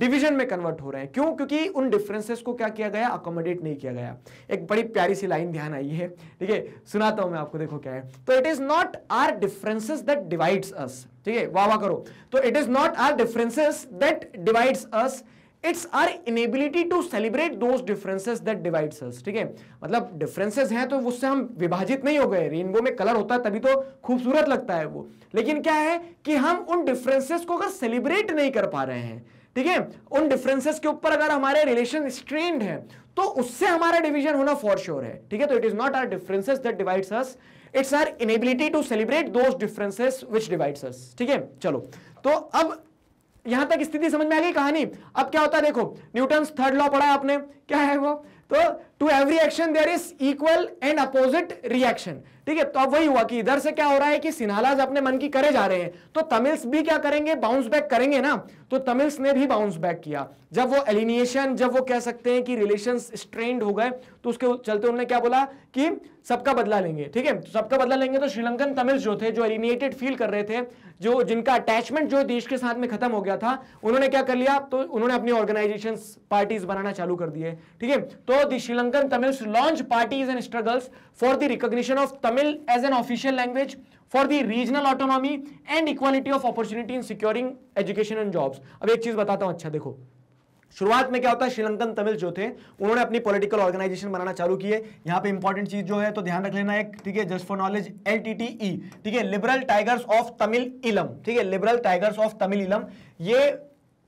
डिवीजन में कन्वर्ट हो रहे हैं क्यों क्योंकि उन डिफरेंसेस को क्या किया गया अकोमोडेट नहीं किया गया एक बड़ी प्यारी सी लाइन ध्यान आई है ठीक है सुनाता हूं मैं आपको देखो क्या है तो it is not our differences that divides us ठीक है वाह वाह करो तो it is not our differences that divides us it's our inability to celebrate those differences that divides us ठीक है मतलब डिफरेंसेस हैं तो उससे हम विभाजित नहीं हो गए रेनबो में कलर होता है तभी तो खूबसूरत लगता है वो लेकिन क्या है कि हम उन डिफरेंसेस को अगर सेलिब्रेट नहीं कर पा रहे हैं ठीक है उन डिफरेंसेस के ऊपर अगर हमारे रिलेशन स्ट्रेंड है तो उससे हमारा डिवीजन होना फॉर श्योर है ठीक है तो it is not our differences that divides us it's our inability to celebrate those differences which divides us ठीक है चलो तो अब यहां तक स्थिति समझ में आ गई कहानी अब क्या होता है देखो न्यूटन थर्ड लॉ पढ़ा आपने क्या है वो तो to every action there is equal and opposite reaction ठीक है तो अब वही हुआ कि इधर से क्या हो रहा है कि सिन्हालाज अपने मन की करे जा रहे हैं तो तमिल्स भी क्या करेंगे बाउंस बैक करेंगे ना तो तमिल्स ने भी बाउंस बैक किया जब वो एलिनिएशन जब वो कह सकते हैं कि रिलेशन स्ट्रेंड हो गए तो उसके चलते उन्होंने क्या बोला कि सबका बदला लेंगे ठीक है तो सबका बदला लेंगे तो श्रीलंकन तमिल्स जो थे जो एलिनिएटेड फील कर रहे थे जो जिनका अटैचमेंट जो देश के साथ में खत्म हो गया था उन्होंने क्या कर लिया तो उन्होंने अपनी ऑर्गेनाइजेशन पार्टीज बनाना चालू कर दिए ठीक है तो Sri Lanka Lankan Tamils to launch parties and struggles for the recognition of Tamil as an official language, for the regional autonomy and equality of opportunity in securing education and jobs. अब एक चीज बताता हूं अच्छा देखो शुरुआत में क्या होता है श्रीलंकन तमिल जो थे उन्होंने अपनी पॉलिटिकल ऑर्गेनाइजेशन बनाना चालू किए यहाँ पे इंपॉर्टेंट चीज जो है तो ध्यान रख लेना एक ठीक है just for knowledge L T T E ठीक है लिबरल टाइगर्स ऑफ तमिल इलम ठीक है लिबरल टाइगर्स ऑफ तमिल इलम ये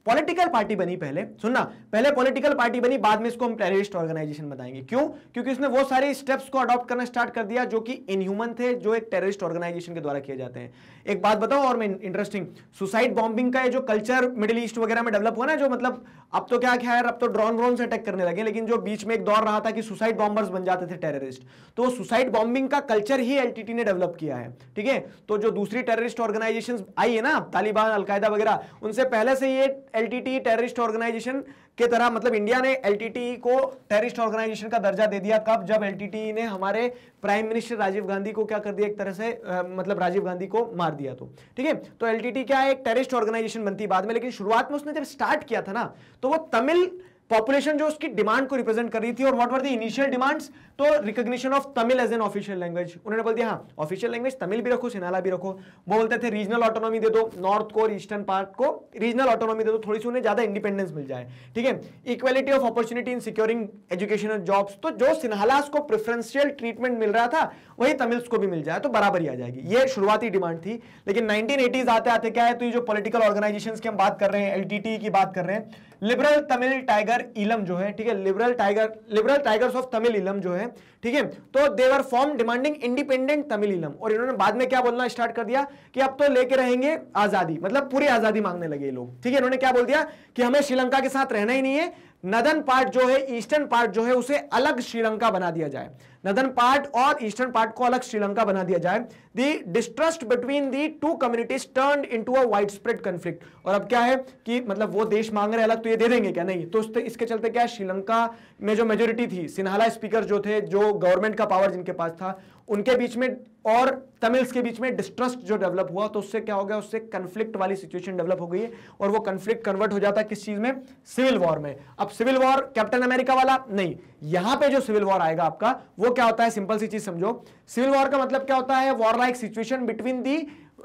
पॉलिटिकल पार्टी बनी पहले सुनना पहले पॉलिटिकल पार्टी बनी बाद में इसको हम टेररिस्ट ऑर्गेनाइजेशन बताएंगे क्यों क्योंकि इसने वो सारे स्टेप्स को अडॉप्ट करना स्टार्ट कर दिया जो कि इनह्यूमन थे जो एक टेररिस्ट ऑर्गेनाइजेशन के द्वारा किए जाते हैं एक बात बताओ और मैं इंटरेस्टिंग सुसाइड बॉम्बिंग का ये जो कल्चर मिडिल ईस्ट वगैरह में डेवलप हुआ ना जो मतलब अब तो क्या ख्याल अब तो ड्रोन व्रोन से अटैक करने लगे लेकिन जो बीच में एक दौर रहा था कि सुसाइड बॉम्बर्स बन जाते थे टेररिस्ट तो सुसाइड बॉम्बिंग का कल्चर ही एल ने डेवलप किया है ठीक है तो जो दूसरी टेररिस्ट ऑर्गेनाइजेशन आई है ना तालिबान अलकायदा वगैरह उनसे पहले से ये एल टेररिस्ट ऑर्गेनाइजेशन के तरह मतलब इंडिया ने एलटीटी को टेररिस्ट ऑर्गेनाइजेशन का दर्जा दे दिया कब जब एलटीटी ने हमारे प्राइम मिनिस्टर राजीव गांधी को क्या कर दिया एक तरह से आ, मतलब राजीव गांधी को मार दिया तो ठीक है तो एलटीटी क्या है एक टेररिस्ट ऑर्गेनाइजेशन बनती बाद में लेकिन शुरुआत में उसने जब स्टार्ट किया था ना तो वो तमिल पॉपुलेशन जो उसकी डिमांड को रिप्रेजेंट कर रही थी और what were the initial demands तो recognition of Tamil as an official language उन्होंने बोल दिया हाँ ऑफिशियल लैंग्वेज तमिल भी रखो सिनाला भी रखो वो बोलते थे रीजनल ऑटोनॉमी दे दो नॉर्थ को ईस्टर्न पार्ट को रीजनल ऑटोनॉमी दे दो थोड़ी सी उन्हें ज्यादा इंडिपेंडेंस मिल जाए ठीक है equality of opportunity in securing educational jobs तो जो सिन्हालास को प्रेफरेंशियल ट्रीटमेंट मिल रहा था वही तमिल्स को भी मिल जाए तो बराबरी आ जाएगी ये शुरुआती डिमांड थी लेकिन 1980s आते आते क्या है तो ये जो पॉलिटिकल ऑर्गेनाइजेशंस की हम बात कर रहे हैं एलटीटी की बात कर रहे हैं लिबरल तमिल टाइगर इलम जो है ठीक है liberal tiger liberal tigers of Tamil Eelam जो है ठीक है तो they were form demanding independent Tamil Eelam और इन्होंने बाद में क्या बोलना स्टार्ट कर दिया कि अब तो लेके रहेंगे आजादी मतलब पूरी आजादी मांगने लगे लोग ठीक है इन्होंने क्या बोल दिया कि हमें श्रीलंका के साथ रहना ही नहीं है नदन पार्ट जो है ईस्टर्न पार्ट जो है उसे अलग श्रीलंका बना दिया जाए नदन पार्ट और ईस्टर्न पार्ट को अलग श्रीलंका बना दिया जाए दी distrust between the to communities turn in to a wide spread conflict और अब क्या है कि मतलब वो देश मांग रहे अलग तो ये दे देंगे क्या नहीं तो इसके चलते क्या श्रीलंका में जो मेजोरिटी थी सिन्हाला स्पीकर जो थे जो गवर्नमेंट का पावर जिनके पास था उनके बीच में और तमिल्स के बीच में डिस्ट्रस्ट जो डेवलप हुआ तो उससे क्या हो गया उससे कन्फ्लिक्ट वाली सिचुएशन डेवलप हो गई है और वो कन्फ्लिक्ट कन्वर्ट हो जाता है किस चीज में सिविल वॉर में अब सिविल वॉर कैप्टन अमेरिका वाला नहीं यहां पे जो सिविल वॉर आएगा आपका वो क्या होता है सिंपल सी चीज समझो सिविल वॉर का मतलब क्या होता है war like situation between the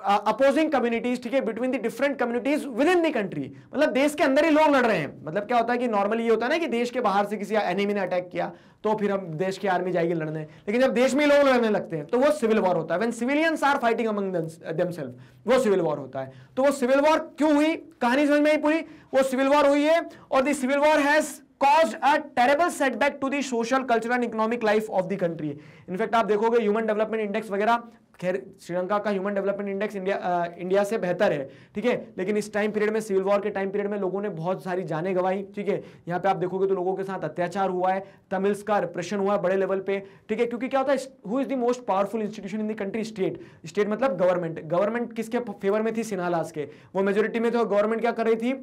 opposing communities ठीक है between the different communities within the country मतलब देश के अंदर ही लोग लड़ रहे हैं मतलब क्या होता है कि नॉर्मली ये होता है ना कि देश के बाहर से किसी एनिमी ने अटैक किया तो फिर हम देश की आर्मी जाएगी लड़ने लेकिन जब देश में लोग लड़ने लगते हैं तो वो सिविल वॉर होता है when civilians are fighting among themselves वो सिविल वॉर होता है तो वो सिविल वॉर क्यों हुई कहानी समझ में ही पूरी वो सिविल वॉर हुई है और the civil war has caused a terrible setback to the social culture and economic life of the country in fact आप देखोगे ह्यूमन डेवलपमेंट इंडेक्स वगैरह खैर श्रीलंका का ह्यूमन डेवलपमेंट इंडेक्स इंडिया आ, इंडिया से बेहतर है ठीक है लेकिन इस टाइम पीरियड में सिविल वॉर के टाइम पीरियड में लोगों ने बहुत सारी जाने गवाई ठीक है यहाँ पे आप देखोगे तो लोगों के साथ अत्याचार हुआ है तमिल्स का रिप्रेशन हुआ है बड़े लेवल पे ठीक है क्योंकि क्या होता है who is the most powerful institution in the country state state मतलब गवर्नमेंट गवर्नमेंट किसके फेवर में थी सिन्हालास के वो मेजोरिटी में तो गवर्नमेंट क्या कर रही थी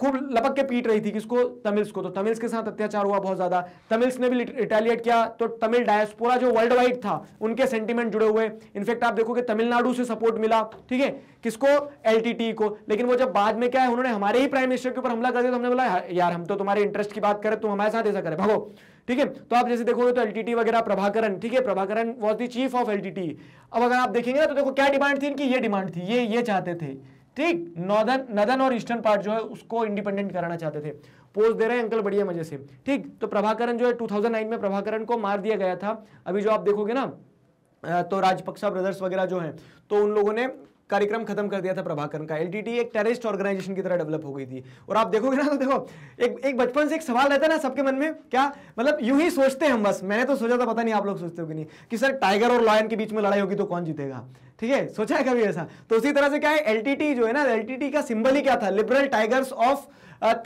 खूब लपक के पीट रही थी किसको तमिल्स को तो तमिल्स के साथ अत्याचार हुआ बहुत ज्यादा तमिल्स ने भी रिटेलिएट किया तो तमिल डायस्पोरा जो वर्ल्ड वाइड था उनके सेंटीमेंट जुड़े हुए इनफैक्ट आप देखोगे तमिलनाडु से सपोर्ट मिला ठीक है किसको एल को लेकिन वो जब बाद में क्या है उन्होंने हमारे ही प्राइम मिनिस्टर के ऊपर हमला कर दिया तो हमने बोला यार हम तो तुम्हारे इंटरेस्ट की बात करें तुम हमारे साथ ऐसा करें भागो ठीक है तो आप जैसे देखोगे तो एल वगैरह प्रभाकरण ठीक है Prabhakaran was the chief of L अब अगर आप देखेंगे ना तो देखो क्या डिमांड थी इनकी ये डिमांड थी ये ये चाहते थे ठीक नॉर्दर्न नदर्न और ईस्टर्न पार्ट जो है उसको इंडिपेंडेंट कराना चाहते थे पोस्ट दे रहे हैं अंकल बढ़िया मजे से ठीक तो प्रभाकरण जो है 2009 में प्रभाकरण को मार दिया गया था अभी जो आप देखोगे ना तो राजपक्षा ब्रदर्स वगैरह जो हैं तो उन लोगों ने कार्यक्रम खत्म कर दिया था प्रभाकरण का एलटीटी एक टेररिस्ट ऑर्गेनाइजेशन की तरह डेवलप हो गई थी और आप देखोगे ना तो देखो एक एक बचपन से एक सवाल रहता है ना सबके मन में क्या मतलब यूं ही सोचते हैं हम बस मैंने तो सोचा था पता नहीं आप लोग सोचते हो कि नहीं कि सर टाइगर और लॉयन के बीच में लड़ाई होगी तो कौन जीतेगा ठीक है सोचा है कभी ऐसा तो उसी तरह से क्या है एल जो है ना एल का सिंबल ही क्या था लिबरल टाइगर्स ऑफ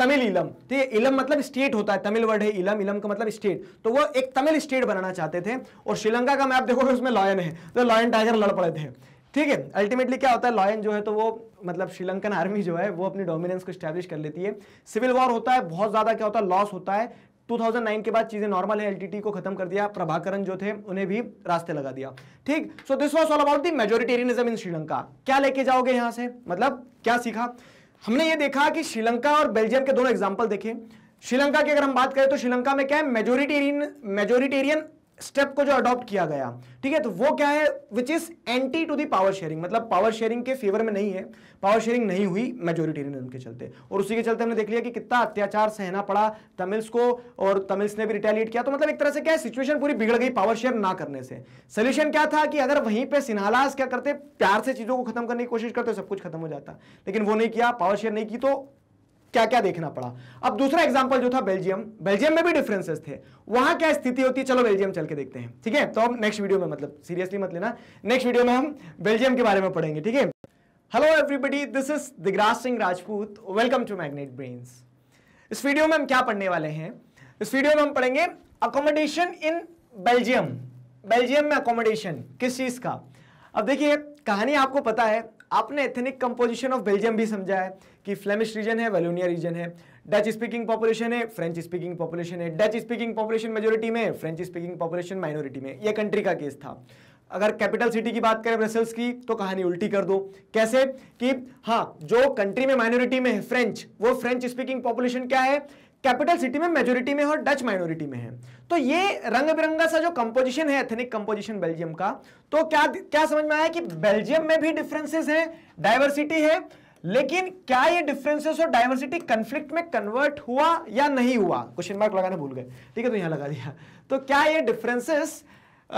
तमिल इलम ठीक है इलम मतलब स्टेट होता है तमिल वर्ड है इलम इलम का मतलब स्टेट तो वो एक तमिल स्टेट बनाना चाहते थे और श्रीलंका का मैप देखोगे उसमें लॉयन है तो लॉयन टाइगर लड़ पड़े थे ठीक है अल्टीमेटली क्या होता है लॉयन जो है तो वो मतलब श्रीलंकन आर्मी जो है वो अपनी डोमिनेंस को स्टैब्लिश कर लेती है सिविल वॉर होता है बहुत ज़्यादा क्या होता है लॉस होता है 2009 के बाद चीजें नॉर्मल है एलटीटी को खत्म कर दिया प्रभाकरण जो थे उन्हें भी रास्ते लगा दिया ठीक so this was all about the majoritarianism in Sri Lanka क्या लेके जाओगे यहां से मतलब क्या सीखा हमने ये देखा कि श्रीलंका और बेल्जियम के दोनों एग्जाम्पल देखे श्रीलंका की अगर हम बात करें तो श्रीलंका में क्या है मेजोरिटेरियन मेजोरिटेरियन स्टेप को जो अडॉप्ट किया गया ठीक है तो वो क्या है which is anti to the power sharing मतलब पावर शेयरिंग के फेवर में नहीं है पावर शेयरिंग नहीं हुई मेजोरिटेरियनिज्म के चलते और उसी के चलते हमने देख लिया कि कितना अत्याचार सहना पड़ा तमिल्स को और तमिल्स ने भी रिटेलिएट किया तो मतलब एक तरह से क्या है सिचुएशन पूरी बिगड़ गई पावर शेयर ना करने से सोल्यूशन क्या था कि अगर वहीं पर सिन्हालास क्या करते प्यार से चीज़ों को खत्म करने की कोशिश करते सब कुछ खत्म हो जाता लेकिन वो नहीं किया पावर शेयर नहीं की तो क्या क्या देखना पड़ा अब दूसरा एग्जाम्पल जो था बेल्जियम बेल्जियम में भी डिफरेंसेस थे वहां क्या स्थिति होती है चलो बेल्जियम चल के देखते हैं ठीक है तो अब नेक्स्ट वीडियो में मतलब सीरियसली मत लेना नेक्स्ट वीडियो में हम बेल्जियम के बारे में पढ़ेंगे ठीक है hello everybody this is Digraj Singh Rajput welcome to magnet brains इस वीडियो में हम क्या पढ़ने वाले हैं इस वीडियो में हम पढ़ेंगे अकोमोडेशन इन बेल्जियम बेल्जियम में अकोमोडेशन किस चीज़ का अब देखिए कहानी आपको पता है आपने एथनिक कंपोजिशन ऑफ बेल्जियम भी समझा है कि फ्लेमिश रीजन है वेलोनिया रीजन है डच स्पीकिंग पॉपुलेशन है फ्रेंच स्पीकिंग पॉपुलेशन है डच स्पीकिंग पॉपुलेशन मेजोरिटी में फ्रेंच स्पीकिंग पॉपुलेशन माइनॉरिटी में यह कंट्री का केस था अगर कैपिटल सिटी की बात करें ब्रसल्स की तो कहानी उल्टी कर दो कैसे कि हाँ जो कंट्री में माइनॉरिटी में है फ्रेंच वो फ्रेंच स्पीकिंग पॉपुलेशन क्या है कैपिटल सिटी में मेजोरिटी में और डच माइनॉरिटी में है तो ये रंग बिरंगा सा जो कंपोजिशन है एथनिक कंपोजिशन बेल्जियम का तो क्या क्या समझ में आया कि बेल्जियम में भी डिफरेंसेस हैं डाइवर्सिटी है लेकिन क्या ये डिफरेंसेस और डाइवर्सिटी कंफ्लिक्ट में कन्वर्ट हुआ या नहीं हुआ क्वेश्चन मार्क लगाने भूल गए ठीक है तो यहां लगा दिया तो क्या ये डिफरेंसेस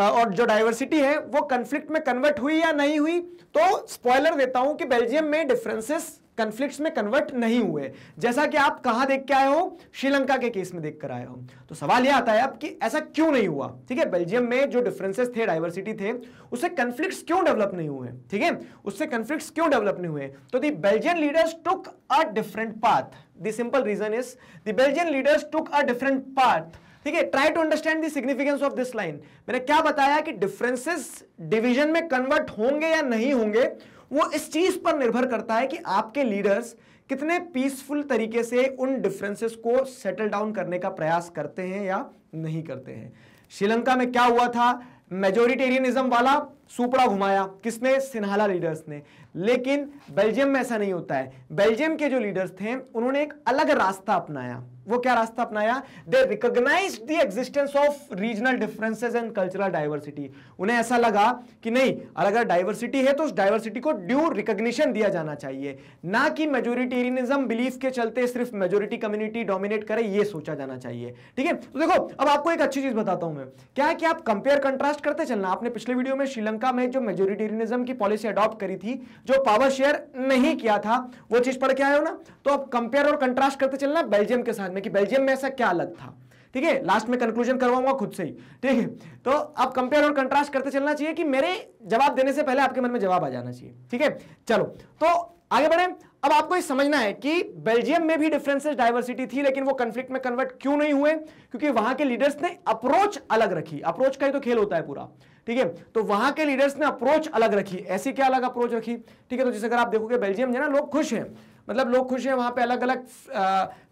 और जो डाइवर्सिटी है वो कन्फ्लिक्ट में कन्वर्ट हुई या नहीं हुई तो स्पॉयलर देता हूं कि बेल्जियम में डिफरेंसेस कन्फ्लिक्ट में कन्वर्ट नहीं हुए जैसा कि आप कहा देख के आए हो श्रीलंका के केस में देख कर आए हो तो सवाल यह आता है अब कि ऐसा क्यों नहीं हुआ ठीक है बेल्जियम में जो डिफरेंसेस थे डाइवर्सिटी थे उससे कन्फ्लिक्ट क्यों डेवलप नहीं हुए ठीक है उससे कन्फ्लिक्ट क्यों डेवलप नहीं हुए तो the Belgian leaders took a different path the simple reason is the Belgian leaders took a different path ठीक है try to understand the significance of this line मैंने क्या बताया कि डिफरेंसेस डिवीजन में कन्वर्ट होंगे या नहीं होंगे वो इस चीज़ पर निर्भर करता है कि आपके लीडर्स कितने पीसफुल तरीके से उन डिफरेंसेस को सेटल डाउन करने का प्रयास करते हैं या नहीं करते हैं श्रीलंका में क्या हुआ था मेजोरिटेरियनिज्म वाला सुपड़ा घुमाया किसने सिन्हाला लीडर्स ने लेकिन बेल्जियम में ऐसा नहीं होता है बेल्जियम के जो लीडर्स थे उन्होंने एक अलग रास्ता अपनाया वो क्या रास्ता अपनाया they recognise the existence of regional differences and cultural diversity उन्हें ऐसा लगा कि नहीं अगर डाइवर्सिटी है तो उस डाइवर्सिटी को ड्यू रिकोगशन दिया जाना चाहिए ना कि मेजोरिटेरियनिज्म बिलीफ के चलते सिर्फ मेजोरिटी कम्युनिटी डोमिनेट करे ये सोचा जाना चाहिए ठीक है तो देखो अब आपको एक अच्छी चीज बताता हूं मैं क्या है कि आप कंपेयर कंट्रास्ट करते चलना आपने पिछले वीडियो में श्रीलंका में जो मेजोरिटेरियनिज्म की पॉलिसी अडॉप्ट करी थी जो पावर शेयर नहीं किया था वो चीज पढ़ के आए हो ना तो आप कंपेयर और कंट्रास्ट करते चलना बेल्जियम के साथ में कि बेल्जियम में ऐसा क्या अलग था ठीक है लास्ट में कंक्लूजन करवाऊंगा खुद से ही ठीक है तो आप कंपेयर और कंट्रास्ट करते चलना चाहिए कि मेरे जवाब देने से पहले आपके मन में जवाब आ जाना चाहिए ठीक है चलो तो आगे बढ़े अब आपको ये समझना है कि बेल्जियम में भी डिफरेंसेस डाइवर्सिटी थी लेकिन वो कंफ्लिक्ट में कन्वर्ट क्यों नहीं हुए क्योंकि वहां के लीडर्स ने अप्रोच अलग रखी अप्रोच का ही तो खेल होता है पूरा ठीक है तो वहां के लीडर्स ने अप्रोच अलग रखी ऐसी क्या अलग अप्रोच रखी ठीक है तो जैसे अगर आप देखोगे बेल्जियम जो ना लोग खुश हैं मतलब लोग खुश हैं वहां पे अलग अलग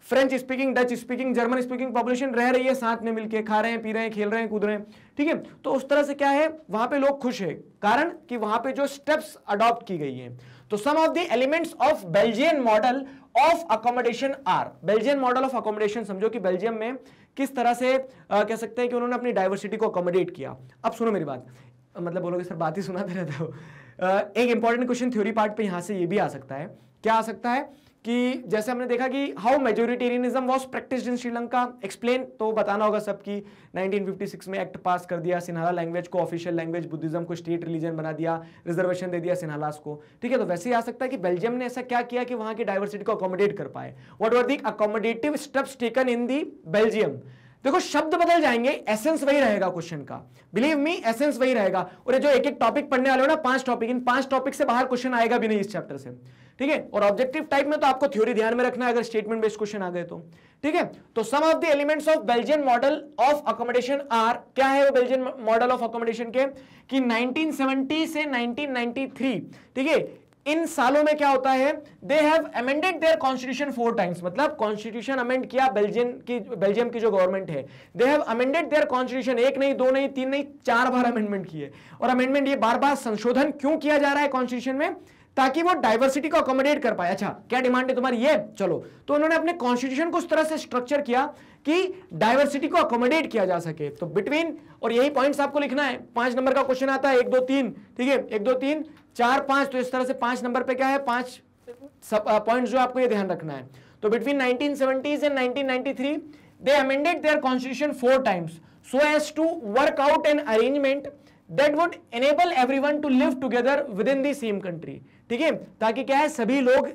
French speaking Dutch speaking German speaking population रह रही है साथ में मिलके खा रहे हैं पी रहे हैं खेल रहे हैं कूद रहे हैं ठीक है तो उस तरह से क्या है वहां पे लोग खुश है कारण कि वहां पे जो स्टेप्स अडॉप्ट की गई हैं तो some of the elements of Belgian model of accommodation are Belgian model of accommodation समझो कि बेल्जियम में किस तरह से आ, कह सकते हैं कि उन्होंने अपनी डाइवर्सिटी को अकोमोडेट किया अब सुनो मेरी बात मतलब बोलोगे सर बात ही सुनाते रहते हो एक इंपॉर्टेंट क्वेश्चन थ्योरी पार्ट पे यहां से ये भी आ सकता है क्या आ सकता है कि जैसे हमने देखा कि how majoritarianism was practice in Sri Lanka explain तो बताना होगा सबकी 1956 में एक्ट पास कर दिया सिन्हाला लैंग्वेज को ऑफिशियल लैंग्वेज बुद्धिज्म को स्टेट रिलीजन बना दिया रिजर्वेशन दे दिया सिन्हालास को ठीक है तो वैसे ही आ सकता है कि बेल्जियम ने ऐसा क्या किया कि वहां की डायवर्सिटी को अकोमोडेट कर पाए what were the accommodative steps taken in the Belgium देखो शब्द बदल जाएंगे एसेंस वही रहेगा क्वेश्चन का बिलीव मी एसेंस वही रहेगा और जो एक एक टॉपिक पढ़ने वाले हो ना पांच टॉपिक इन पांच टॉपिक से बाहर क्वेश्चन आएगा भी नहीं इस चैप्टर से ठीक है और ऑब्जेक्टिव टाइप में तो आपको थ्योरी ध्यान में रखना है अगर स्टेटमेंट बेस्ड क्वेश्चन आ गए तो ठीक है तो some of the elements of Belgian model of accommodation are क्या है वो बेल्जियन मॉडल ऑफ अकोमोडेशन के कि 1970 से 1993 ठीक है इन सालों में क्या होता है they have amended their constitution four times मतलब कॉन्स्टिट्यूशन अमेंड किया बेल्जियन की बेल्जियम की जो गवर्नमेंट है they have amended their constitution एक नहीं दो नहीं तीन नहीं चार बार अमेंडमेंट किए और अमेंडमेंट ये बार बार संशोधन क्यों किया जा रहा है कॉन्स्टिट्यूशन में ताकि वो डाइवर्सिटी को अकोमोडेट कर पाए अच्छा क्या डिमांड है तुम्हारी ये चलो तो उन्होंने अपने कॉन्स्टिट्यूशन को उस तरह से स्ट्रक्चर किया कि डाइवर्सिटी को अकोमोडेट किया जा सके तो बिटवीन और यही पॉइंट्स आपको लिखना है पांच नंबर का क्वेश्चन आता है एक दो तीन ठीक है एक दो तीन चार पांच तो इस तरह से पांच नंबर पर क्या है पांच पॉइंट जो आपको यह ध्यान रखना है तो between nineteen and nineteen ninety three they amended their constitution four times so as to work out an arrangement that would enable everyone to live together within the same ठीक है ताकि क्या है सभी लोग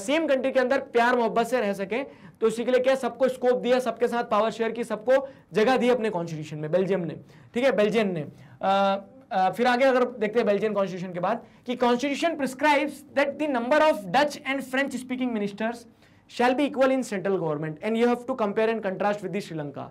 सेम कंट्री के अंदर प्यार मोहब्बत से रह सकें तो इसी के लिए क्या सबको स्कोप दिया सबके साथ पावर शेयर की सबको जगह दी अपने कॉन्स्टिट्यूशन में बेल्जियम ने ठीक है बेल्जियम ने आ, आ, फिर आगे अगर देखते हैं बेल्जियम कॉन्स्टिट्यूशन के बाद कि constitution prescribes that the number of Dutch and French speaking ministers shall be equal in central government and you have to compare and contrast with Sri Lanka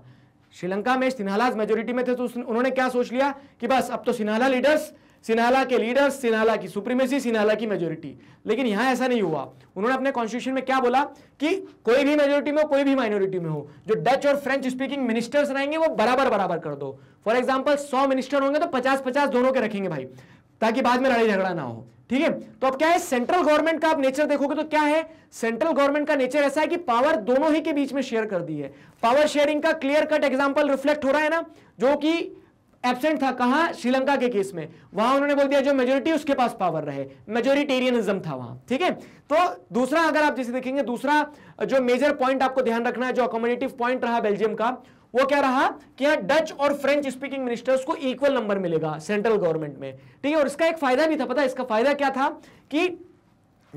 Sri Lanka में सिन्हालाज मेजोरिटी में थे तो उन्होंने क्या सोच लिया कि बस अब तो सिन्हाला लीडर्स सिन्हाला के लीडर्स सिन्हाला की सुप्रीमेसी सिन्हाला की मेजोरिटी लेकिन यहां ऐसा नहीं हुआ उन्होंने अपने कॉन्स्टिट्यूशन में क्या बोला कि कोई भी मेजोरिटी में हो कोई भी माइनॉरिटी में हो जो डच और फ्रेंच स्पीकिंग मिनिस्टर्स रहेंगे वो बराबर बराबर कर दो फॉर एग्जाम्पल सौ मिनिस्टर होंगे तो पचास पचास दोनों के रखेंगे भाई ताकि बाद में लड़ाई झगड़ा ना हो ठीक है तो अब क्या है सेंट्रल गवर्नमेंट का आप नेचर देखोगे तो क्या है सेंट्रल गवर्नमेंट का नेचर ऐसा है कि पावर दोनों ही के बीच में शेयर कर दी है पावर शेयरिंग का क्लियर कट एग्जाम्पल रिफ्लेक्ट हो रहा है ना जो कि एबसेंट था कहा श्रीलंका के केस में वहां उन्होंने बोल दिया जो मेजोरिटी उसके पास पावर रहे मेजोरिटेरियनिज्म था वहां ठीक है तो दूसरा अगर आप जैसे देखेंगे दूसरा जो मेजर पॉइंट आपको ध्यान रखना है जो अकोमोडेटिव पॉइंट रहा बेल्जियम का वो क्या रहा कि यहां डच और फ्रेंच स्पीकिंग मिनिस्टर्स को इक्वल नंबर मिलेगा सेंट्रल गवर्नमेंट में ठीक है और इसका एक फायदा भी था पता इसका फायदा क्या था कि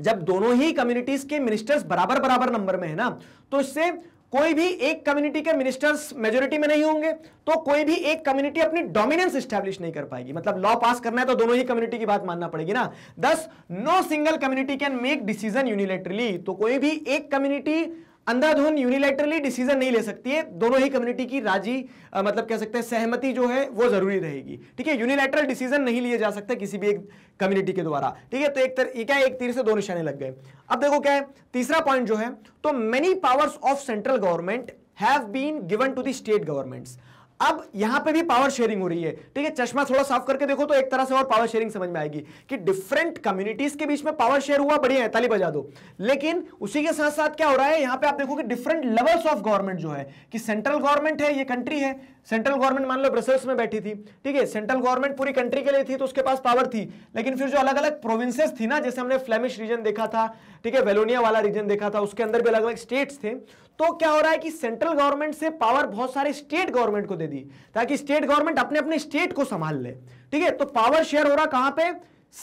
जब दोनों ही कम्युनिटीज के मिनिस्टर्स बराबर बराबर नंबर में है ना तो इससे कोई भी एक कम्युनिटी के मिनिस्टर्स मेजोरिटी में नहीं होंगे तो कोई भी एक कम्युनिटी अपनी डोमिनेंस स्टैब्लिश नहीं कर पाएगी मतलब लॉ पास करना है तो दोनों ही कम्युनिटी की बात मानना पड़ेगी ना thus no single community can make decision unilaterally तो कोई भी एक कम्युनिटी अंधाधुन यूनिलेटरली डिसीजन नहीं ले सकती है दोनों ही कम्युनिटी की राजी आ, मतलब कह सकते हैं सहमति जो है वो जरूरी रहेगी ठीक है यूनिलेटरल डिसीजन नहीं लिए जा सकते किसी भी एक कम्युनिटी के द्वारा ठीक है तो एक तर, क्या एक तीर से दो निशाने लग गए अब देखो क्या है तीसरा पॉइंट जो है तो many powers of central government have been given to the state governments अब यहां पे भी पावर शेयरिंग हो रही है ठीक है चश्मा थोड़ा साफ करके देखो तो एक तरह से और पावर शेयरिंग समझ में आएगी कि डिफरेंट कम्युनिटीज के बीच में पावर शेयर हुआ बढ़िया है ताली बजा दो लेकिन उसी के साथ साथ क्या हो रहा है यहां पे आप देखो कि डिफरेंट लेवल्स ऑफ गवर्नमेंट जो है कि सेंट्रल गवर्नमेंट है ये कंट्री है सेंट्रल गवर्नमेंट मान लो ब्रसल्स में बैठी थी ठीक है सेंट्रल गवर्नमेंट पूरी कंट्री के लिए थी तो उसके पास पावर थी लेकिन फिर जो अलग अलग प्रोविंसेस थी ना जैसे हमने फ्लेमिश रीजन देखा था ठीक है वेलोनिया वाला रीजन देखा था उसके अंदर भी अलग अलग स्टेट्स थे तो क्या हो रहा है कि सेंट्रल गवर्नमेंट से पावर बहुत सारे स्टेट गवर्नमेंट को दे दी ताकि स्टेट गवर्नमेंट अपने अपने स्टेट को संभाल ले ठीक है तो पावर शेयर हो रहा कहां पे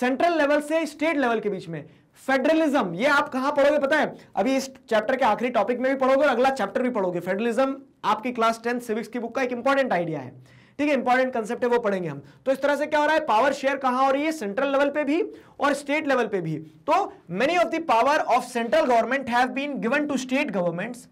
सेंट्रल लेवल से स्टेट लेवल के बीच में फेडरलिज्म ये आप कहां पढ़ोगे पता है अभी इस चैप्टर के आखिरी टॉपिक में भी पढ़ोगे और अगला चैप्टर भी पढ़ोगे फेडरलिज्म आपकी क्लास टेंथ सिविक्स की बुक का एक इंपॉर्टेंट आइडिया है ठीक है इंपॉर्टेंट कंसेप्ट है वो पढ़ेंगे हम तो इस तरह से क्या हो रहा है पावर शेयर कहां हो रही है सेंट्रल लेवल पे भी और स्टेट लेवल पे भी तो many of the power of central government have been given to state governments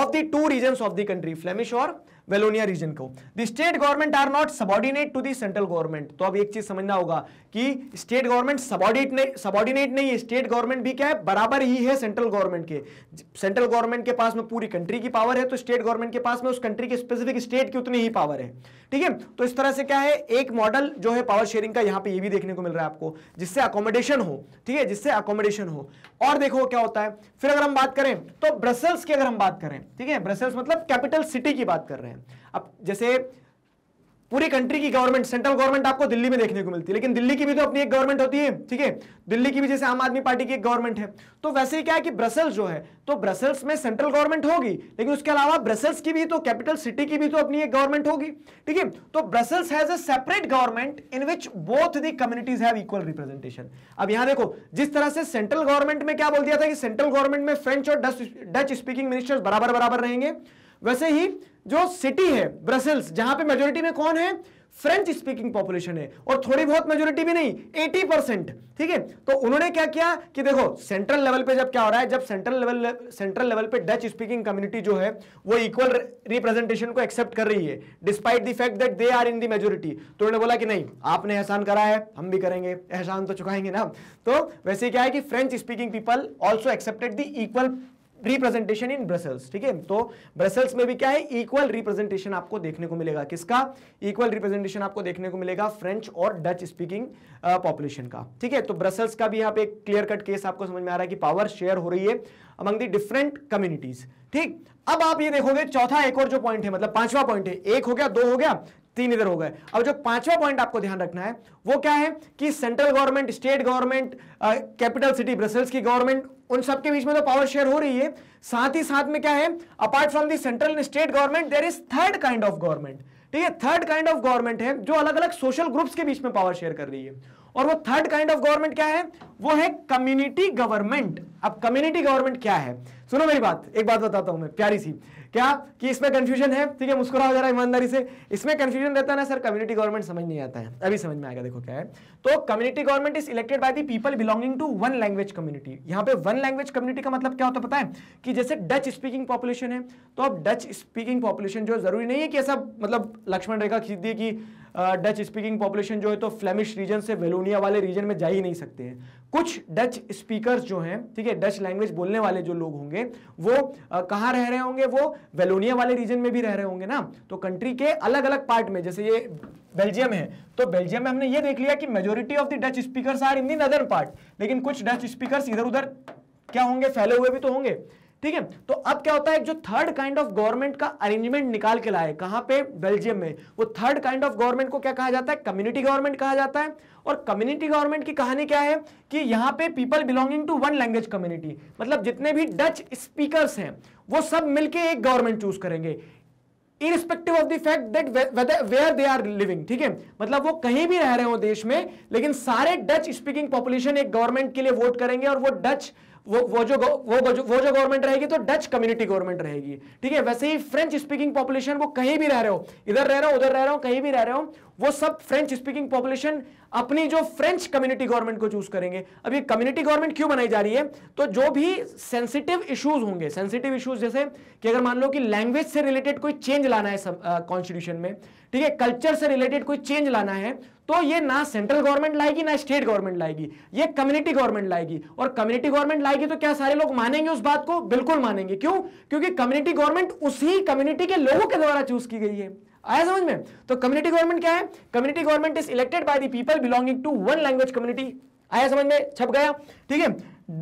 of the two region of the country Flemish और वेलोनिया रीजन को the state government are not subordinate to the central government तो अब एक चीज समझना होगा कि state government subordinate subordinate नहीं है स्टेट गवर्नमेंट भी क्या है बराबर ही है सेंट्रल गवर्नमेंट के सेंट्रल गवर्नमेंट के पास में पूरी कंट्री की पावर है तो स्टेट गवर्नमेंट के पास में उस कंट्री के स्पेसिफिक स्टेट की उतनी ही पावर है ठीक है तो इस तरह से क्या है एक मॉडल जो है पावर शेयरिंग का यहां पे ये भी देखने को मिल रहा है आपको जिससे अकोमोडेशन हो ठीक है जिससे अकोमोडेशन हो और देखो क्या होता है फिर अगर हम बात करें तो ब्रसल्स की अगर हम बात करें ठीक है ब्रसल्स मतलब कैपिटल सिटी की बात कर रहे हैं अब जैसे पूरी कंट्री की गवर्नमेंट सेंट्रल गवर्नमेंट आपको दिल्ली में देखने को मिलती है लेकिन दिल्ली की भी तो अपनी एक गवर्नमेंट होती है ठीक है दिल्ली की भी जैसे आम आदमी पार्टी की एक गवर्नमेंट है तो वैसे ही क्या है कि ब्रसल्स जो है तो ब्रसल्स में सेंट्रल गवर्नमेंट होगी लेकिन उसके अलावा ब्रसल्स की भी तो कैपिटल सिटी की भी तो अपनी एक गवर्नमेंट होगी ठीक है तो Brussels has a separate government in which both the communities have equal representation अब यहां देखो जिस तरह से सेंट्रल गवर्नमेंट में क्या बोल दिया था कि सेंट्रल गवर्नमेंट में फ्रेंच और डच स्पीकिंग मिनिस्टर्स बराबर बराबर रहेंगे वैसे ही जो सिटी है ब्रसेल्स जहां पे मेजोरिटी में कौन है फ्रेंच स्पीकिंग पॉपुलेशन है और थोड़ी बहुत मेजोरिटी भी नहीं 80 ठीक है तो उन्होंने क्या किया कि देखो सेंट्रल लेवल पे जब क्या हो रहा है जब सेंट्रल लेवल सेंट्रल लेवल पे डच स्पीकिंग कम्युनिटी जो है वो इक्वल रिप्रेजेंटेशन को एक्सेप्ट कर रही है despite the fact that they are in the majority तो उन्होंने बोला कि नहीं आपने एहसान करा है हम भी करेंगे एहसान तो चुकाएंगे ना तो वैसे क्या है कि French speaking people also accepted the equal representation in Brussels ठीक है तो ब्रसल्स में भी क्या है इक्वल रिप्रेजेंटेशन आपको देखने को मिलेगा किसका इक्वल रिप्रेजेंटेशन आपको देखने को मिलेगा फ्रेंच और डच स्पीकिंग पॉपुलेशन का ठीक है तो ब्रसल्स का भी यहाँ पे क्लियर कट केस आपको समझ में आ रहा है कि पावर शेयर हो रही है अमंग दी डिफरेंट कम्युनिटीज ठीक अब आप ये देखोगे चौथा एक और जो पॉइंट है मतलब पांचवा पॉइंट है एक हो गया दो हो गया तीन इधर हो गए अब जो पांचवा पॉइंट आपको ध्यान रखना है वो क्या है कि central government state government capital city Brussels की गवर्नमेंट उन सब के बीच में तो पावर शेयर हो रही है साथ ही साथ में क्या है apart from the central state government there is third kind of government ठीक है थर्ड काइंड ऑफ गवर्नमेंट है जो अलग अलग सोशल ग्रुप्स के बीच में पावर शेयर कर रही है और वो थर्ड काइंड ऑफ गवर्नमेंट क्या है वो है कम्युनिटी गवर्नमेंट अब कम्युनिटी गवर्नमेंट क्या है सुनो मेरी बात एक बात बताता हूं मैं प्यारी सी क्या कि इसमें कंफ्यूजन है ठीक है रहा है ईमानदारी से इसमें कंफ्यूजन रहता है ना सर कम्युनिटी गवर्नमेंट समझ नहीं आता है अभी समझ में आएगा देखो क्या है तो community government is elected by the people belonging to one language community यहाँ पे वन लैंग्वेज कम्युनिटी का मतलब क्या होता है पता है कि जैसे डच स्पीकिंग पॉपुलेशन है तो अब डच स्पीकिंग पॉपुलेशन जो जरूरी नहीं है कि ऐसा मतलब लक्ष्मण रेखा खींच दिए कि डच स्पीकिंग पॉपुलेशन जो है तो फ्लेमिश रीजन से वेलोनिया वाले रीजन में जा ही नहीं सकते हैं कुछ डच स्पीकर्स जो हैं ठीक है डच लैंग्वेज बोलने वाले जो लोग होंगे वो कहाँ रह रहे होंगे वो वेलोनिया वाले रीजन में भी रह रहे होंगे ना तो कंट्री के अलग अलग पार्ट में जैसे ये बेल्जियम है तो बेल्जियम में हमने ये देख लिया कि majority of the Dutch speakers are in the northern part लेकिन कुछ डच स्पीकर्स इधर उधर क्या होंगे फैले हुए भी तो होंगे ठीक है तो अब क्या होता है जो थर्ड काइंड ऑफ गवर्नमेंट का अरेंजमेंट निकाल के लाए कहां पे बेल्जियम में वो थर्ड काइंड ऑफ गवर्नमेंट को क्या कहा जाता है कम्युनिटी गवर्नमेंट कहा जाता है और कम्युनिटी गवर्नमेंट की कहानी क्या है कि यहां पे people belonging to one language community मतलब जितने भी डच स्पीकर्स हैं वो सब मिलकर एक गवर्नमेंट चूज करेंगे irrespective of the fact that where they are living ठीक है मतलब वो कहीं भी रह रहे हो देश में लेकिन सारे डच स्पीकिंग पॉपुलेशन एक गवर्नमेंट के लिए वोट करेंगे और वो डच वो वो जो वो वो जो गवर्नमेंट रहेगी तो डच कम्युनिटी गवर्नमेंट रहेगी ठीक है वैसे ही फ्रेंच स्पीकिंग पॉपुलेशन वो कहीं भी रह रहे हो इधर रह रहे हो उधर रह रहे हो कहीं भी रह रहे हो वो सब फ्रेंच स्पीकिंग पॉपुलेशन अपनी जो फ्रेंच कम्युनिटी गवर्नमेंट को चूज करेंगे अब ये कम्युनिटी गवर्नमेंट क्यों बनाई जा रही है तो जो भी सेंसिटिव इश्यूज होंगे सेंसिटिव इश्यूज जैसे कि अगर मान लो कि लैंग्वेज से रिलेटेड कोई चेंज लाना है कॉन्स्टिट्यूशन में ठीक है कल्चर से रिलेटेड कोई चेंज लाना है तो ये ना सेंट्रल गवर्नमेंट लाएगी ना स्टेट गवर्नमेंट लाएगी ये कम्युनिटी गवर्नमेंट लाएगी और कम्युनिटी गवर्नमेंट लाएगी तो क्या सारे लोग मानेंगे उस बात को बिल्कुल मानेंगे क्यों क्योंकि कम्युनिटी गवर्नमेंट उसी कम्युनिटी के लोगों के द्वारा चूज की गई है आया समझ में तो कम्युनिटी गवर्नमेंट क्या है community government is elected by the people belonging to one language community आया समझ में छप गया ठीक है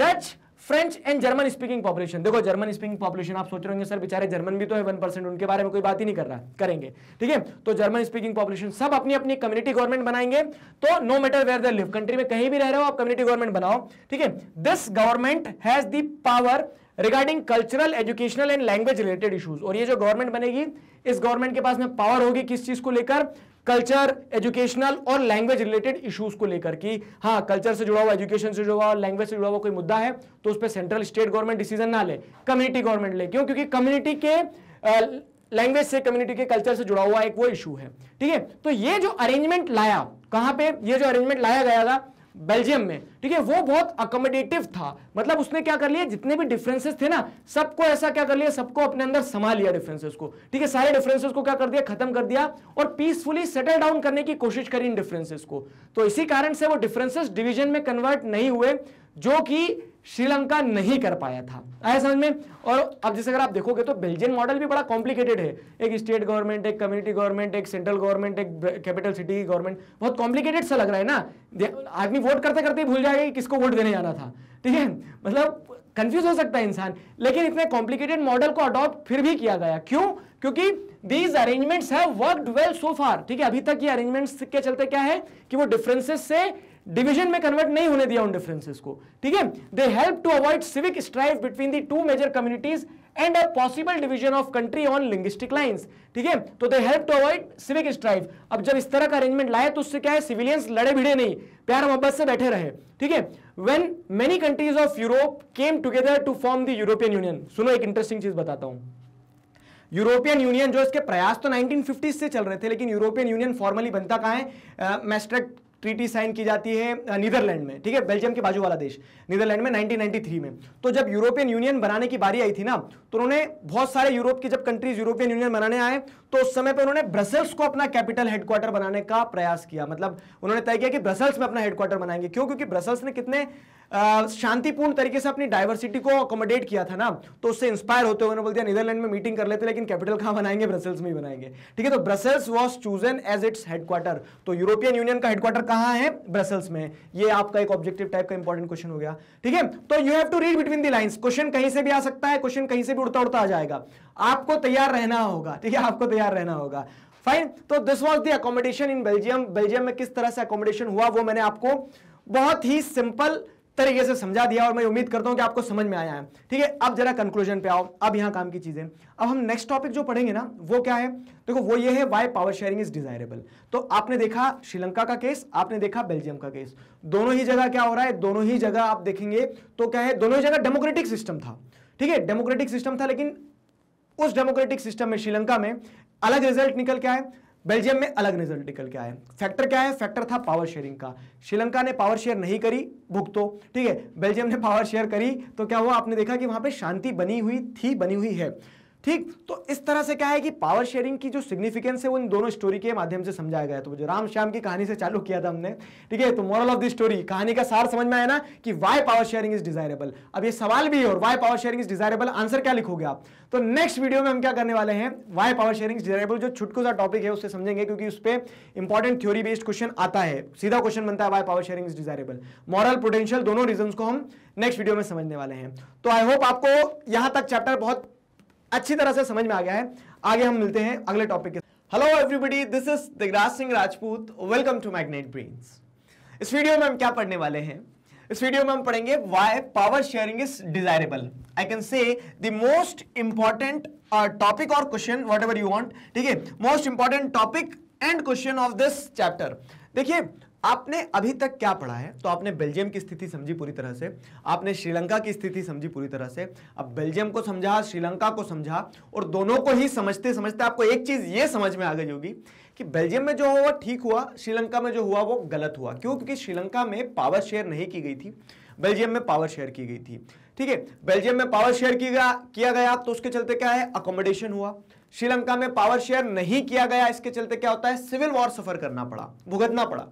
Dutch French and German speaking population देखो जर्मन स्पीकिंग पॉपुलेशन आप सोच रहे होंगे सर बेचारे जर्मन भी तो है वन परसेंट उनके बारे में कोई बात ही नहीं कर रहा करेंगे ठीक है तो जर्मन स्पीकिंग पॉपुलेशन सब अपनी अपनी कम्युनिटी गवर्नमेंट बनाएंगे तो no matter where the live country में कहीं भी रह रहे हो आप कम्युनिटी गवर्नमेंट बनाओ ठीक है this government has the power regarding cultural educational and language related issues और ये जो गवर्नमेंट बनेगी इस गवर्नमेंट के पास में पावर होगी किस चीज को लेकर कल्चर एजुकेशनल और लैंग्वेज रिलेटेड इश्यूज को लेकर की हाँ कल्चर से जुड़ा हुआ एजुकेशन से जुड़ा हुआ लैंग्वेज से जुड़ा हुआ कोई मुद्दा है तो उस पर सेंट्रल स्टेट गवर्नमेंट डिसीजन ना ले कम्युनिटी गवर्नमेंट ले क्यों क्योंकि कम्युनिटी के लैंग्वेज से कम्युनिटी के कल्चर से जुड़ा हुआ एक वो इशू है ठीक है तो ये जो अरेंजमेंट लाया कहां पे ये जो अरेंजमेंट लाया गया था बेल्जियम में ठीक है वो बहुत अकोमोडेटिव था मतलब उसने क्या कर लिया जितने भी डिफरेंसेस थे ना सबको ऐसा क्या कर लिया सबको अपने अंदर समा लिया डिफरेंसेस को ठीक है सारे डिफरेंसेस को क्या कर दिया खत्म कर दिया और पीसफुली सेटल डाउन करने की कोशिश करी इन डिफरेंसेस को तो इसी कारण से वो डिफरेंसेस डिविजन में कन्वर्ट नहीं हुए जो कि श्रीलंका नहीं कर पाया था आया समझ में और अब जैसे अगर आप देखोगे तो बेल्जियन मॉडल भी बड़ा कॉम्प्लिकेटेड है एक स्टेट गवर्नमेंट एक कम्युनिटी गवर्नमेंट एक सेंट्रल गवर्नमेंट एक कैपिटल सिटी गवर्नमेंट बहुत कॉम्प्लिकेटेड सा लग रहा है ना आदमी वोट करते करते भूल जाएगा कि किसको वोट देने जाना था ठीक है मतलब कंफ्यूज हो सकता है इंसान लेकिन इतने कॉम्प्लिकेटेड मॉडल को अडॉप्ट फिर भी किया गया क्यों क्योंकि these arrangements have worked well so far ठीक है अभी तक ये अरेंजमेंट्स के चलते क्या है कि वो डिफरेंसेस से डिवीजन में कन्वर्ट नहीं होने दिया उन डिफरेंसेस को ठीक है they help to avoid civic strife between the two major communities and a possible division of country on linguistic lines ठीक है तो they help to avoid civic strife अब जब इस तरह का अरेंजमेंट लाए तो उससे क्या है सिविलियंस लड़े भिड़े नहीं प्यार मोहब्बत से बैठे रहे ठीक है when many countries of Europe came together to form the European Union सुनो एक इंटरेस्टिंग चीज बताता हूं यूरोपियन यूनियन जो इसके प्रयास तो 1950 से चल रहे थे लेकिन यूरोपियन यूनियन फॉर्मली बनता कहा है मैस्ट्रेक्ट ट्रीटी साइन की जाती है नीदरलैंड में ठीक है बेल्जियम के बाजू वाला देश नीदरलैंड में 1993 में तो जब यूरोपियन यूनियन बनाने की बारी आई थी ना तो उन्होंने बहुत सारे यूरोप की जब कंट्रीज यूरोपियन यूनियन बनाने आए तो उस समय पर उन्होंने ब्रसल्स को अपना कैपिटल हेडक्वार्टर बनाने का प्रयास किया मतलब उन्होंने तय किया कि ब्रसल्स में अपना हेडक्वार्टर बनाएंगे क्यों क्योंकि ब्रसल्स ने कितने शांतिपूर्ण तरीके से अपनी डायवर्सिटी को अकोमोडेट किया था ना तो उससे इंस्पायर होते हुए बोल दिया नीदरलैंड में मीटिंग कर लेते लेकिन कैपिटल कहां बनाएंगे ब्रसेल्स में ही बनाएंगे ठीक है तो Brussels was chosen as its headquarter तो यूरोपियन यूनियन का हेडक्वार्टर कहां है ब्रसेल्स में ये आपका एक ऑब्जेक्टिव टाइप का इंपॉर्टेंट क्वेश्चन हो गया ठीक है तो you have to read between the lines question कहीं से भी आ सकता है क्वेश्चन कहीं से भी उड़ता उड़ता आ जाएगा आपको तैयार रहना होगा ठीक है आपको तैयार रहना होगा फाइन तो this was the accommodation in Belgium Belgium में किस तरह से अकोमोडेशन हुआ वो मैंने आपको बहुत ही सिंपल तरीके से समझा दिया और मैं उम्मीद करता हूं कि आपको समझ में आया है ठीक है अब जरा कंक्लूजन पे आओ अब यहां काम की चीज़ें अब हम नेक्स्ट टॉपिक जो पढ़ेंगे ना वो क्या है देखो वो ये है why power sharing is desirable तो आपने देखा श्रीलंका का केस आपने देखा बेल्जियम का केस दोनों ही जगह क्या हो रहा है दोनों ही जगह आप देखेंगे तो क्या है दोनों ही जगह डेमोक्रेटिक सिस्टम था ठीक है डेमोक्रेटिक सिस्टम था लेकिन उस डेमोक्रेटिक सिस्टम में श्रीलंका में अलग रिजल्ट निकल के आए बेल्जियम में अलग रिजल्ट निकल के आए फैक्टर क्या है फैक्टर था पावर शेयरिंग का श्रीलंका ने पावर शेयर नहीं करी भुगतो ठीक है बेल्जियम ने पावर शेयर करी तो क्या हुआ आपने देखा कि वहां पे शांति बनी हुई थी बनी हुई है ठीक तो इस तरह से क्या है कि पावर शेयरिंग की जो सिग्निफिकेंस है वो इन दोनों स्टोरी के माध्यम से समझाया गया तो जो राम श्याम की कहानी से चालू किया था हमने ठीक है तो मॉरल ऑफ द स्टोरी कहानी का सार समझ में आया ना कि why power sharing is desirable अब ये सवाल भी है और why power sharing is desirable answer क्या लिखोगे आप तो नेक्स्ट वीडियो में हम क्या करने वाले हैं why power sharing is desirable जो छुटकू सा टॉपिक है उससे समझेंगे क्योंकि उस पर इंपॉर्टेंट थ्योरी बेस्ड क्वेश्चन आता है सीधा क्वेश्चन बनता है why power sharing is desirable moral potential दोनों रीजन को हम नेक्स्ट वीडियो में समझने वाले हैं तो आई होप आपको यहां तक चैप्टर बहुत अच्छी तरह से समझ में आ गया है आगे हम मिलते हैं अगले टॉपिक के hello everybody this is Digraj Singh Rajput welcome to magnet brains इस वीडियो में हम क्या पढ़ने वाले हैं इस वीडियो में हम पढ़ेंगे why power sharing is desirable I can say the most important topic और question whatever you want ठीक है most important topic and question of this chapter देखिए आपने अभी तक क्या पढ़ा है तो आपने बेल्जियम की स्थिति समझी पूरी तरह से आपने श्रीलंका की स्थिति समझी पूरी तरह से अब बेल्जियम को समझा श्रीलंका को समझा और दोनों को ही समझते समझते आपको एक चीज ये समझ में आ गई होगी कि बेल्जियम में जो हुआ ठीक हुआ श्रीलंका में जो हुआ वो गलत हुआ क्यों क्योंकि श्रीलंका में पावर शेयर नहीं की गई थी बेल्जियम में पावर शेयर की गई थी ठीक है बेल्जियम में पावर शेयर किया गया तो उसके चलते क्या है अकोमोडेशन हुआ श्रीलंका में पावर शेयर नहीं किया गया इसके चलते क्या होता है सिविल वॉर सफर करना पड़ा भुगतना पड़ा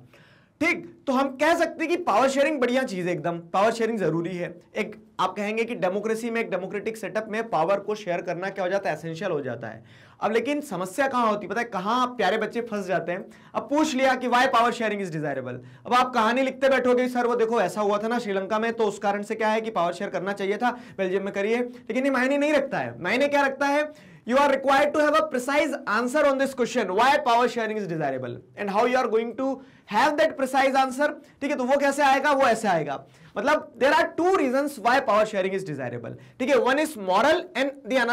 ठीक तो हम कह सकते हैं कि पावर शेयरिंग बढ़िया चीज है एकदम पावर शेयरिंग जरूरी है एक आप कहेंगे कि डेमोक्रेसी में एक डेमोक्रेटिक सेटअप में पावर को शेयर करना क्या हो जाता है एसेंशियल हो जाता है अब लेकिन समस्या कहां होती पता है कहाँ प्यारे बच्चे फंस जाते हैं अब पूछ लिया कि why power sharing is desirable अब आप कहानी लिखते बैठोगे सर वो देखो ऐसा हुआ था ना श्रीलंका में तो उस कारण से क्या है कि पावर शेयर करना चाहिए था बेल्जियम में करिए लेकिन ये मायने नहीं रखता है मायने क्या रखता है you are required to have a precise answer on this question why power sharing is desirable and how you are going to have that precise answer ठीक है तो वो कैसे आएगा वो ऐसे आएगा मतलब there are two reason why power sharing is desirable ठीक है one is moral and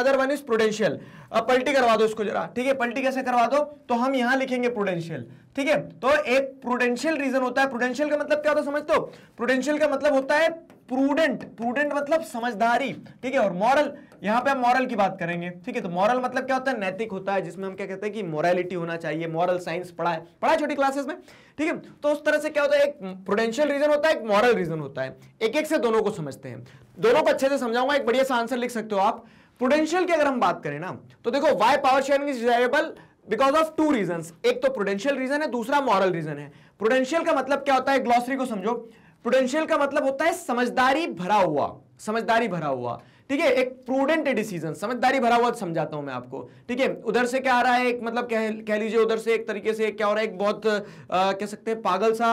other one is prudential पल्टी करवा दो इसको जरा ठीक है पल्टी कैसे करवा दो तो हम यहां लिखेंगे प्रोडेंशियल ठीक है तो एक प्रोडेंशियल रीजन होता है प्रोडेंशियल का मतलब क्या होता है समझ दो तो? प्रोडेंशियल का मतलब होता है प्रूडेंट प्रूडेंट मतलब समझदारी ठीक है और मॉरल यहां पे हम मॉरल की बात करेंगे ठीक है तो मॉरल मतलब क्या होता है नैतिक होता है जिसमें हम क्या कहते हैं कि मोरालिटी होना चाहिए मॉरल साइंस पढ़ा है पढ़ा छोटी क्लासेस में ठीक है तो उस तरह से क्या होता है एक प्रोडेंशियल रीजन होता है एक मॉरल रीजन होता है एक एक से दोनों को समझते हैं दोनों को अच्छे से समझाऊंगा एक बढ़िया सा आंसर लिख सकते हो आप प्रोडेंशियल की अगर हम बात करें ना तो देखो why power sharing is desirable because of two reason एक तो प्रोडेंशियल रीजन है दूसरा मॉरल रीजन है प्रोडेंशियल का मतलब क्या होता है ग्लॉसरी को समझो प्रोडेंशियल का मतलब होता है समझदारी भरा हुआ समझदारी भरा हुआ ठीक है एक प्रूडेंट डिसीजन समझदारी भरा हुआ समझाता हूं मैं आपको ठीक है उधर से क्या आ रहा है एक मतलब कह कह लीजिए उधर से एक तरीके से क्या हो रहा है एक बहुत आ, कह सकते हैं पागल सा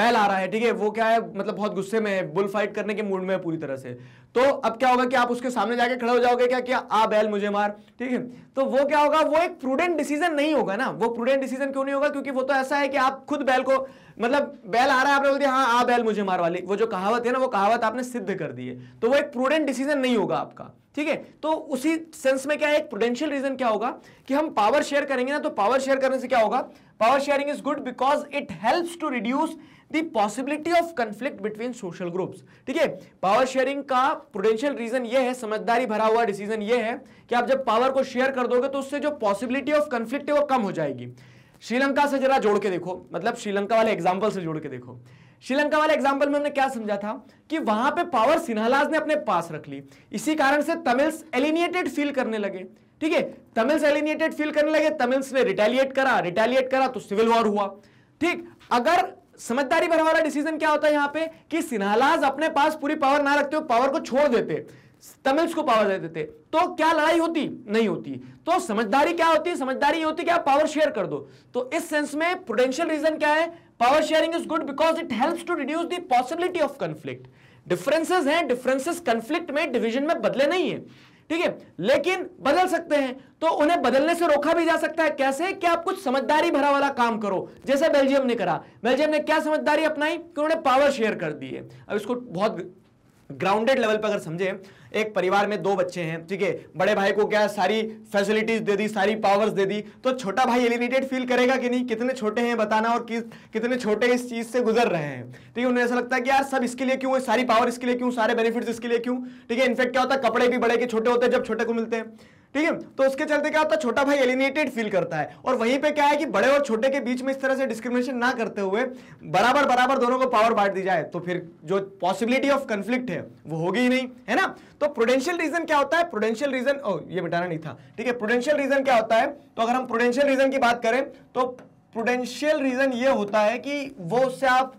बैल आ रहा है ठीक है वो क्या है मतलब बहुत गुस्से में है बुल फाइट करने के मूड में है पूरी तरह से तो अब क्या होगा कि आप उसके सामने जाके खड़े हो जाओगे क्या क्या आ बैल मुझे मार ठीक है तो वो क्या होगा वो एक प्रूडेंट डिसीजन नहीं होगा ना वो प्रूडेंट डिसीजन क्यों नहीं होगा क्योंकि वो तो ऐसा है कि आप खुद बैल को मतलब बैल आ रहा है आपने हाँ आ बैल मुझे मार वाली वो जो कहावत है ना वो कहावत आपने सिद्ध कर दी है तो वो एक प्रूडेंट डिसीजन नहीं होगा आपका ठीक है तो उसी सेंस में क्या है एक प्रोडेंशियल रीजन क्या होगा कि हम पावर शेयर करेंगे ना तो पावर शेयर करने से क्या होगा power sharing is good because it helps to reduce possibility of conflict between social groups ठीक है पावर शेयरिंग का प्रोडेंशियल रीजन ये है समझदारी भरा हुआ डिसीजन ये है कि आप जब पावर को शेयर कर दोगे तो उससे जो पॉसिबिलिटी ऑफ कंफ्लिक्ट है वो कम हो जाएगी श्रीलंका से जरा जोड़ के देखो मतलब श्रीलंका वाले एग्जाम्पल से जोड़ के देखो श्रीलंका वाले एग्जाम्पल में हमने क्या समझा था कि वहां पे पावर सिन्हालाज ने अपने पास रख ली इसी कारण से तमिल्स एलिनेटेड फील करने लगे ठीक है तमिल्स एलिनेटेड फील करने लगे तमिल्स ने रिटेलिएट करा रिटेलिएट करा तो सिविल वॉर हुआ ठीक अगर समझदारी भरा वाला डिसीजन क्या होता है यहां पे कि सिन्हालाज अपने पास पूरी पावर ना रखते हो पावर को छोड़ देते तमिल्स को पावर दे देते तो क्या लड़ाई होती नहीं होती तो समझदारी क्या होती समझदारी ये होती कि आप पावर शेयर कर दो तो इस सेंस में पोटेंशियल रीजन क्या है power sharing is good because it help to reduce the possibility of conflict differences हैं डिफरेंसेस कंफ्लिक्ट में डिवीजन में बदले नहीं है ठीक है लेकिन बदल सकते हैं तो उन्हें बदलने से रोका भी जा सकता है कैसे कि आप कुछ समझदारी भरा वाला काम करो जैसे बेल्जियम ने करा बेल्जियम ने क्या समझदारी अपनाई कि उन्होंने पावर शेयर कर दी है अब इसको बहुत ग्राउंडेड लेवल पर अगर समझे एक परिवार में दो बच्चे हैं ठीक है बड़े भाई को क्या सारी फैसिलिटीज दे दी सारी पावर्स दे दी तो छोटा भाई एलिनेटेड फील करेगा कि नहीं कितने छोटे हैं बताना और किस कितने छोटे इस चीज़ से गुजर रहे हैं ठीक तो है उन्हें ऐसा लगता है कि यार सब इसके लिए क्यों सारी पावर इसके लिए क्यों सारे बेनिफिट्स इसके लिए क्यों ठीक है इनफेक्ट क्या होता है कपड़े भी बड़े के छोटे होते हैं जब छोटे को मिलते हैं ठीक है तो उसके चलते क्या होता है छोटा भाई एलिनेटेड फील करता है और वहीं पे क्या है कि बड़े और छोटे के बीच में इस तरह से डिस्क्रिमिनेशन ना करते हुए बराबर बराबर दोनों को पावर बांट दी जाए तो फिर जो पॉसिबिलिटी ऑफ कंफ्लिक्ट है वो होगी ही नहीं है ना तो प्रोडेंशियल रीजन क्या होता है प्रोडेंशियल रीजन ओ ये बिटाना नहीं था ठीक है प्रोडेंशियल रीजन क्या होता है तो अगर हम प्रोडेंशियल रीजन की बात करें तो प्रोडेंशियल रीजन ये होता है कि वो उससे आप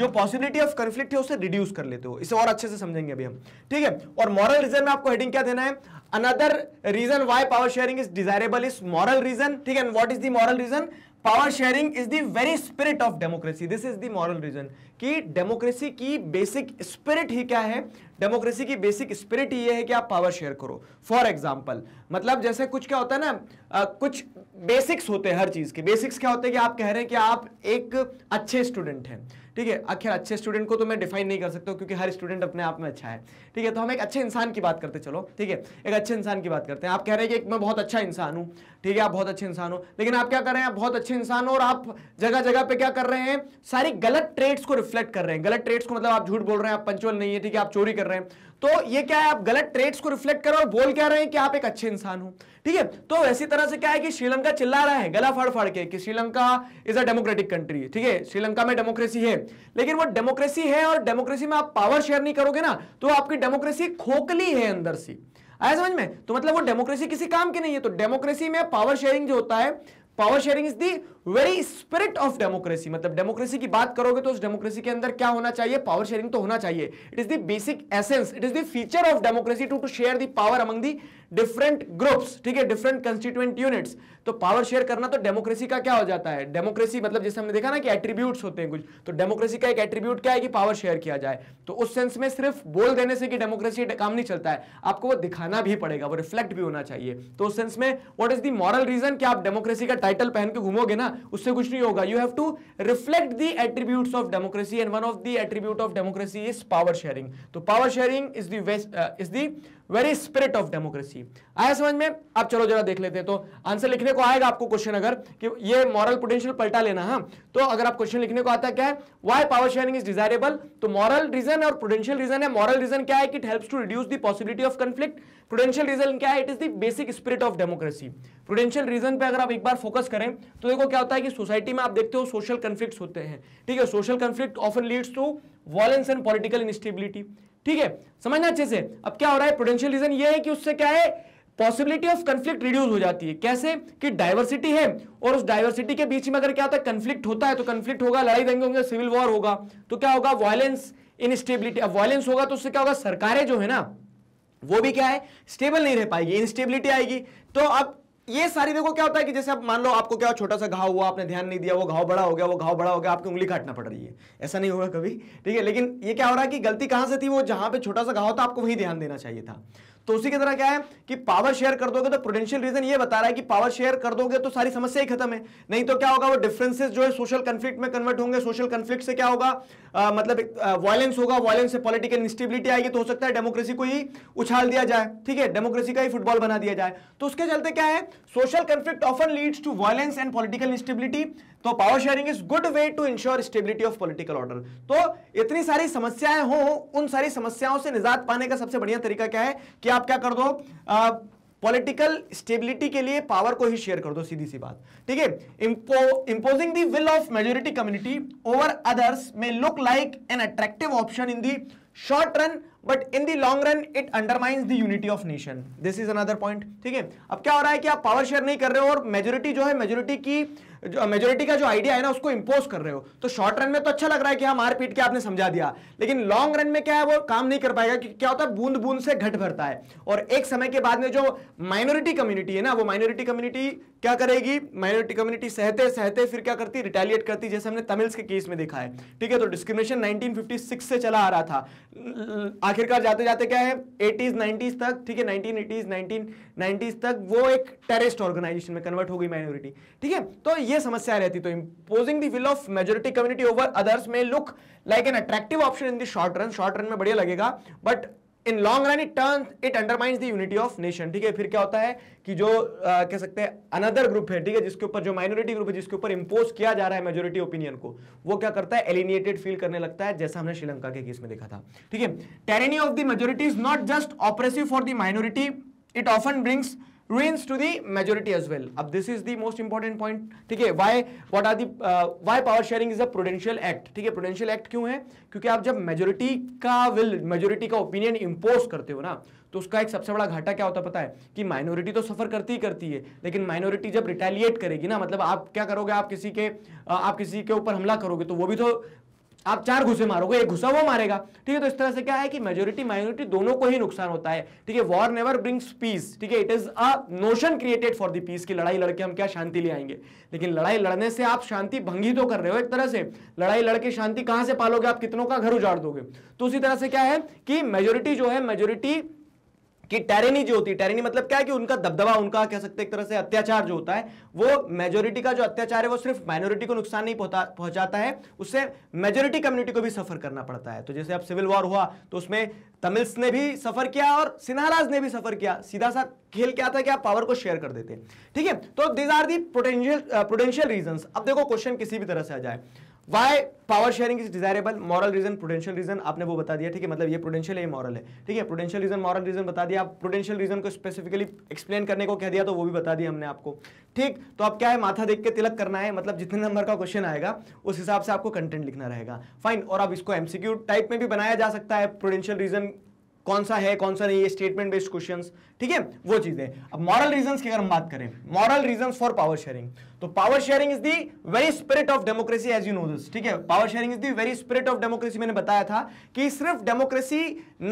जो पॉसिबिलिटी ऑफ कंफ्लिक्ट है उसे रिड्यूस कर लेते हो इसे और अच्छे से समझेंगे अभी हम ठीक है और मॉरल रीजन में आपको हेडिंग क्या देना है another reason why power sharing is desirable is moral reason ठीक है what is the moral reason power sharing is the very spirit of democracy this is the moral reason कि democracy की basic spirit ही क्या है democracy की basic spirit ही ये है कि आप पावर शेयर करो फॉर एग्जाम्पल मतलब जैसे कुछ क्या होता है ना कुछ बेसिक्स होते हैं हर चीज के बेसिक्स क्या होते हैं कि आप कह रहे हैं कि आप एक अच्छे स्टूडेंट हैं ठीक है आखिर अच्छे स्टूडेंट को तो मैं डिफाइन नहीं कर सकता क्योंकि हर स्टूडेंट अपने आप में अच्छा है ठीक है तो हम एक अच्छे इंसान की बात करते चलो ठीक है एक अच्छे इंसान की बात करते हैं आप कह रहे हैं कि मैं बहुत अच्छा इंसान हूँ ठीक है आप बहुत अच्छे इंसान हो लेकिन आप क्या कर रहे हैं आप बहुत अच्छे इंसान हो और आप जगह जगह पे क्या कर रहे हैं सारी गलत ट्रेड्स को रिफ्लेक्ट कर रहे हैं गलत ट्रेड्स को मतलब आप झूठ बोल रहे हैं आप पंचुअल नहीं है ठीक है आप चोरी कर रहे हैं तो ये क्या है आप गलत ट्रेड्स को रिफ्लेक्ट कर रहे हो और बोल क्या रहे हैं कि आप एक अच्छे इंसान हो ठीक है तो ऐसी तरह से क्या है कि श्रीलंका चिल्ला रहा है गला फाड़ फाड़ के कि Sri Lanka is a democratic country ठीक है श्रीलंका में डेमोक्रेसी है लेकिन वो डेमोक्रेसी है और डेमोक्रेसी में आप पावर शेयर नहीं करोगे ना तो आपकी डेमोक्रेसी खोखली है अंदर से आया समझ में तो मतलब वो डेमोक्रेसी किसी काम की नहीं है तो डेमोक्रेसी में पावर शेयरिंग जो होता है power sharing is the very spirit of democracy मतलब डेमोक्रेसी की बात करोगे तो उस डेमोक्रेसी के अंदर क्या होना चाहिए पावर शेयरिंग तो होना चाहिए it is the basic essence it is the feature of democracy to to share the power among the different groups ठीक है डिफरेंट कंस्टिट्यूएंट यूनिट्स तो पावर शेयर करना तो डेमोक्रेसी का क्या हो जाता है डेमोक्रेसी मतलब जैसे हमने देखा ना कि एट्रीब्यूट्स होते हैं कुछ तो डेमोक्रेसी का एक एट्रीब्यूट क्या है कि पावर शेयर किया जाए तो उस सेंस में सिर्फ बोल देने से कि डेमोक्रेसी काम नहीं चलता है आपको वो दिखाना भी पड़ेगा वो रिफ्लेक्ट भी होना चाहिए तो उस सेंस में what is the moral reason कि आप डेमोक्रेसी का टाइटल पहन के घूमोगे ना उससे कुछ नहीं होगा you have to reflect the attribute of democracy and one of the attribute of democracy is power sharing तो power sharing is the is the very spirit of democracy आया समझ में आप चलो जरा देख लेते हैं तो आंसर लिखने को आएगा आपको क्वेश्चन अगर कि ये मॉरल पोटेंशियल पलटा लेना हाँ तो अगर आप क्वेश्चन लिखने को आता क्या है why power sharing is desirable तो मॉरल रीजन और पोटेंशियल रीजन है मॉरल रीजन क्या है कि it helps to reduce the possibility of conflict potential reason क्या है it is the basic spirit of democracy potential reason पे अगर आप एक बार फोकस करें तो देखो क्या होता है कि सोसाइटी में आप देखते हो सोशल कंफ्लिक्ट होते हैं ठीक है social conflict often leads to violence and political instability ठीक है समझना अच्छे से अब क्या हो रहा है पोटेंशियल रीजन ये है कि उससे क्या है पॉसिबिलिटी ऑफ कंफ्लिक्ट रिड्यूस हो जाती है कैसे कि डायवर्सिटी है और उस डायवर्सिटी के बीच में अगर क्या होता है कंफ्लिक्ट होता है तो कंफ्लिक्ट होगा लड़ाई दंगे होंगे सिविल वॉर होगा तो क्या होगा वायलेंस इनस्टेबिलिटी अब वायलेंस होगा तो उससे क्या होगा सरकारें जो है ना वो भी क्या है स्टेबल नहीं रह पाएगी इनस्टेबिलिटी आएगी तो अब ये सारी देखो क्या होता है कि जैसे आप मान लो आपको क्या छोटा सा घाव हुआ आपने ध्यान नहीं दिया वो घाव बड़ा हो गया वो घाव बड़ा हो गया आपकी उंगली काटना पड़ रही है ऐसा नहीं होगा कभी ठीक है लेकिन ये क्या हो रहा है कि गलती कहां से थी वो जहां पे छोटा सा घाव था आपको वही ध्यान देना चाहिए था तो उसी की तरह क्या है कि पावर शेयर कर दोगे तो प्रोडेंशियल रीजन ये बता रहा है कि पावर शेयर कर दोगे तो सारी समस्या ही खत्म है नहीं तो क्या होगा वो डिफरेंसेस जो है सोशल कन्फ्लिक्ट में कन्वर्ट होंगे सोशल कन्फ्लिक्ट से क्या होगा आ, मतलब वायलेंस होगा वायलेंस से पॉलिटिकल इंस्टेबिलिटी आएगी तो हो सकता है डेमोक्रेसी को ही उछाल दिया जाए ठीक है डेमोक्रेसी का ही फुटबॉल बना दिया जाए तो उसके चलते क्या है social conflict often leads to violence and political instability तो power sharing is good way to ensure stability of political order तो इतनी सारी समस्याएं हो उन सारी समस्याओं से निजात पाने का सबसे बढ़िया तरीका क्या है कि आप क्या कर दो पॉलिटिकल स्टेबिलिटी के लिए पावर को ही शेयर कर दो सीधी सी बात ठीक है imposing the will of majority community over others may look like an attractive option in the short run but in the long run it undermines the unity of nation this is another point ठीक है अब क्या हो रहा है कि आप power share नहीं कर रहे हो और मेजोरिटी जो है मेजोरिटी की मेजोरिटी का जो आइडिया है ना उसको इम्पोज कर रहे हो तो शॉर्ट रन में तो अच्छा लग रहा है कि हाँ मार पीट के आपने समझा दिया लेकिन लॉन्ग रन में क्या है वो काम नहीं कर पाएगा क्योंकि क्या होता है बूंद बूंद से घट भरता है और एक समय के बाद में जो माइनॉरिटी कम्युनिटी है ना वो माइनॉरिटी कम्युनिटी क्या करेगी माइनॉरिटी कम्युनिटी सहते सहते फिर क्या करती रिटेलिएट करती जैसे हमने तमिल्स के केस में देखा है ठीक है तो डिस्क्रिमिनेशन 1956 से चला आ रहा था आखिरकार जाते जाते क्या है 80s 90s तक ठीक है 1980s 1990s तक वो एक टेरिस्ट ऑर्गेनाइजेशन में कन्वर्ट हो गई माइनॉरिटी ठीक है तो ये समस्या रहती तो imposing the will of majority community over others may look like an attractive option in the short run short run में बढ़िया लगेगा but in long run it turn it undermines the unity of nation ठीक है फिर क्या होता है कि जो आ, कह सकते हैं अनदर ग्रुप है ठीक है जिसके ऊपर जो माइनॉरिटी ग्रुप है जिसके ऊपर इंपोज किया जा रहा है मेजोरिटी ओपिनियन को वो क्या करता है एलिनिएटेड फील करने लगता है जैसा हमने श्रीलंका के केस में देखा था ठीक है tyranny of the majority is not just oppressive for the minority it often brings ruins to the majority as well अब this is the most important point ठीक है why what are the uh, why power sharing is a prudential act ठीक है prudential act क्यों है क्योंकि आप जब majority का will majority का opinion impose करते हो ना तो उसका एक सबसे बड़ा घाटा क्या होता पता है कि माइनॉरिटी तो सफर करती ही करती है लेकिन माइनॉरिटी जब रिटेलिएट करेगी ना मतलब आप क्या करोगे आप किसी के आप किसी के ऊपर हमला करोगे तो वो भी तो आप चार घुसे मारोगे एक घुसा वो मारेगा ठीक है तो इस तरह से क्या है कि मेजोरिटी माइनोरिटी दोनों को ही नुकसान होता है ठीक है वॉर नेवर ब्रिंग्स पीस ठीक है it is a notion created for the peace की लड़ाई लड़के हम क्या शांति ले आएंगे लेकिन लड़ाई लड़ने से आप शांति भंगी तो कर रहे हो एक तरह से लड़ाई लड़के शांति कहां से पालोगे आप कितनों का घर उजाड़ दोगे तो उसी तरह से क्या है कि मेजोरिटी जो है मेजोरिटी कि टेरेनी जो होती है टेरेनी मतलब क्या है कि उनका दबदबा उनका कह सकते एक तरह से अत्याचार जो होता है वो मेजोरिटी का जो अत्याचार है वो सिर्फ माइनॉरिटी को नुकसान नहीं पहुंचाता है उससे मेजोरिटी कम्युनिटी को भी सफर करना पड़ता है तो जैसे अब सिविल वॉर हुआ तो उसमें तमिल्स ने भी सफर किया और सिन्हाराज ने भी सफर किया सीधा सा खेल क्या था कि आप पावर को शेयर कर देते ठीक है तो these are the potential potential reason अब देखो क्वेश्चन किसी भी तरह से आ जाए why power sharing is desirable moral reason prudential reason आपने वो बता दिया ठीक है मतलब ये प्रोडेंशियल है ये मॉरल है ठीक है प्रोडेंशियल रीजन मॉरल रीजन बता दिया आप प्रोडेंशियल रीजन को स्पेसिफिकली एक्सप्लेन करने को कह दिया तो वो भी बता दिया हमने आपको ठीक तो अब क्या है माथा देख के तिलक करना है मतलब जितने नंबर का क्वेश्चन आएगा उस हिसाब से आपको कंटेंट लिखना रहेगा फाइन और अब इसको एमसीक्यू टाइप में भी बनाया जा सकता है प्रोडेंशियल रीजन कौन सा है कौन सा नहीं है स्टेटमेंट बेस्ड क्वेश्चंस ठीक है वो चीजें अब मॉरल रीजन की अगर हम बात करें moral reason for power sharing तो power sharing is the very spirit of democracy as you know this ठीक है power sharing is the very spirit of democracy मैंने बताया था कि सिर्फ डेमोक्रेसी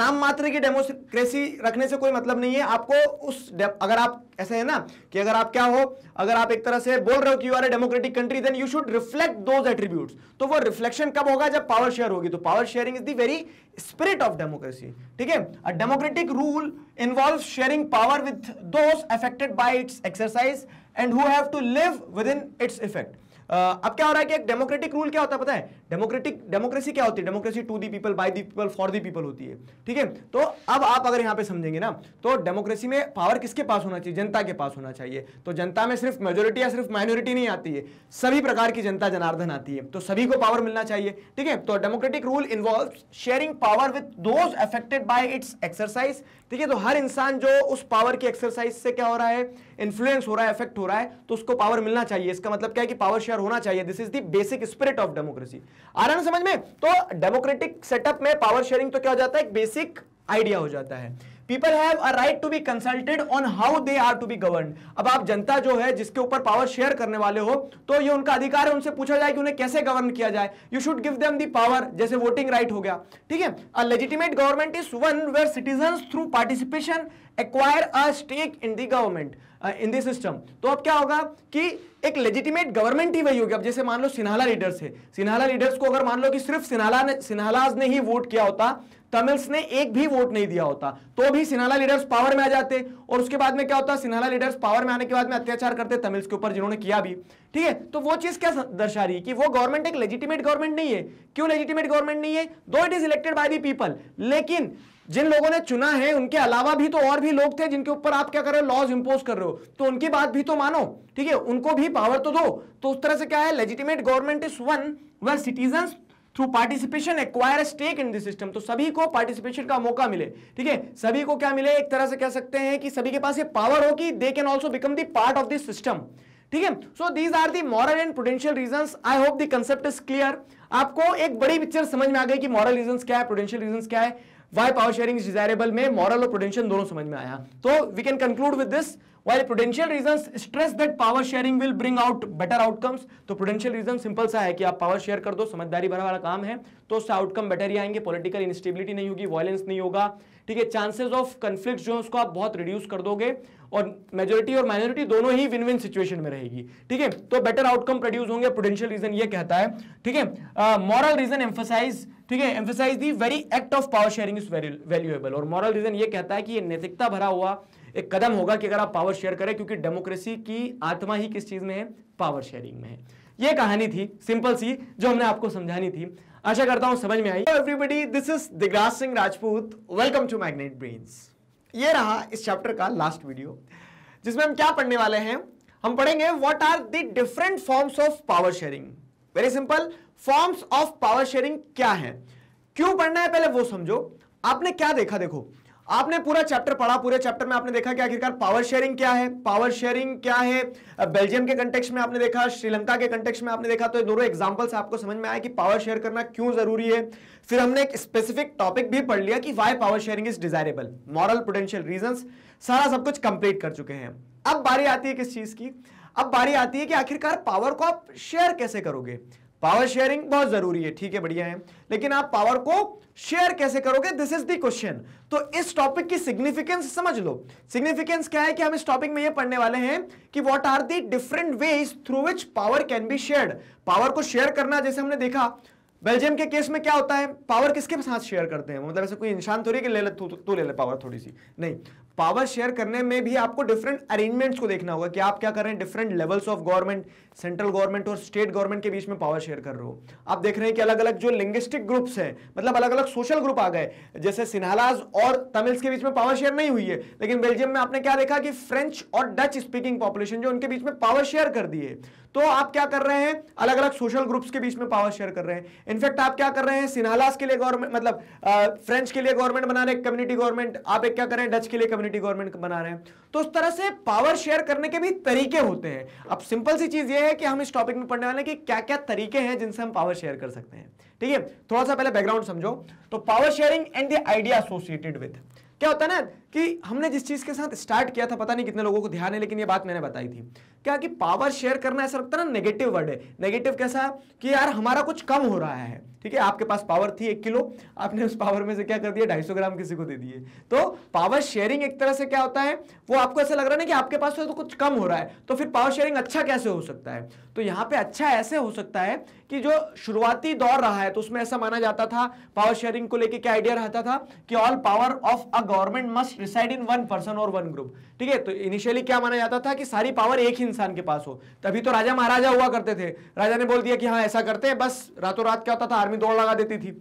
नाम मात्र की डेमोक्रेसी रखने से कोई मतलब नहीं है आपको उस अगर आप ऐसे है ना कि अगर आप क्या हो अगर आप एक तरह से बोल रहे हो कि you are a democratic country then you should reflect those attribute तो वो रिफ्लेक्शन कब होगा जब पावर शेयर होगी तो power sharing is the very spirit of democracy ठीक है a democratic rule involve sharing consuming power with those affected by its exercise and who have to live within its effect. Uh, अब क्या हो रहा है कि एक डेमोक्रेटिक रूल क्या होता है पता है डेमोक्रेटिक डेमोक्रेसी क्या होती है democracy to the people by the people for the people होती है ठीक है तो अब आप अगर यहां पे समझेंगे ना तो डेमोक्रेसी में पावर किसके पास होना चाहिए जनता के पास होना चाहिए तो जनता में सिर्फ मेजोरिटी या सिर्फ माइनॉरिटी नहीं आती है सभी प्रकार की जनता जनार्दन आती है तो सभी को पावर मिलना चाहिए ठीक है तो democratic rule involve sharing power with those affected by its exercise ठीक है तो हर इंसान जो उस पावर की एक्सरसाइज से क्या हो रहा है इन्फ्लुएंस हो रहा है इफेक्ट हो रहा है तो उसको पावर मिलना चाहिए इसका मतलब क्या है कि पावर शेयर होना चाहिए this is the basic spirit of democracy आ रहा ना समझ में तो डेमोक्रेटिक सेटअप में पावर शेयरिंग तो क्या हो जाता है एक बेसिक आइडिया हो जाता है people have a right to be consulted on how they are to be govern अब आप जनता जो है जिसके ऊपर पावर शेयर करने वाले हो तो ये उनका अधिकार है उनसे पूछा जाए कि उन्हें कैसे गवर्न किया जाए you should give them the power जैसे वोटिंग राइट हो गया ठीक है a legitimate government is one where citizen through participation acquire a stake in the government in the system तो अब क्या होगा कि एक लेजिटिमेट गवर्नमेंट ही वही होगी अब जैसे मान लो सिन्हाला लीडर्स है सिन्हाला लीडर्स को अगर मान लो कि सिर्फ सिन्हाला ने सिन्हालाज ने ही वोट किया होता तमिल्स ने एक भी वोट नहीं दिया होता तो भी सिन्हाला लीडर्स पावर में आ जाते और उसके बाद में क्या होता सिन्हाला लीडर्स पावर में आने के बाद में अत्याचार करते तमिल्स के ऊपर जिन्होंने किया भी ठीक है तो वो चीज क्या दर्शा रही है कि वो गवर्नमेंट एक लेजिटिमेट गवर्नमेंट नहीं है क्यों लेजिटिमेट गवर्नमेंट नहीं है though it is elected by the people लेकिन जिन लोगों ने चुना है उनके अलावा भी तो और भी लोग थे जिनके ऊपर आप क्या कर रहे हो लॉज इंपोज कर रहे हो तो उनकी बात भी तो मानो ठीक है उनको भी पावर तो दो तो उस तरह से क्या है legitimate government is one where citizen through participation acquire stake in this system तो सभी को पार्टिसिपेशन का मौका मिले ठीक है सभी को क्या मिले एक तरह से कह सकते हैं कि सभी के पास ये पावर हो कि they can also become the part of this system ठीक है so these are the moral and potential reason I hope the concept is clear आपको एक बड़ी पिक्चर समझ में आ गई कि मॉरल रीजन क्या है पोटेंशियल रीजन क्या है why power sharing is desirable में मॉरल और प्रोडेंशियल दोनों समझ में आया तो we can conclude with this why prudential reason stress that power sharing will bring out better outcomes तो प्रोडेंशियल रीजन सिंपल सा है कि आप पावर शेयर कर दो समझदारी भरा वाला काम है तो उससे आउटकम बेटर ही आएंगे पॉलिटिकल इंस्टेबिलिटी नहीं होगी वॉयलेंस नहीं होगा ठीक है चांसेस ऑफ कंफ्लिक्ट जो है उसको आप बहुत रिड्यूस कर दोगे और मेजोरिटी और माइनॉरिटी दोनों ही विन विन सिचुएशन में रहेगी ठीक है तो बेटर आउटकम प्रोड्यूस होंगे पोटेंशियल रीजन ये कहता है ठीक है मॉरल रीजन एम्फोसाइज ठीक है emphasise the very act of power sharing is very valuable और मॉरल रीजन ये कहता है कि ये नैतिकता भरा हुआ एक कदम होगा कि अगर आप पावर शेयर करें क्योंकि डेमोक्रेसी की आत्मा ही किस चीज में है पावर शेयरिंग में है ये कहानी थी सिंपल सी जो हमने आपको समझानी थी आशा करता हूं समझ में आई everybody this is Digraj Singh Rajput welcome to magnet brains ये रहा इस चैप्टर का लास्ट वीडियो जिसमें हम क्या पढ़ने वाले हैं हम पढ़ेंगे what are the different forms of power sharing very simple forms of power sharing क्या है क्यों पढ़ना है पहले वो समझो आपने क्या देखा देखो आपने पूरा चैप्टर पढ़ा पूरे चैप्टर में आपने देखा कि आखिरकार पावर शेयरिंग क्या है पावर शेयरिंग क्या है बेल्जियम के कंटेक्स में आपने देखा श्रीलंका के कंटेक्स में आपने देखा तो ये दोनों एग्जाम्पल से आपको समझ में आया कि पावर शेयर करना क्यों जरूरी है फिर हमने एक स्पेसिफिक टॉपिक भी पढ़ लिया कि why power sharing is desirable moral potential reason सारा सब कुछ कंप्लीट कर चुके हैं अब बारी आती है किस चीज की अब बारी आती है कि आखिरकार पावर को आप शेयर कैसे करोगे पावर शेयरिंग बहुत जरूरी है ठीक है बढ़िया है लेकिन आप पावर को शेयर कैसे करोगे दिस इज द क्वेश्चन तो इस टॉपिक की सिग्निफिकेंस समझ लो सिग्निफिकेंस क्या है कि हम इस टॉपिक में ये पढ़ने वाले हैं कि what are the different ways through which power can be share power को शेयर करना जैसे हमने देखा बेल्जियम के केस में क्या होता है पावर किसके साथ शेयर करते हैं मतलब ऐसे कोई इंसान थोड़ी कि ले ले तू, तू ले ले पावर थोड़ी सी नहीं पावर शेयर करने में भी आपको डिफरेंट अरेंजमेंट्स को देखना होगा कि आप क्या कर रहे हैं different levels of government central government और स्टेट गवर्नमेंट के बीच में पावर शेयर कर रहे हो आप देख रहे हैं कि अलग अलग जो लिंग्विस्टिक ग्रुप्स हैं मतलब अलग अलग सोशल ग्रुप आ गए जैसे सिन्हालाज और तमिल्स के बीच में पावर शेयर नहीं हुई है लेकिन बेल्जियम में आपने क्या देखा कि फ्रेंच और डच स्पीकिंग पॉपुलेशन जो उनके बीच में पावर शेयर कर दिए तो आप क्या कर रहे हैं अलग अलग सोशल ग्रुप्स के बीच में पावर शेयर कर रहे हैं इनफैक्ट आप क्या कर रहे हैं सिन्हालास के लिए गवर्नमेंट मतलब फ्रेंच के लिए गवर्नमेंट बना रहे कम्युनिटी गवर्नमेंट आप एक क्या कर रहे हैं डच के लिए कम्युनिटी कम्युनिटी गवर्नमेंट बना रहे हैं तो उस तरह से पावर शेयर करने के भी तरीके होते हैं अब सिंपल सी चीज ये है कि हम इस टॉपिक में पढ़ने वाले कि क्या क्या तरीके हैं जिनसे हम पावर शेयर कर सकते हैं ठीक है थोड़ा सा पहले बैकग्राउंड समझो तो power sharing and the idea associated with क्या होता है ना कि हमने जिस चीज के साथ स्टार्ट किया था पता नहीं कितने लोगों को ध्यान है लेकिन ये बात मैंने बताई थी क्या कि पावर शेयर करना ऐसा लगता है ना नेगेटिव वर्ड है नेगेटिव कैसा है कि यार हमारा कुछ कम हो रहा है ठीक है आपके पास पावर थी एक किलो आपने उस पावर में से क्या कर दिया ढाई सौ ग्राम किसी को दे दिए तो पावर शेयरिंग एक तरह से क्या होता है वो आपको ऐसा लग रहा है ना कि आपके पास तो कुछ कम हो रहा है तो फिर पावर शेयरिंग अच्छा कैसे हो सकता है तो यहाँ पे अच्छा ऐसे हो सकता है कि जो शुरुआती दौर रहा है तो उसमें ऐसा माना जाता था पावर शेयरिंग को लेकर क्या आइडिया रहता था कि all power of a government must reside in one person और वन ग्रुप ठीक है तो इनिशियली क्या माना जाता था कि सारी पावर एक ही इंसान के पास हो तभी तो राजा महाराजा हुआ करते थे राजा ने बोल दिया कि हाँ ऐसा करते हैं बस रातों रात क्या होता था आर्मी दौड़ लगा देती थी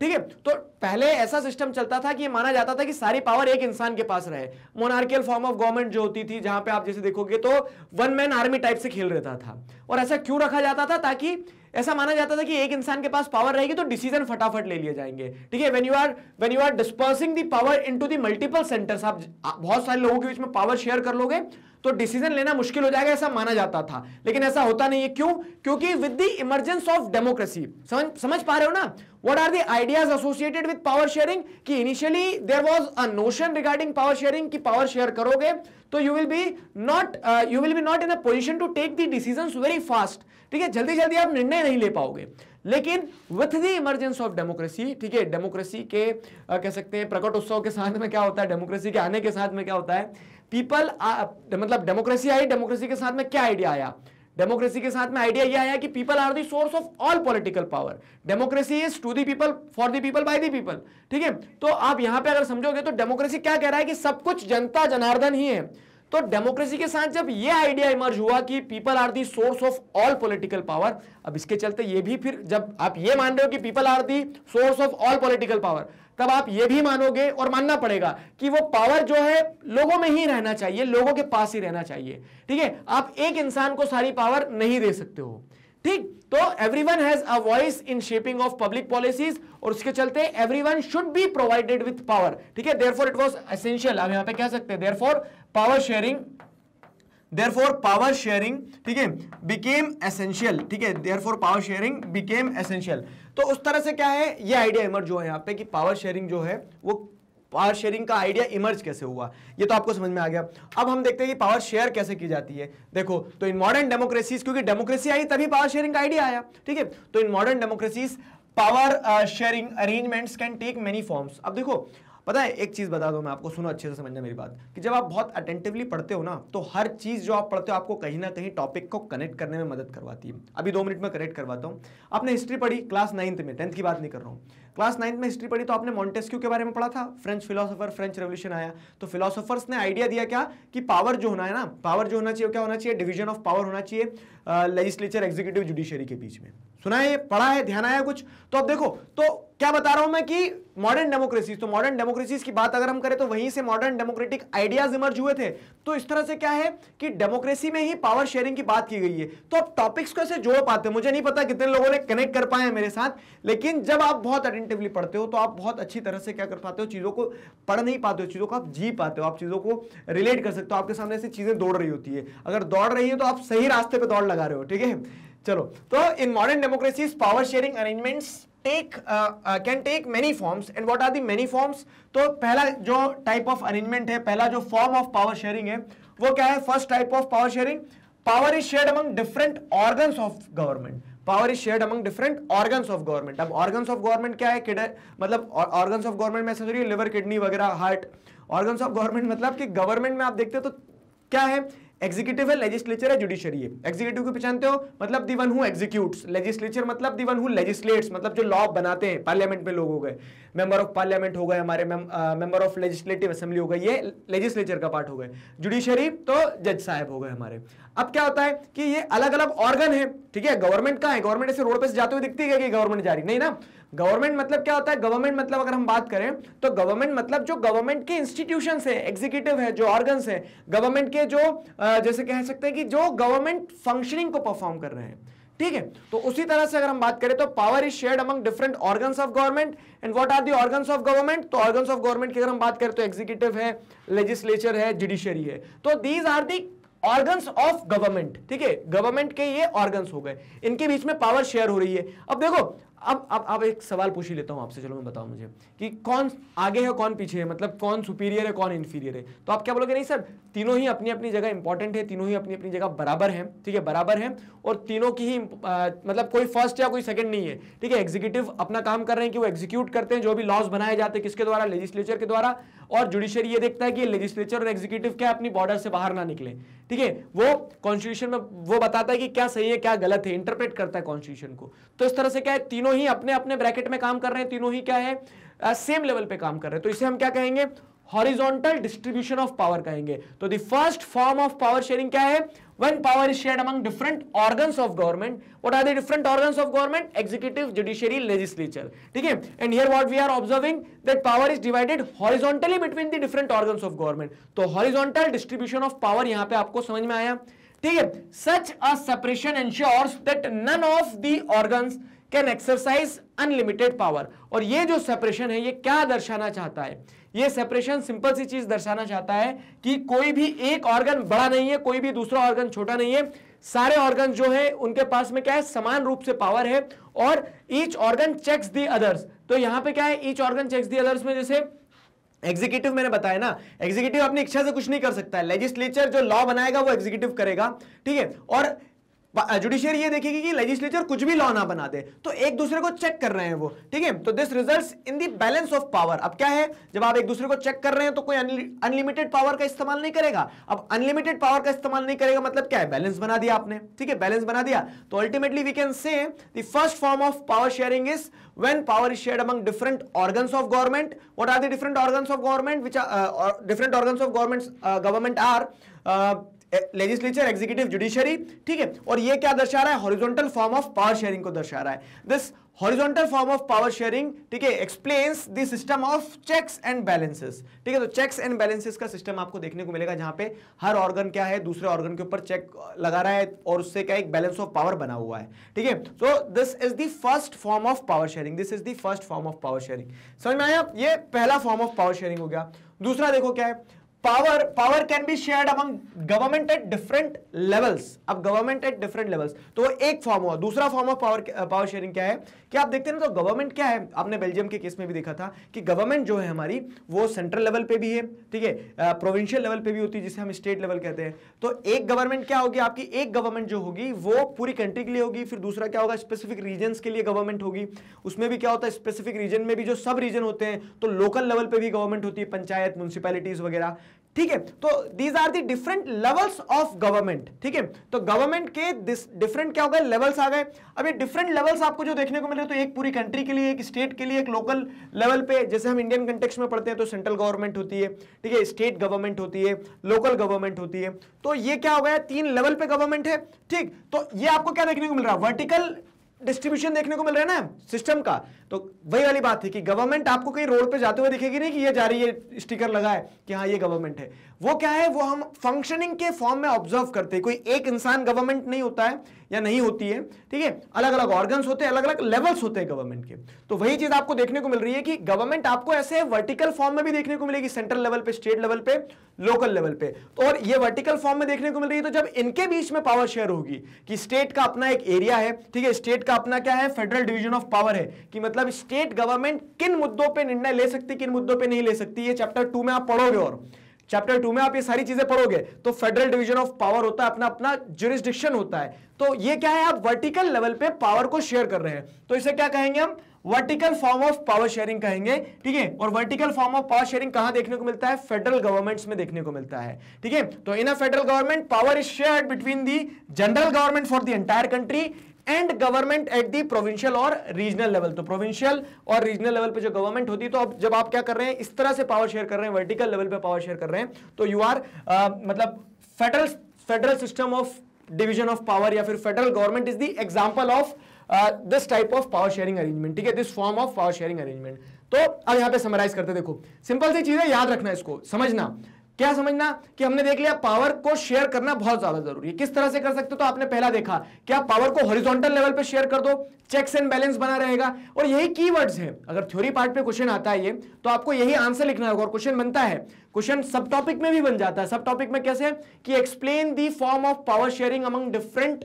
ठीक है तो पहले ऐसा सिस्टम चलता था कि ये माना जाता था कि सारी पावर एक इंसान के पास रहे मोनार्कियल फॉर्म ऑफ गवर्नमेंट जो होती थी जहां पे आप जैसे देखोगे तो वन मैन आर्मी टाइप से खेल रहता था और ऐसा क्यों रखा जाता था ताकि ऐसा माना जाता था कि एक इंसान के पास पावर रहेगी तो डिसीजन फटाफट ले लिए जाएंगे ठीक है when you are when you are dispersing the power into the multiple centres आप बहुत सारे लोगों के बीच में पावर शेयर कर लोगे तो डिसीजन लेना मुश्किल हो जाएगा ऐसा माना जाता था लेकिन ऐसा होता नहीं है क्यों क्योंकि with the emergence of democracy समझ पा रहे हो ना what are the ideas associated with power sharing की initially there was a notion regarding power sharing की पावर शेयर करोगे तो you will be not you will be not in a position to take the decision very fast ठीक है जल्दी जल्दी आप निर्णय नहीं ले पाओगे लेकिन with the emergence of democracy ठीक है डेमोक्रेसी के आ, uh, कह सकते हैं प्रकट उत्सव के साथ में क्या होता है डेमोक्रेसी के आने के साथ में क्या होता है पीपल मतलब डेमोक्रेसी आई डेमोक्रेसी के साथ में क्या आइडिया आया डेमोक्रेसी के साथ में आइडिया ये आया कि people are the source of all political power democracy is to the people for the people by the people ठीक है तो आप यहां पे अगर समझोगे तो डेमोक्रेसी क्या कह रहा है कि सब कुछ जनता जनार्दन ही है तो डेमोक्रेसी के साथ जब ये आइडिया इमर्ज हुआ कि people are the source of all political power अब इसके चलते ये भी फिर जब आप ये मान रहे हो कि people are the source of all political power तब आप ये भी मानोगे और मानना पड़ेगा कि वो पावर जो है लोगों में ही रहना चाहिए लोगों के पास ही रहना चाहिए ठीक है आप एक इंसान को सारी पावर नहीं दे सकते हो ठीक तो everyone has a voice in shaping of public policies और उसके चलते everyone should be provided with power ठीक है फॉर इट वॉज असेंशियल आप यहां पे कह सकते हैं for power sharing for power sharing ठीक है बिकेम एसेंशियल ठीक है for power sharing became essential तो उस तरह से क्या है ये आइडिया इमर्ज हुआ यहाँ पे कि पावर शेयरिंग जो है वो पावर शेयरिंग का आइडिया इमर्ज कैसे हुआ ये तो आपको समझ में आ गया अब हम देखते हैं कि पावर शेयर कैसे की जाती है देखो तो इन मॉडर्न डेमोक्रेसीज क्योंकि डेमोक्रेसी आई तभी पावर शेयरिंग का आइडिया आया ठीक है तो in modern democracies power sharing arrangements can take many forms अब देखो पता है एक चीज़ बता दो मैं आपको सुनो अच्छे से समझना मेरी बात कि जब आप बहुत अटेंटिवली पढ़ते हो ना तो हर चीज़ जो आप पढ़ते हो आपको कहीं ना कहीं टॉपिक को कनेक्ट करने में मदद करवाती है अभी दो मिनट में कनेक्ट करवाता हूँ आपने हिस्ट्री पढ़ी क्लास नाइन्थ में टेंथ की बात नहीं कर रहा हूँ क्लास नाइन्थ में हिस्ट्री पढ़ी तो आपने मॉन्टेस्क्यू के बारे में पढ़ा था फ्रेंच फिलोसोफर फ्रेंच रेवल्यूशन आया तो फिलोसोफर्स ने आइडिया दिया क्या कि पावर जो होना है ना पावर जो होना चाहिए क्या होना चाहिए डिवीजन ऑफ पावर होना चाहिए लेजिस्लेचर एग्जीक्यूटिव जुडिशियरी के बीच में सुना है पढ़ा है ध्यान आया कुछ तो अब देखो तो क्या बता रहा हूं मैं कि मॉडर्न डेमोक्रेसीज तो मॉडर्न डेमोक्रेसीज की बात अगर हम करें तो वहीं से मॉडर्न डेमोक्रेटिक आइडियाज इमर्ज हुए थे तो इस तरह से क्या है कि डेमोक्रेसी में ही पावर शेयरिंग की बात की गई है तो आप टॉपिक्स को ऐसे जोड़ पाते हैं मुझे नहीं पता कितने लोगों ने कनेक्ट कर पाए मेरे साथ लेकिन जब आप बहुत अटेंटिवली पढ़ते हो तो आप बहुत अच्छी तरह से क्या कर पाते हो चीज़ों को पढ़ नहीं पाते हो चीज़ों को आप जी पाते हो आप चीज़ों को रिलेट कर सकते हो आपके सामने ऐसी चीज़ें दौड़ रही होती है अगर दौड़ रही है तो आप सही रास्ते पर दौड़ लगा रहे हो ठीक है चलो तो in modern democracies power sharing arrangements take can take many forms and what are the many forms तो पहला जो टाइप ऑफ अरेंजमेंट है पहला जो फॉर्म ऑफ पावर शेयरिंग है वो क्या है first type of power sharing power is shared among different organs of government power is shared among different organs of government अब ऑर्गन्स ऑफ गवर्नमेंट क्या है किडर मतलब ऑर्गन्स ऑफ गवर्नमेंट में लिवर किडनी वगैरह हार्ट ऑर्गन्स ऑफ गवर्नमेंट मतलब कि government में आप देखते हो तो क्या है एग्जीक्यूटिव है लेजिस्लेचर है जुडिशरी है एग्जीक्यूटिव को पहचानते हो मतलब the one who execute legislature मतलब दी वन हु लेजिस्लेट्स मतलब जो लॉ बनाते हैं पार्लियामेंट में लोग हो गए मेंबर ऑफ पार्लियामेंट हो गए हमारे मेंबर ऑफ लेजिस्लेटिव असेंबली हो गए ये लेजिस्लेचर का पार्ट हो गए जुडिशरी तो जज साहब हो गए हमारे अब क्या होता है कि ये अलग अलग ऑर्गन है ठीक है गवर्नमेंट का है गवर्नमेंट ऐसे रोड पर जाते हुए दिखती है कि गवर्नमेंट जारी नहीं ना गवर्नमेंट मतलब क्या होता है गवर्नमेंट मतलब अगर हम बात करें तो गवर्नमेंट मतलब जो गवर्नमेंट के इंस्टीट्यूशन है एग्जीक्यूटिव है जो ऑर्गन है गवर्नमेंट के जो जैसे कह सकते हैं कि जो गवर्नमेंट फंक्शनिंग को परफॉर्म कर रहे हैं ठीक है तो उसी तरह से अगर हम बात करें तो power is shared among different organs of government and what are the organs of government तो ऑर्गन्स ऑफ गवर्नमेंट की अगर हम बात करें तो एग्जीक्यूटिव है लेजिस्लेचर है जुडिशियरी है तो these are the organs of government ठीक है गवर्नमेंट के ये ऑर्गन्स हो गए इनके बीच में पावर शेयर हो रही है अब देखो अब अब अब एक सवाल पूछ ही लेता हूँ आपसे चलो मैं बताऊँ मुझे कि कौन आगे है कौन पीछे है मतलब कौन सुपीरियर है कौन इन्फीरियर है तो आप क्या बोलोगे नहीं सर तीनों ही अपनी अपनी जगह इंपॉर्टेंट है तीनों ही अपनी अपनी जगह बराबर है ठीक है बराबर है और तीनों की ही आ, मतलब कोई फर्स्ट या कोई सेकेंड नहीं है ठीक है एग्जीक्यूटिव अपना काम कर रहे हैं कि वो एग्जीक्यूट करते हैं जो भी लॉज बनाए जाते हैं किसके द्वारा लेजिस्लेचर के द्वारा और जुडिशरी ये देखता है कि लेजिस्लेचर और एग्जीक्यूटिव क्या अपनी बॉर्डर से बाहर ना निकले ठीक है वो कॉन्स्टिट्यूशन में वो बताता है कि क्या सही है क्या गलत है इंटरप्रेट करता है कॉन्स्टिट्यूशन को तो इस तरह से क्या है तीनों ही अपने अपने ब्रैकेट में काम कर रहे हैं तीनों ही क्या है सेम लेवल पे काम कर रहे हैं तो इसे हम क्या कहेंगे हॉरिजॉन्टल डिस्ट्रीब्यूशन ऑफ पावर कहेंगे तो first form of power sharing क्या है one power is share among different organ of government what are the different organ of government executive judiciary legislature ठीक है and here what we are observing that power is divided horizontally between the different organ of government तो horizontal distribution of power यहां पर आपको समझ में आया ठीक है such a separation ensure that none of the organ can exercise unlimited power और ये जो सेपरेशन है ये क्या दर्शाना चाहता है ये सेपरेशन सिंपल सी चीज दर्शाना चाहता है कि कोई भी एक ऑर्गन बड़ा नहीं है कोई भी दूसरा ऑर्गन छोटा नहीं है सारे ऑर्गन जो है उनके पास में क्या है समान रूप से पावर है और each organ checks the others तो यहां पे क्या है each organ checks the others में जैसे एग्जीक्यूटिव मैंने बताया ना एग्जीक्यूटिव अपनी इच्छा से कुछ नहीं कर सकता है लेजिस्लेचर जो लॉ बनाएगा वो एग्जीक्यूटिव करेगा ठीक है और जुडिशियर uh, ये देखेगी कि लेजिस्लेचर कुछ भी लॉ ना बना दे तो एक दूसरे को चेक कर रहे हैं वो ठीक है तो this results in the balance of power अब क्या है जब आप एक दूसरे को चेक कर रहे हैं तो कोई अनलिमिटेड पावर का इस्तेमाल नहीं करेगा अब अनलिमिटेड पावर का इस्तेमाल नहीं करेगा मतलब क्या है बैलेंस बना दिया आपने ठीक है बैलेंस बना दिया तो ultimately we can say first form of power sharing is when power is shared among different organs of government what are the different organs of government which are uh, or different organs of are uh, government are uh, legislature executive judiciary ठीक है और ये क्या दर्शा रहा है horizontal form of power sharing को दर्शा रहा है this horizontal form of power sharing ठीक है explains the system of checks and balances ठीक है तो चेक्स एंड बैलेंसेस का सिस्टम आपको देखने को मिलेगा जहां पे हर ऑर्गन क्या है दूसरे ऑर्गन के ऊपर चेक लगा रहा है और उससे क्या एक बैलेंस ऑफ पावर बना हुआ है ठीक है so this is the first form of power sharing this is the first form of power sharing समझ में आया ये पहला फॉर्म ऑफ पावर शेयरिंग हो गया दूसरा देखो क्या है power power can be shared among government at different levels अब गवर्नमेंट एट डिफरेंट लेवल्स तो एक फॉर्म हुआ दूसरा form of power power sharing क्या है कि आप देखते हैं ना तो गवर्नमेंट क्या है आपने बेल्जियम के केस में भी देखा था कि गवर्नमेंट जो है हमारी वो सेंट्रल लेवल पे भी है ठीक है प्रोविंशियल लेवल पे भी होती है जिसे हम स्टेट लेवल कहते हैं तो एक गवर्नमेंट क्या होगी आपकी एक गवर्नमेंट जो होगी वो पूरी कंट्री के लिए होगी फिर दूसरा क्या होगा स्पेसिफिक रीजन के लिए गवर्नमेंट होगी उसमें भी क्या होता है स्पेसिफिक रीजन में भी जो सब रीजन होते हैं तो लोकल लेवल पर भी गवर्नमेंट होती है पंचायत म्यूनसिपैलिटीज वगैरह ठीक है तो these are the different levels of government ठीक है तो गवर्नमेंट के डिफरेंट क्या हो गए लेवल्स आ गए अब ये डिफरेंट लेवल्स आपको जो देखने को मिले तो एक पूरी कंट्री के लिए एक स्टेट के लिए एक लोकल लेवल पे जैसे हम इंडियन कंटेक्स में पढ़ते हैं तो सेंट्रल गवर्नमेंट होती है ठीक है स्टेट गवर्नमेंट होती है लोकल गवर्नमेंट होती है तो ये क्या हो गया तीन लेवल पे गवर्नमेंट है ठीक तो ये आपको क्या देखने को मिल रहा है वर्टिकल डिस्ट्रीब्यूशन देखने को मिल रहा है ना सिस्टम का तो वही वाली बात है कि गवर्नमेंट आपको कहीं रोड पे जाते हुए दिखेगी नहीं कि ये जा रही है स्टिकर लगा है कि हाँ ये गवर्नमेंट है वो क्या है वो हम फंक्शनिंग के फॉर्म में ऑब्जर्व करते हैं कोई एक इंसान गवर्नमेंट नहीं होता है या नहीं होती है ठीक है अलग अलग ऑर्गन होते हैं अलग अलग लेवल्स होते हैं गवर्नमेंट के तो वही चीज आपको देखने को मिल रही है कि गवर्नमेंट आपको ऐसे वर्टिकल फॉर्म में भी देखने को मिलेगी सेंट्रल लेवल पे स्टेट लेवल पे लोकल लेवल पे तो और ये वर्टिकल फॉर्म में देखने को मिल रही है तो जब इनके बीच में पावर शेयर होगी कि स्टेट का अपना एक एरिया है ठीक है स्टेट का अपना क्या है फेडरल डिविजन ऑफ पावर है कि मतलब मतलब स्टेट गवर्नमेंट किन मुद्दों पे निर्णय ले सकती किन मुद्दों पे नहीं ले सकती ये चैप्टर टू में आप पढ़ोगे और चैप्टर टू में आप ये सारी चीजें पढ़ोगे तो फेडरल डिवीजन ऑफ पावर होता है अपना अपना जुरिस्डिक्शन होता है तो ये क्या है आप वर्टिकल लेवल पे पावर को शेयर कर रहे हैं तो इसे क्या कहेंगे हम vertical form of power sharing कहेंगे ठीक है और vertical form of power sharing कहां देखने को मिलता है फेडरल गवर्नमेंट्स में देखने को मिलता है ठीक है तो in a federal government power is shared between the general government for the entire country and government at the provincial और रीजनल लेवल तो प्रोविंशियल और रीजनल लेवल पे जो गवर्नमेंट होती है तो अब जब आप क्या कर रहे हैं इस तरह से पावर शेयर कर रहे हैं वर्टिकल लेवल पे पावर शेयर कर रहे हैं तो यू आर uh, मतलब federal federal system of division of power या फिर federal government is the example of this type of power sharing arrangement ठीक है this form of power sharing arrangement तो अब यहां पे समराइज करते देखो सिंपल सी चीज है याद रखना इसको समझना क्या समझना कि हमने देख लिया पावर को शेयर करना बहुत ज्यादा जरूरी है किस तरह से कर सकते हो तो आपने पहला देखा कि आप पावर को हॉरिजॉन्टल लेवल पे शेयर कर दो चेक्स एंड बैलेंस बना रहेगा और यही कीवर्ड्स है अगर थ्योरी पार्ट पे क्वेश्चन आता है ये तो आपको यही आंसर लिखना होगा और क्वेश्चन बनता है क्वेश्चन सब टॉपिक में भी बन जाता है सब टॉपिक में कैसे कि explain the form of power sharing among different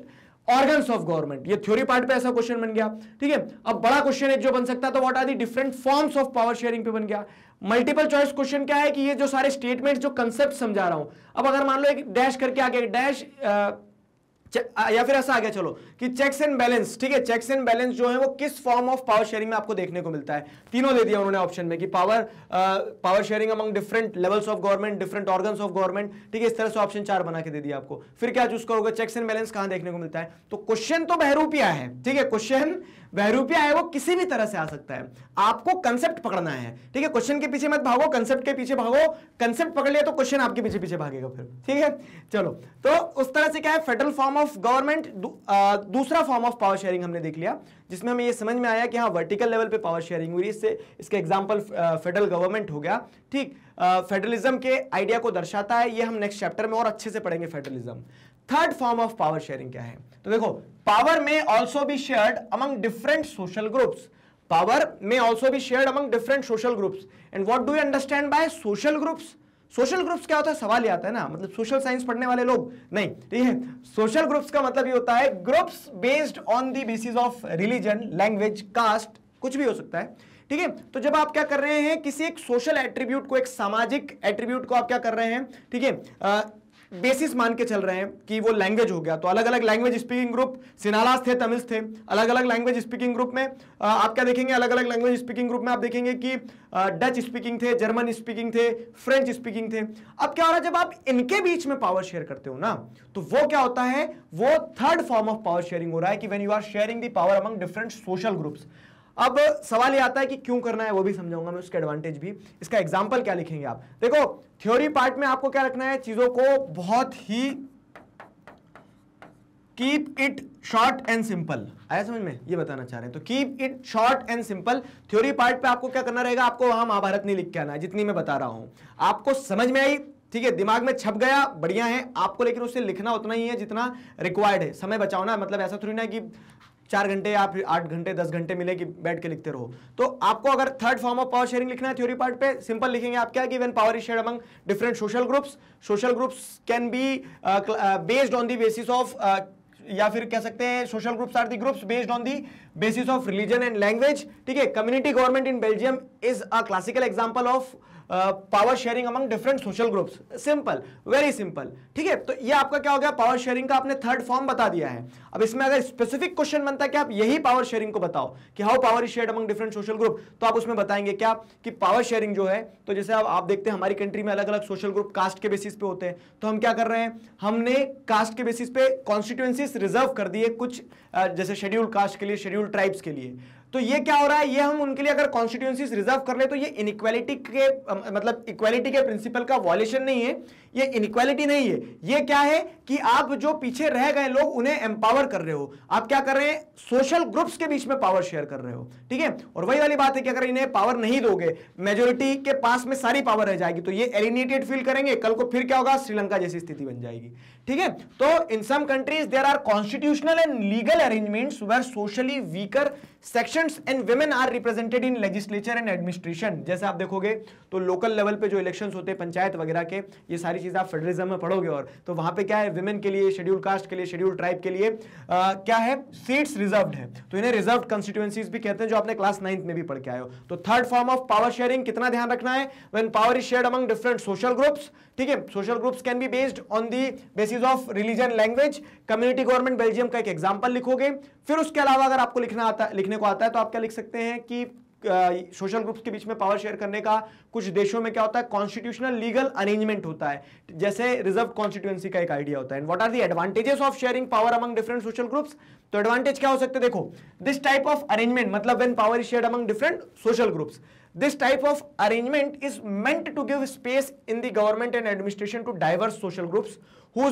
organs of government ये थ्योरी पार्ट पे ऐसा क्वेश्चन बन गया ठीक है अब बड़ा क्वेश्चन एक जो बन सकता है तो what are the different forms of power sharing पे बन गया मल्टीपल चॉइस क्वेश्चन क्या है कि ये जो सारे स्टेटमेंट जो कंसेप्ट समझा रहा हूं अब अगर मान लो एक डैश करके आगे डैश या फिर ऐसा आ गया चलो कि चेक्स एंड बैलेंस ठीक है चेक्स एंड बैलेंस जो है वो किस फॉर्म ऑफ पावर शेयरिंग में आपको देखने को मिलता है तीनों दे दिया उन्होंने ऑप्शन में कि power power sharing among different levels of government different organs of government ठीक है इस तरह से ऑप्शन चार बना के दे दिया आपको फिर क्या चूज करोगे चेक्स एंड बैलेंस कहां देखने को मिलता है तो क्वेश्चन तो बहरूपिया है ठीक है क्वेश्चन बहरूपिया है वो किसी भी तरह से आ सकता है आपको कंसेप्ट पकड़ना है ठीक है क्वेश्चन के पीछे मत भागो कंसेप्ट के पीछे भागो कंसेप्ट पकड़ लिया तो क्वेश्चन आपके पीछे पीछे भागेगा फिर ठीक है चलो तो उस तरह से क्या है फेडरल फॉर्म ऑफ गवर्नमेंट दूसरा फॉर्म ऑफ पावर शेयरिंग हमने देख लिया जिसमें हमें यह समझ में आया कि हाँ वर्टिकल लेवल पर पावर शेयरिंग हुई इससे इसका एग्जाम्पल फेडरल गवर्नमेंट हो गया ठीक फेडरलिज्म के आइडिया को दर्शाता है ये हम नेक्स्ट चैप्टर में और अच्छे से पढ़ेंगे federalism third form of power sharing क्या है तो देखो power may also be shared among different social groups power may also be shared among different social groups and what do you understand by social groups social groups क्या होता है सवाल ही आता है ना मतलब सोशल साइंस पढ़ने वाले लोग नहीं ठीक है सोशल ग्रुप्स का मतलब ये होता है groups based on the basis of religion language caste कुछ भी हो सकता है ठीक है तो जब आप क्या कर रहे हैं किसी एक सोशल एट्रीब्यूट को एक सामाजिक एट्रीब्यूट को आप क्या कर रहे हैं ठीक है बेसिस मान के चल रहे हैं कि वो लैंग्वेज हो गया तो अलग अलग लैंग्वेज स्पीकिंग ग्रुप सिनालास थे तमिल्स थे अलग अलग लैंग्वेज स्पीकिंग ग्रुप में आप क्या देखेंगे अलग अलग लैंग्वेज स्पीकिंग ग्रुप में आप देखेंगे कि डच स्पीकिंग थे जर्मन स्पीकिंग थे फ्रेंच स्पीकिंग थे अब क्या हो रहा है जब आप इनके बीच में पावर शेयर करते हो ना तो वो क्या होता है वो third form of power sharing हो रहा है कि when you are sharing the power among different social groups अब सवाल ये आता है कि क्यों करना है वो भी समझाऊंगा मैं उसके एडवांटेज भी इसका एग्जाम्पल क्या लिखेंगे आप देखो थ्योरी पार्ट में आपको क्या रखना है चीजों को बहुत ही keep it short and simple आया समझ में ये बताना चाह रहे हैं तो keep it short and simple theory part पे आपको क्या करना रहेगा आपको वहां महाभारत नहीं लिख के आना है जितनी मैं बता रहा हूं आपको समझ में आई ठीक है दिमाग में छप गया बढ़िया है आपको लेकिन उसे लिखना उतना ही है जितना रिक्वायर्ड है समय बचाओ ना मतलब ऐसा थोड़ी ना कि चार घंटे या फिर आठ घंटे दस घंटे मिले कि बैठ के लिखते रहो तो आपको अगर third form of power sharing लिखना है थ्योरी पार्ट पे सिंपल लिखेंगे आप क्या कि when power is share among different social groups social groups can be based on the basis of या फिर कह सकते हैं social groups are the groups based on the basis of religion and language ठीक है community government in Belgium is a classical example of power sharing among different social groups simple very simple ठीक है तो ये आपका क्या हो गया पावर शेयरिंग का आपने थर्ड फॉर्म बता दिया है अब इसमें अगर स्पेसिफिक क्वेश्चन बनता है कि आप यही पावर शेयरिंग को बताओ कि how power is share among different social group तो आप उसमें बताएंगे क्या कि पावर शेयरिंग जो है तो जैसे आप, आप देखते हैं हमारी कंट्री में अलग अलग सोशल ग्रुप कास्ट के बेसिस पे होते हैं तो हम क्या कर रहे हैं हमने कास्ट के बेसिस पे कॉन्स्टिट्यूएंसीज रिजर्व कर दिए कुछ जैसे शेड्यूल कास्ट के लिए शेड्यूल ट्राइब्स के लिए तो ये क्या हो रहा है ये हम उनके लिए अगर कॉन्स्टिट्यूंसी रिजर्व कर ले तो ये इनक्वालिटी के मतलब इक्वालिटी के प्रिंसिपल का वॉल्यूशन नहीं है ये इनक्वालिटी नहीं है ये क्या है कि आप जो पीछे रह गए लोग उन्हें एम्पावर कर रहे हो आप क्या कर रहे हैं सोशल ग्रुप्स के बीच में पावर शेयर कर रहे हो ठीक है और वही वाली बात है कि अगर इन्हें पावर नहीं दोगे मेजोरिटी के पास में सारी पावर रह जाएगी तो ये एलिनेटेड फील करेंगे कल को फिर क्या होगा श्रीलंका जैसी स्थिति बन जाएगी ठीक है तो in some countries there are constitutional and legal arrangement where socially weaker section and women are represented in legislature and administration जैसे आप देखोगे तो लोकल लेवल पे जो इलेक्शन होते हैं पंचायत वगैरह के ये सारी सारी चीज़ें आप फेडरिज्म में पढ़ोगे और तो वहां पे क्या है विमेन के लिए शेड्यूल कास्ट के लिए शेड्यूल ट्राइब के लिए आ, क्या है सीट्स रिजर्व है तो इन्हें रिजर्व कंस्टिट्यूएंसीज भी कहते हैं जो आपने क्लास नाइन्थ में भी पढ़ के आयो तो third form of power sharing कितना ध्यान रखना है when power is share among different social groups ठीक है social groups can be based on the basis of religion language community government Belgium का एक एग्जाम्पल लिखोगे फिर उसके अलावा अगर आपको लिखना आता लिखने को आता है तो आप क्या लिख सकते हैं कि सोशल ग्रुप्स के बीच में पावर शेयर करने का कुछ देशों में क्या होता है कॉन्स्टिट्यूशनल लीगल अरेंजमेंट होता है जैसे रिजर्व कॉन्स्टिट्यूएंसी का एक आइडिया होता है what are the advantages of sharing power among different social groups तो एडवांटेज क्या हो सकते देखो दिस टाइप ऑफ अरेंजमेंट मतलब when power is share among different social groups this type of arrangement is meant to give space in the government and administration to diverse social groups who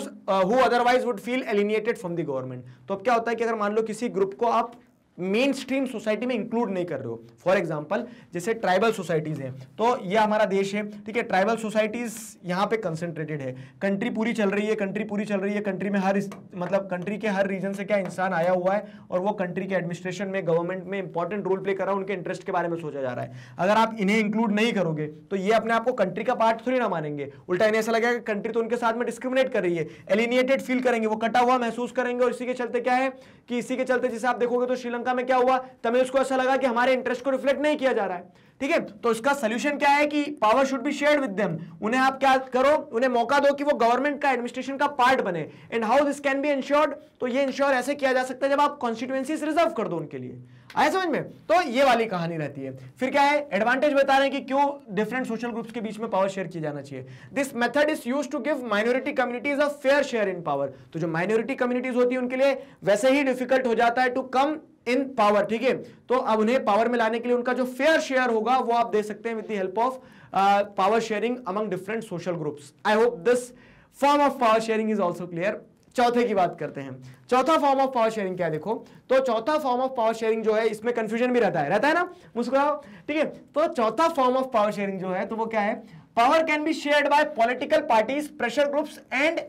otherwise would feel alienated from the government तो अब क्या होता है कि अगर मान लो किसी group को आप मेन स्ट्रीम सोसाइटी में इंक्लूड नहीं कर रहे हो फॉर एग्जाम्पल जैसे ट्राइबल सोसाइटीज़ हैं तो ये हमारा देश है ठीक है ट्राइबल सोसाइटीज़ यहाँ पे कंसनट्रेटेड है कंट्री पूरी चल रही है कंट्री पूरी चल रही है कंट्री में हर मतलब कंट्री के हर रीजन से क्या इंसान आया हुआ है और वो कंट्री के एडमिनिस्ट्रेशन में गवर्नमेंट में इंपॉर्टेंट रोल प्ले कर रहा है उनके इंटरेस्ट के बारे में सोचा जा रहा है अगर आप इन्हें इंक्लूड नहीं करोगे तो ये अपने आपको कंट्री का पार्ट थोड़ी ना मानेंगे उल्टा इन्हें ऐसा लगेगा कंट्री तो उनके साथ में डिस्क्रिमिनेट कर रही है एलिनिएटेड फील करेंगे वो कटा हुआ महसूस करेंगे और इसी के चलते क्या है कि इसी के चलते जैसे आप देखोगे तो श्रीलंका श्रीलंका में क्या हुआ तमिल उसको ऐसा लगा कि हमारे इंटरेस्ट को रिफ्लेक्ट नहीं किया जा रहा है ठीक है तो इसका सोल्यूशन क्या है कि power should be share with them उन्हें आप क्या करो उन्हें मौका दो कि वो गवर्नमेंट का एडमिनिस्ट्रेशन का पार्ट बने and how this can be ensured तो ये इंश्योर ऐसे किया जा सकता है जब आप कॉन्स्टिट्यूएंसीज रिजर्व कर दो उनके लिए आए समझ में तो ये वाली कहानी रहती है फिर क्या है एडवांटेज बता रहे हैं कि क्यों डिफरेंट सोशल ग्रुप्स के बीच में पावर शेयर किया जाना चाहिए this method is use to give minority communities a fair share in power तो जो माइनॉरिटी कम्युनिटीज होती है उनके लिए वैसे ही डिफिकल्ट हो जाता है टू कम इन पावर ठीक है तो अब उन्हें पावर में लाने के लिए उनका जो फेयर शेयर होगा वो आप दे सकते हैं with the help of power sharing among different social groups I hope this form of power sharing is also clear चौथे की बात करते हैं चौथा फॉर्म ऑफ पावर शेयरिंग क्या देखो तो चौथा फॉर्म ऑफ पावर शेयरिंग जो है इसमें कंफ्यूजन भी रहता है रहता है ना मुस्कुराओ ठीक है तो चौथा फॉर्म ऑफ पावर शेयरिंग जो है तो वो क्या है power can be shared by political parties pressure groups and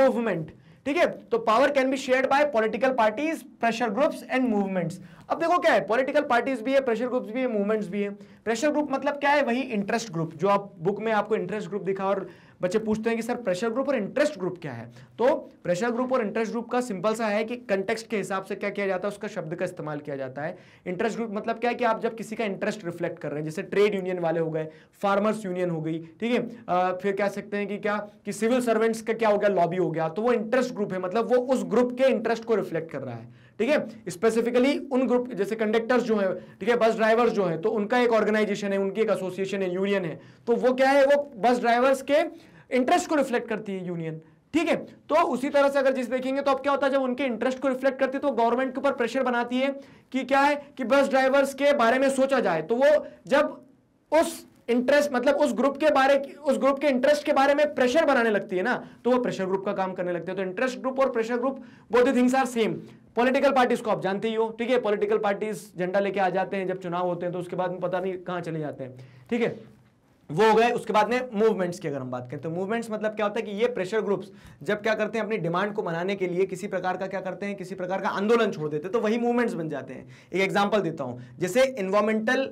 movement ठीक है तो power can be shared by political parties pressure groups and movements अब देखो क्या है पॉलिटिकल पार्टीज भी है प्रेशर ग्रुप्स भी है मूवमेंट्स भी है प्रेशर ग्रुप मतलब क्या है वही इंटरेस्ट ग्रुप जो आप बुक में आपको इंटरेस्ट ग्रुप दिखा और बच्चे पूछते हैं कि सर प्रेशर ग्रुप और इंटरेस्ट ग्रुप क्या है तो प्रेशर ग्रुप और इंटरेस्ट ग्रुप का सिंपल सा है कि कंटेक्स्ट के हिसाब से क्या किया जाता है उसका शब्द का इस्तेमाल किया जाता है इंटरेस्ट ग्रुप मतलब क्या है कि आप जब किसी का इंटरेस्ट रिफ्लेक्ट कर रहे हैं जैसे ट्रेड यूनियन वाले हो गए फार्मर्स यूनियन हो गई ठीक है फिर कह सकते हैं कि क्या कि सिविल सर्वेंट्स का क्या हो गया लॉबी हो गया तो वो इंटरेस्ट ग्रुप है मतलब वो उस ग्रुप के इंटरेस्ट को रिफ्लेक्ट कर रहा है ठीक है स्पेसिफिकली उन ग्रुप जैसे कंडक्टर्स जो है ठीक है बस ड्राइवर्स जो है तो उनका एक ऑर्गेनाइजेशन है उनकी एक एसोसिएशन है यूनियन है तो वो क्या है वो बस ड्राइवर्स के इंटरेस्ट को रिफ्लेक्ट करती है यूनियन ठीक है तो उसी तरह से अगर जिस देखेंगे तो अब क्या होता है जब उनके इंटरेस्ट को रिफ्लेक्ट करती है तो गवर्नमेंट के ऊपर प्रेशर बनाती है कि क्या है कि बस ड्राइवर्स के बारे में सोचा जाए तो वो जब उस इंटरेस्ट मतलब उस ग्रुप के बारे उस ग्रुप के इंटरेस्ट के बारे में प्रेशर बनाने लगती है ना तो वो प्रेशर ग्रुप का काम करने लगते हैं तो इंटरेस्ट ग्रुप और pressure group both things are same political parties को आप जानते ही हो ठीक है पॉलिटिकल पार्टीज झंडा लेके आ जाते हैं जब चुनाव होते हैं तो उसके बाद पता नहीं कहाँ चले जाते हैं ठीक है वो हो गए उसके बाद में मूवमेंट्स की अगर हम बात करें तो मूवमेंट्स मतलब क्या होता है कि ये प्रेशर ग्रुप्स जब क्या करते हैं अपनी डिमांड को मनाने के लिए किसी प्रकार का क्या करते हैं किसी प्रकार का आंदोलन छोड़ देते हैं तो वही मूवमेंट्स बन जाते हैं एक एग्जाम्पल देता हूं जैसे इन्वामेंटल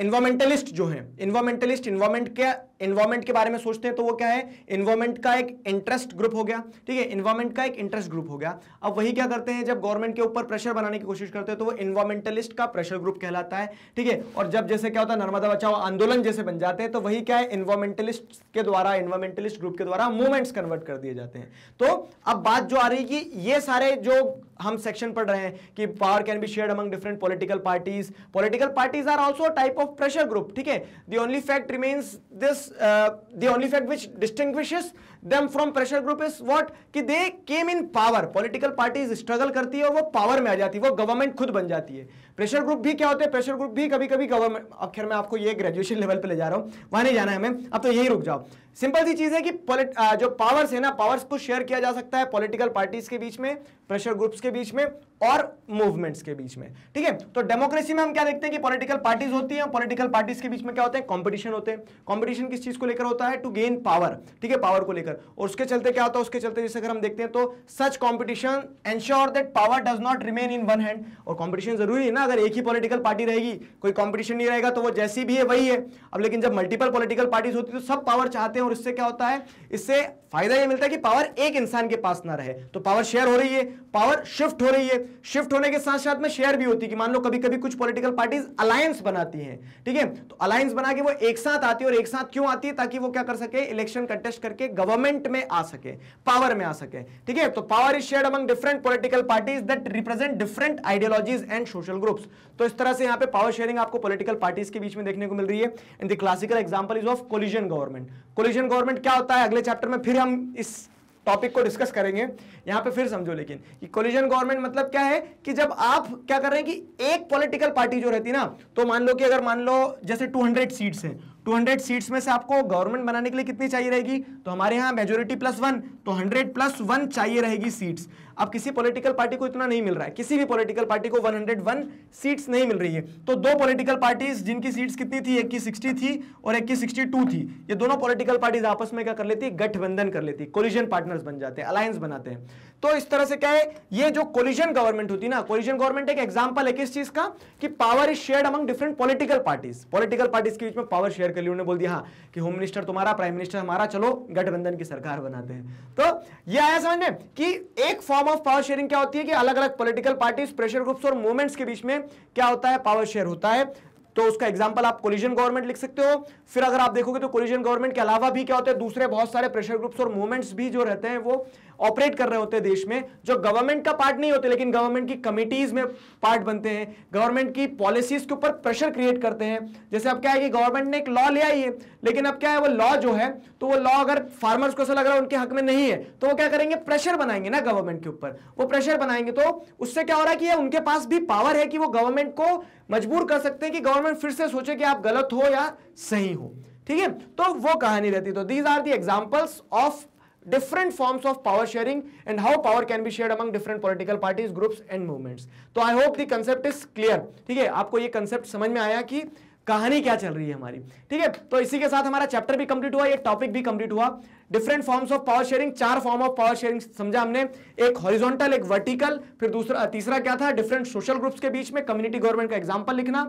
इन्वामेंटलिस्ट जो है इन्वामेंटलिस्ट इन्वामेंट क्या इन्वामेंट के बारे में सोचते हैं तो वो क्या है इन्वामेंट का एक इंटरेस्ट ग्रुप हो गया ठीक है इन्वामेंट का एक इंटरेस्ट ग्रुप हो गया अब वही क्या करते हैं जब गवर्नमेंट के ऊपर प्रेशर बनाने की कोशिश करते हैं तो वो इन्वामेंटलिस्ट का प्रेशर ग्रुप कहलाता है ठीक है और जब जैसे क्या होता है नर्मदा बचाओ आंदोलन जैसे बन जाते हैं तो वही क्या है इन्वामेंटलिस्ट के द्वारा इन्वामेंटलिस्ट ग्रुप के द्वारा मूवमेंट्स कन्वर्ट कर दिए जाते हैं तो अब बात जो आ रही है कि ये सारे जो हम सेक्शन पढ़ रहे हैं कि power can be share among different political parties political parties are also type of pressure group ठीक है the only fact remains this the only fact which distinguishes them from pressure group is what कि they came in power political parties struggle करती है और वो power में आ जाती है वो गवर्नमेंट खुद बन जाती है प्रेशर ग्रुप भी क्या होते हैं प्रेशर ग्रुप भी कभी कभी गवर्नमेंट अखिर मैं आपको ये ग्रेजुएशन लेवल पे ले जा रहा हूँ वहां नहीं जाना है हमें अब तो यही रुक जाओ सिंपल सी चीज़ है कि जो पावर्स है ना पावर्स को शेयर किया जा सकता है पॉलिटिकल पार्टीज के बीच में प्रेशर ग्रुप्स के बीच में और मूवमेंट्स के बीच में ठीक है तो डेमोक्रेसी में हम क्या देखते हैं कि पॉलिटिकल पार्टीज होती हैं पॉलिटिकल पार्टीज के बीच में क्या होते हैं कंपटीशन होते हैं कंपटीशन किस चीज को लेकर होता है टू गेन पावर ठीक है पावर को लेकर और उसके चलते क्या होता है उसके चलते जैसे अगर हम देखते हैं तो such competition ensure that power does not remain in one hand और कॉम्पिटिशन जरूरी है ना अगर एक ही पॉलिटिकल पार्टी रहेगी कोई कॉम्पिटिशन नहीं रहेगा तो वो जैसी भी है वही है अब लेकिन जब मल्टीपल पॉलिटिकल पार्टीज होती है तो सब पावर चाहते हैं और इससे क्या होता है इससे फायदा ये मिलता है कि पावर एक इंसान के पास ना रहे तो पावर शेयर हो रही है पावर शिफ्ट हो रही है शिफ्ट होने के साथ साथ में शेयर भी होती है कि मान लो कभी कभी कुछ पॉलिटिकल पार्टीज अलायंस बनाती हैं ठीक है तो अलायंस बना के वो एक साथ आती है और एक साथ क्यों आती है ताकि वो क्या कर सके इलेक्शन कंटेस्ट करके गवर्नमेंट में आ सके पावर में आ सके ठीक है तो power is share among different political parties that represent different ideologies and social groups तो इस तरह से यहाँ पे पावर शेयरिंग आपको पोलिटिकल पार्टीज के बीच में देखने को मिल रही है in the classical example is of coalition government coalition government क्या होता है अगले चैप्टर में फिर हम इस टॉपिक को डिस्कस करेंगे यहाँ पे फिर समझो लेकिन कि कोलिजन गवर्नमेंट मतलब क्या है कि जब आप क्या कर रहे हैं कि एक पॉलिटिकल पार्टी जो रहती है ना तो मान लो कि अगर मान लो जैसे 200 सीट्स हैं 200 सीट्स में से आपको गवर्नमेंट बनाने के लिए कितनी चाहिए रहेगी तो हमारे यहाँ मेजोरिटी प्लस वन तो 100 प्लस वन चाहिए रहेगी सीट्स अब किसी पॉलिटिकल पार्टी को इतना नहीं मिल रहा है किसी भी पॉलिटिकल पार्टी को 101 सीट्स नहीं मिल रही है तो दो पॉलिटिकल पार्टीज जिनकी सीट्स कितनी थी एक की सिक्सटी थी और एक की सिक्सटी टू थी ये दोनों पॉलिटिकल पार्टीज आपस में क्या कर लेती गठबंधन कर लेती कोलिजन पार्टनर्स बन जाते हैं अलायंस बनाते हैं तो इस तरह से क्या है ये जो कोलिजन गवर्नमेंट होती ना कोलिजन गवर्नमेंट एक एग्जाम्पल है किस चीज का कि power is share among different political parties political parties के बीच में पावर शेयर कर लिया उन्होंने बोल दिया हाँ कि होम मिनिस्टर तुम्हारा प्राइम मिनिस्टर हमारा चलो गठबंधन की सरकार बनाते हैं तो यह आया समझ में कि एक form form of power sharing क्या होती है कि अलग अलग पोलिटिकल पार्टीज प्रेशर ग्रुप्स और मूवमेंट्स के बीच में क्या होता है पावर शेयर होता है तो उसका एग्जाम्पल आप कोलिजन गवर्नमेंट लिख सकते हो फिर अगर आप देखोगे तो कोलिजन गवर्नमेंट के अलावा भी क्या होता है दूसरे बहुत सारे प्रेशर ग्रुप्स और मूवमेंट्स भी जो रहते हैं वो ऑपरेट कर रहे होते हैं देश में जो गवर्नमेंट का पार्ट नहीं होते लेकिन गवर्नमेंट की कमिटीज में पार्ट बनते हैं गवर्नमेंट की पॉलिसीज के ऊपर प्रेशर क्रिएट करते हैं जैसे अब क्या है कि गवर्नमेंट ने एक लॉ लिया ही है लेकिन अब क्या है वो लॉ जो है तो वो लॉ अगर फार्मर्स को ऐसा लग रहा है उनके हक में नहीं है तो वो क्या करेंगे प्रेशर बनाएंगे ना गवर्नमेंट के ऊपर वो प्रेशर बनाएंगे तो उससे क्या हो रहा है कि उनके पास भी पावर है कि वो गवर्नमेंट को मजबूर कर सकते हैं कि गवर्नमेंट फिर से सोचे कि आप गलत हो या सही हो ठीक है तो वो कहानी रहती तो these are the examples of different forms of power sharing and how power can be shared among different political parties groups and movements so i hope the concept is clear theek hai aapko ye concept samajh mein aaya ki कहानी क्या चल रही है हमारी ठीक है तो इसी के साथ हमारा चैप्टर भी कंप्लीट हुआ एक टॉपिक भी कंप्लीट हुआ different forms of power sharing चार फॉर्म ऑफ पावर शेयरिंग समझा हमने एक हॉरिजॉन्टल एक वर्टिकल फिर दूसरा तीसरा क्या था डिफरेंट सोशल ग्रुप्स के बीच में कम्युनिटी गवर्नमेंट का एग्जाम्पल लिखना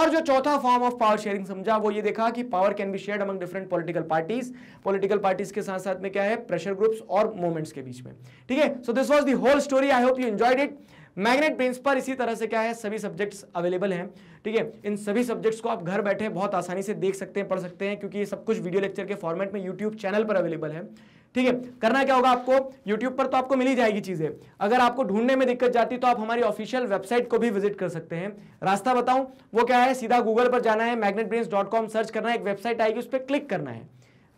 और जो चौथा फॉर्म ऑफ पावर शेयरिंग समझा वो ये देखा कि power can be share among different political parties political parties के साथ साथ में क्या है प्रेशर ग्रुप्स और मूवमेंट्स के बीच में ठीक है so this was the whole story I hope you enjoyed it magnet brains पर इसी तरह से क्या है सभी सब्जेक्ट्स अवेलेबल हैं ठीक है इन सभी सब्जेक्ट्स को आप घर बैठे बहुत आसानी से देख सकते हैं पढ़ सकते हैं क्योंकि ये सब कुछ वीडियो लेक्चर के फॉर्मेट में यूट्यूब चैनल पर अवेलेबल है ठीक है करना क्या होगा आपको यूट्यूब पर तो आपको मिली जाएगी चीज़ें अगर आपको ढूंढने में दिक्कत जाती तो आप हमारी ऑफिशियल वेबसाइट को भी विजिट कर सकते हैं रास्ता बताऊं वो क्या है सीधा गूगल पर जाना है मैग्नेट सर्च करना है एक वेबसाइट आएगी उस पर क्लिक करना है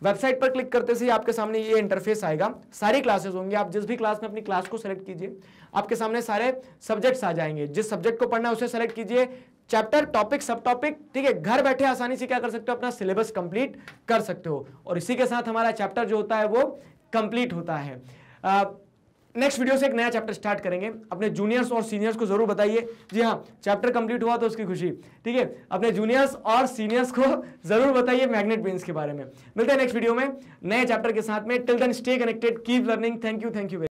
वेबसाइट पर क्लिक करते से आपके सामने ये इंटरफेस आएगा सारी क्लासेस होंगी आप जिस भी क्लास में अपनी क्लास को सेलेक्ट कीजिए आपके सामने सारे सब्जेक्ट्स आ जाएंगे जिस सब्जेक्ट को पढ़ना है उसे सेलेक्ट कीजिए चैप्टर टॉपिक सब टॉपिक ठीक है घर बैठे आसानी से क्या कर सकते हो अपना सिलेबस कंप्लीट कर सकते हो और इसी के साथ हमारा चैप्टर जो होता है वो कंप्लीट होता है नेक्स्ट वीडियो से एक नया चैप्टर स्टार्ट करेंगे अपने जूनियर्स और सीनियर्स को जरूर बताइए जी हाँ चैप्टर कंप्लीट हुआ तो उसकी खुशी ठीक है अपने जूनियर्स और सीनियर्स को जरूर बताइए मैग्नेट बीन्स के बारे में मिलते हैं नेक्स्ट वीडियो में नए चैप्टर के साथ में till then stay connected keep learning thank you thank you